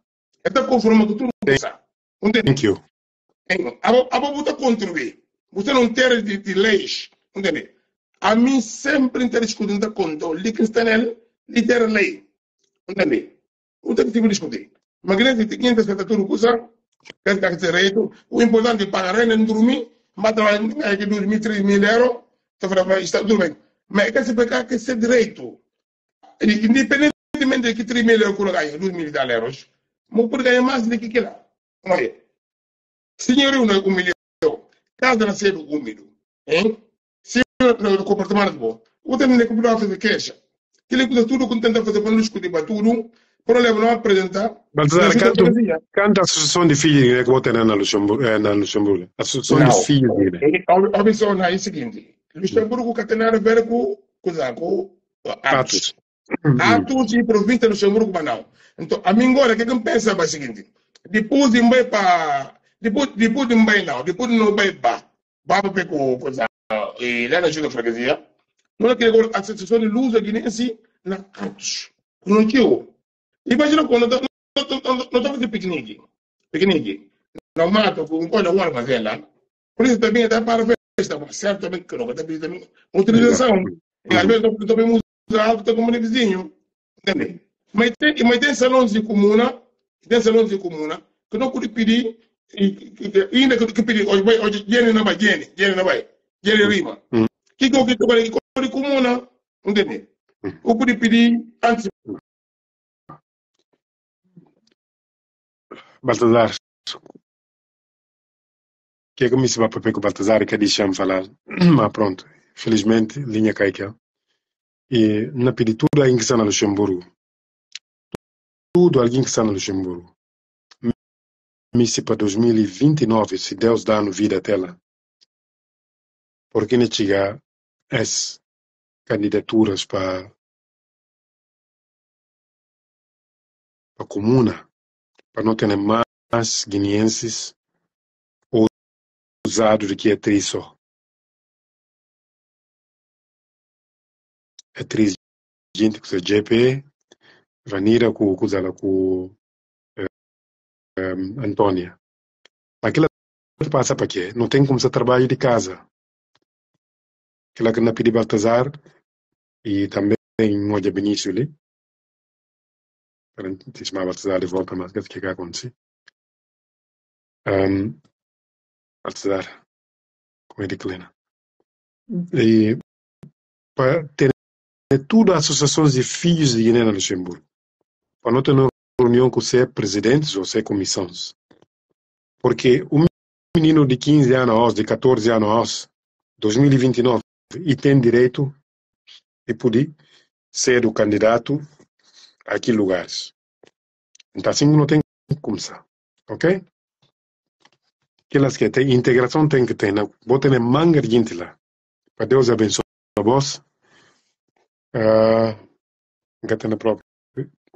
[SPEAKER 3] Está é conformado tudo coisa. Entende? Thank you. Então, a bobuta contribuir. Você não ter de, de leis, entende? É? A mim sempre está discutindo conto, li cristianel, li ter lei. Entende? que é que discutir. Mas grande tem que entender tudo coisa, que está direito. O importante é pagar, não dormir, mas trabalhar, não dormir 3 mil euros, então, está dormindo. Mas é quer se pegar que esse direito, independentemente de que 3 mil euros eu ganho, 2 mil dólares, eu posso ganhar mais do que aquilo. Olha, senhor, eu não é humilhei, caso não seja úmido, hein? Se o comportamento bom, eu tenho que comprar uma fazer queixa. Aquilo que tudo que tenta fazer para nos discutir tudo, problema não apresentar. o
[SPEAKER 1] quanto a associação de filhos é que vou ter eh, na Luxemburgo? Associação de filhos.
[SPEAKER 3] A opção é a seguinte. Luxemburgo, é Catenário Vergo, coisa, com Atos. Atos uhum. e província de Luxemburgo, Manaus. Então, a mim agora, o que eu penso é o seguinte: depois de mbai para. Depois, depois de mbai não, depois de um mbai para. Baba coisa. E lá na Júlia Freguesia, não é que agora a associação de luz é guinense na Atos. Não tinha. Imagina quando nós estamos de piquenique. Piquenique. No mato, com quando o ar fazendo lá. Por isso também é para ver certamente que não, também utilização. E às vezes não podemos usar algo como vizinho. Entende? Mas tem, mas tem salões de comuna, tem salões de comuna, que não pode pedir, ainda que pedir, hoje, hoje, dinheiro não vai, dinheiro, dinheiro não vai, dinheiro hum. rima. Hum. Que que eu quero
[SPEAKER 4] falar de comuna, entende? Hum. Eu pude pedir antes. Baltazar, que é como me vai para o Baltazar, que deixa-me falar. Mas pronto, felizmente, linha cai que E na peditura, alguém que está na Luxemburgo. Tudo alguém que está na Luxemburgo. Missa para 2029, se Deus dá no vida tela. Porque não chegar as candidaturas para a comuna, para não ter mais guineenses usado de que atriz é atriz gente que JP Vanira com acusada com eh, eh, Antônia aquela que passa para quê não tem como se trabalhar de casa aquela que na pedi Baltazar e também Moja Benício ali para se chamar Baltazar de volta mas que é que acontece partilhar com a Lena. E uhum. para ter tudo associações de filhos de Guiné na Luxemburgo.
[SPEAKER 1] Para não ter uma reunião com ser presidentes ou ser comissões. Porque um menino de 15 anos, de 14 anos, 2029, e tem direito de poder ser o candidato a que lugares. Então, assim não tem como começar. Ok? aquelas que têm integração tem que ter, né? vou ter em manga gente lá. Para Deus abençoe a voz Uh, gata na própria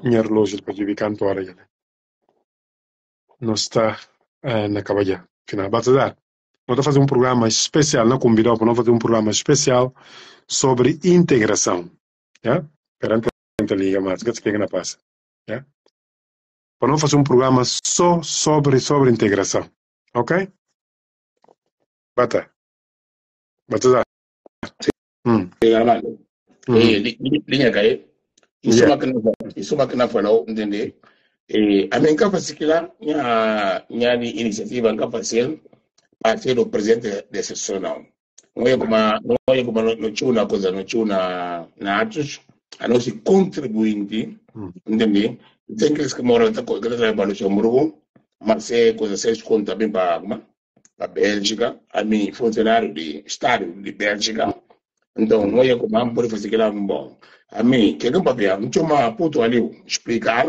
[SPEAKER 1] minha relógio para viver canto hora Não está ah, na cabalha. Final, basta dar. vou fazer um programa especial, não convidou para não fazer um programa especial sobre integração. Yeah? Perante a liga mais, que na paz.
[SPEAKER 4] Yeah? Para não fazer um programa só sobre, sobre integração. ok Bata. Bata. Mm. Yeah, ala. Eh, linya kae. Isoma kana isoma kana
[SPEAKER 3] falo ndende. Eh, amenka fasikila nya nya ni initiative anka fasil partido presidente de sessão. Ngoye kuma ngoye kuma no chuna koza no chuna na atus anosi contribuinti ndende. Tem que escrever uma hora da coisa que ele trabalha no seu mas é coisa Marcelo Sérgio Conde também tá para a Bélgica, a mim, funcionário de Estado de Bélgica. Então, não é como pode fazer aquilo lá bom. A mim, que não papel, não tinha uma puto ali explicar,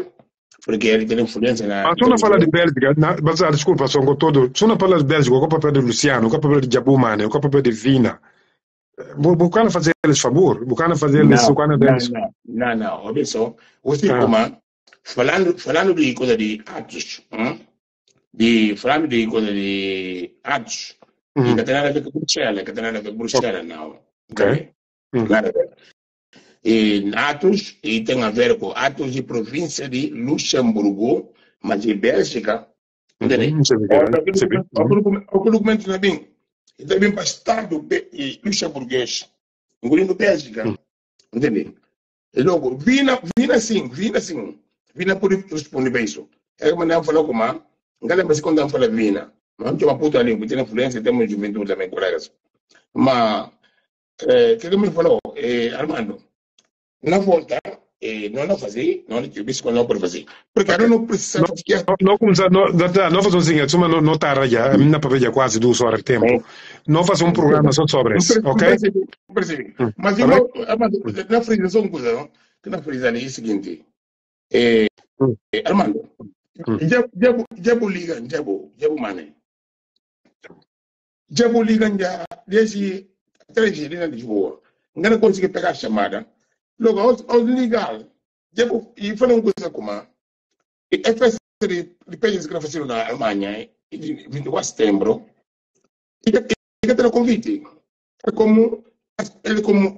[SPEAKER 3] porque ele tem influência na. Ah, só na fala de
[SPEAKER 1] Bélgica, na, mas ah, desculpa, só com todo. Só na fala de Bélgica, o papel é de Luciano, o papel é de Jabumane, o papel é de Vina. Bucana fazer eles favor, Bucana fazer eles. Não, não,
[SPEAKER 3] não, não, olha só. Você, ah. como, falando, falando de coisa de atos, hein? Hum? E Fram de di Hajj, mm-hmm. Bruxelas, de per Bruxelles, che tenere Ok. claro, Em Atos, e tem a ver com Atos de província de Luxemburgo, mas em Bélgica. Entendeu? O documento também está bem bastante luxemburguês, incluindo Bélgica. Entendeu? Logo, vina, vina sim, vina sim, vina por responder isso. É uma maneira de falar com a ngale basi konda mfala vina mamcho maputo ali kutina influence temo juventude também colegas ma eh que me falo eh Armando na volta eh não não fazer não que bis não
[SPEAKER 1] pode fazer porque não não precisa ficar não começar não dá não fazer assim suma não não tarda já a na papel quase duas horas de tempo não fazer um programa só sobre isso ok
[SPEAKER 2] percebi
[SPEAKER 3] mas eu na frisa só uma coisa que na frisa ali é o seguinte eh Armando Hum. jebu ligan jebu jebu mane jebu ligan ja desi treji dina jibo ngana ko sigi pega chamada logo os legal jebu i fana ngusa kuma e fs di paesi che facevano na Alemanha vindo a setembro e che te lo convite é como ele como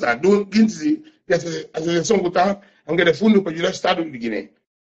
[SPEAKER 3] tá do 15 dessa associação que tá angere fundo para ajudar o estado de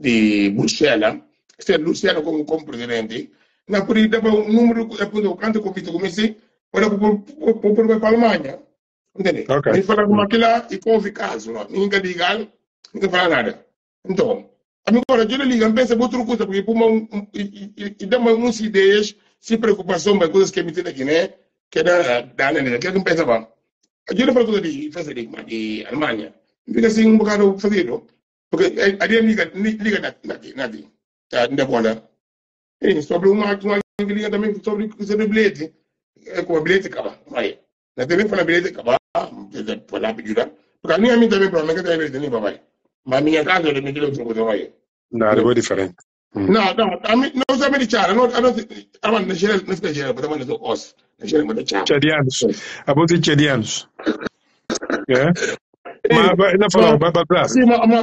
[SPEAKER 3] de Bruxelles, ser Luciano como come presidente, na por o um número quando canto com o comecei para para para a Alemanha entende E ele fala com aquela e com caso não ninguém liga ninguém fala nada então a minha hora eu penso pensa outra coisa porque por um e dá mais umas ideias se preocupação com coisas que me tem aqui né que dá dá né que não pensa bom eu não falo coisa de fazer de Alemanha fica assim um bocado fazer Okay, I didn't liga liga na nadi nadi. Ta ndabola. Eh, sobre uma que uma liga também sobre sobre bilhete. É com bilhete acaba. Vai. Na tele fala bilhete acaba. Desde pela pedida. Porque a minha mim também para naquela bilhete nem vai. Mas minha casa de mentira outro coisa vai.
[SPEAKER 1] Na é bem diferente.
[SPEAKER 3] Hmm. Não, não, I mean, no, sabe de chara, no, I don't, I want Nigeria, let's get Nigeria, but I want to us, Nigeria, but the chara. Chadianos, about the Chadianos.
[SPEAKER 1] Yeah.
[SPEAKER 4] ma, ma, na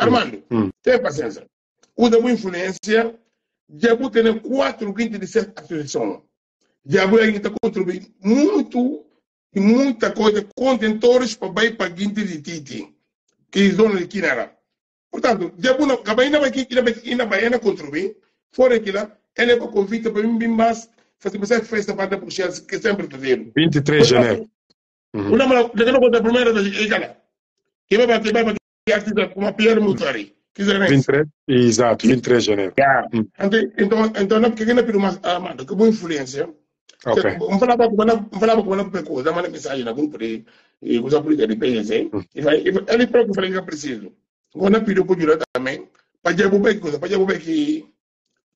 [SPEAKER 3] Armando, hum. tenha paciência. O da minha influência, Diabo tem quatro quintos de associações. Já Diabo ainda contribui muito e muita coisa, contentores para bem para quintos de Titi, que é zona de Kinara. Portanto, Diabo não acaba vai aqui, ainda vai na contribuir, fora que lá, ele é convite para mim, mas fazer uma festa para a que é sempre fazemos.
[SPEAKER 1] 23 de janeiro. Uhum.
[SPEAKER 3] Unamara daga nako da primera da Igala. Que vai bater vai bater uma Pierre Mutari. Quiser 23,
[SPEAKER 1] exato, 23 de janeiro. Yeah. Hum.
[SPEAKER 3] Então, então não porque não pediu mais que boa ah, influencia ok Um falava com vamos um falava com uma pessoa, dá uma mensagem na grupo de e usa política de PNC, e vai ele próprio falou que é preciso. Quando pediu por jurar também, para já bobe coisa, para já bobe que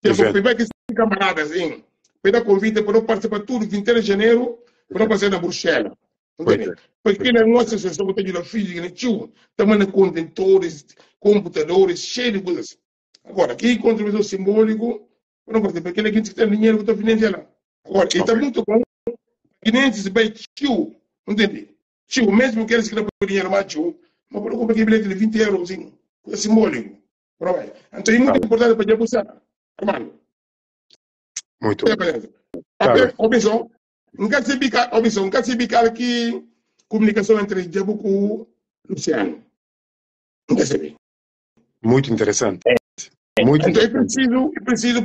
[SPEAKER 3] Teve que camaradas, ¿eh? Peda convite para participar tudo 20 de janeiro, para passar na Bruxelas. É. Porque é. É na nossa gestão tem uma físico, né? também com contentores, computadores, cheio de coisas. Agora, aqui contribuição simbólico, eu não gostei, porque ele é quer tem dinheiro que está financiando. Agora, ele está muito bom. Guinenses bem tio, entende? Tio, mesmo que eles queiram por dinheiro mais tio, mas por que bilhete de 20 euros, assim, é simbólico. Provai. Então é muito tá importante para a gente Muito. obrigado. bem. Tá Nkatsi bika obiso nkatsi bika ki comunicação entre Jabuku e Luciano.
[SPEAKER 1] Nkatsi Muito interessante. É.
[SPEAKER 3] Muito então, interessante. É preciso, eu preciso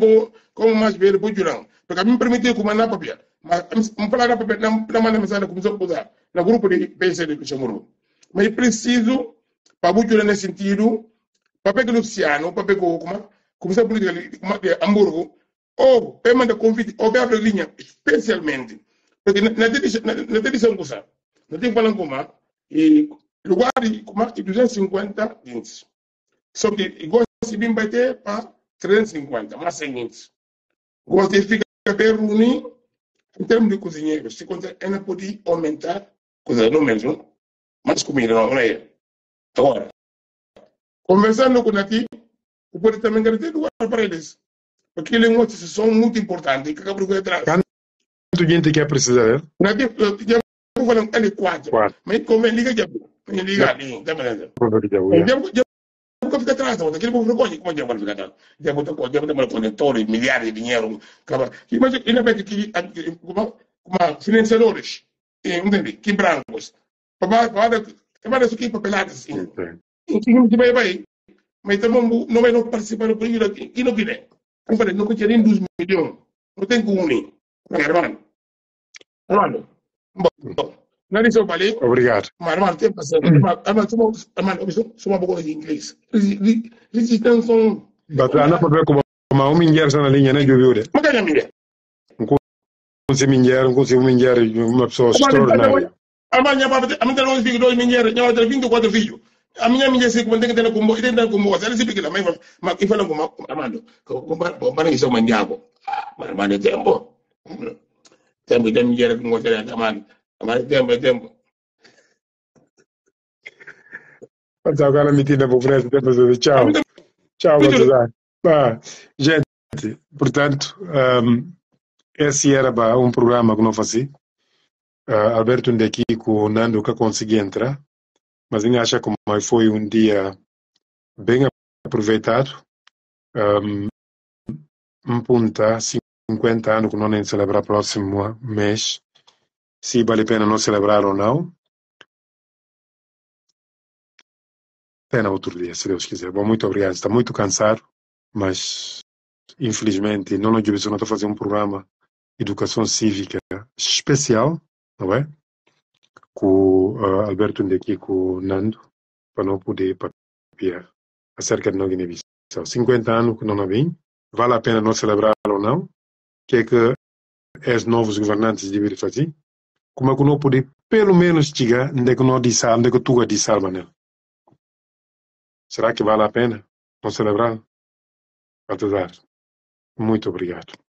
[SPEAKER 3] como mais ver por Jurão. Porque me permitiu comandar papel. Mas me falaram papel não manda mensagem como a eu usar no grupo de PC de Chamorro. Mas é preciso, para o Jurão nesse sentido, papel que Luciano, papel que Ocuma, como se a política de Hamburgo, ou pelo menos convite, ou abre linha, especialmente Nadiri Sangusa, Nadiri Falanguma, e Luguari de 250 dins. Só que igual se bem bater para 350, mais 500. Gosto de ficar bem reunido em termos de cozinheiro. Se conta, ainda pode aumentar,
[SPEAKER 4] coisa não mesmo, mas comida não é. Agora,
[SPEAKER 3] conversando com a ti, o poder também garantir lugar para eles. Porque eles é uma decisão muito importante que acabou de entrar
[SPEAKER 1] tu gente é precisar dela?
[SPEAKER 3] Na dia eu vou ele quatro. Mas como é liga já ele liga ali, tá beleza? Diabo diabo nunca ficar atrás, não. Aquele povo não como é que diabo ficar atrás. Diabo tá já diabo tá conectores, milhares de dinheiro, cara. Imagina ele vai que como como financiadores, entende? Que brancos. Papai, papai, papai, isso aqui papeladas.
[SPEAKER 2] Então,
[SPEAKER 3] que vai vai. Mas também não vai não participar no período aqui, que não quiser. Compreende? Não quer nem 2 milhões. Não tem como nem Meu hermano, Orlando, bom, não disse eu falei, Obrigado. Mas, irmão, tem paciência. Irmão, sou uma boa de inglês. Eles estão são.
[SPEAKER 1] Batana para ver como uma um milhar na linha, né, Jubiure? Mas ganha milhar. se milhar, um se um uma pessoa extraordinária.
[SPEAKER 3] Amanhã, a minha não fica dois milhar, eu tenho 24 filhos. A minha minha se contém que tem com boa, tem com boa. Ela se fica lá, mas e fala com Amando, com o Barney São Mandiago. Mas, irmão, é tempo. tembo dem jere ko ngotere aman aman tembo tembo
[SPEAKER 1] Mas agora me tira para o preço, depois eu tchau. Tchau, Batizar. Bah, gente, portanto, um, esse era bah, um programa que não fazia. Uh, Alberto daqui com o Nando que consegui entrar, mas ainda acha como é, foi um dia bem aproveitado. Hum, um, um ponta, sim 50 anos que não nem celebrar
[SPEAKER 4] próximo mês, se vale a pena não celebrar ou não. Pena outro dia, se Deus quiser. Bom, muito obrigado. Está muito cansado,
[SPEAKER 1] mas infelizmente não nos estou a fazer um programa de educação cívica especial, não é? Com uh, Alberto Ndeki, com Nando, para não poder participar acerca de Guiné-Bissau. 50 anos que não vem. Vale a pena não celebrar ou não? que é que os novos governantes deveriam fazer, como é que não pode pelo menos chegar onde é que nós dissemos, onde é
[SPEAKER 4] que tu dissemos nela. Será que vale a pena não celebrar? dar? muito obrigado.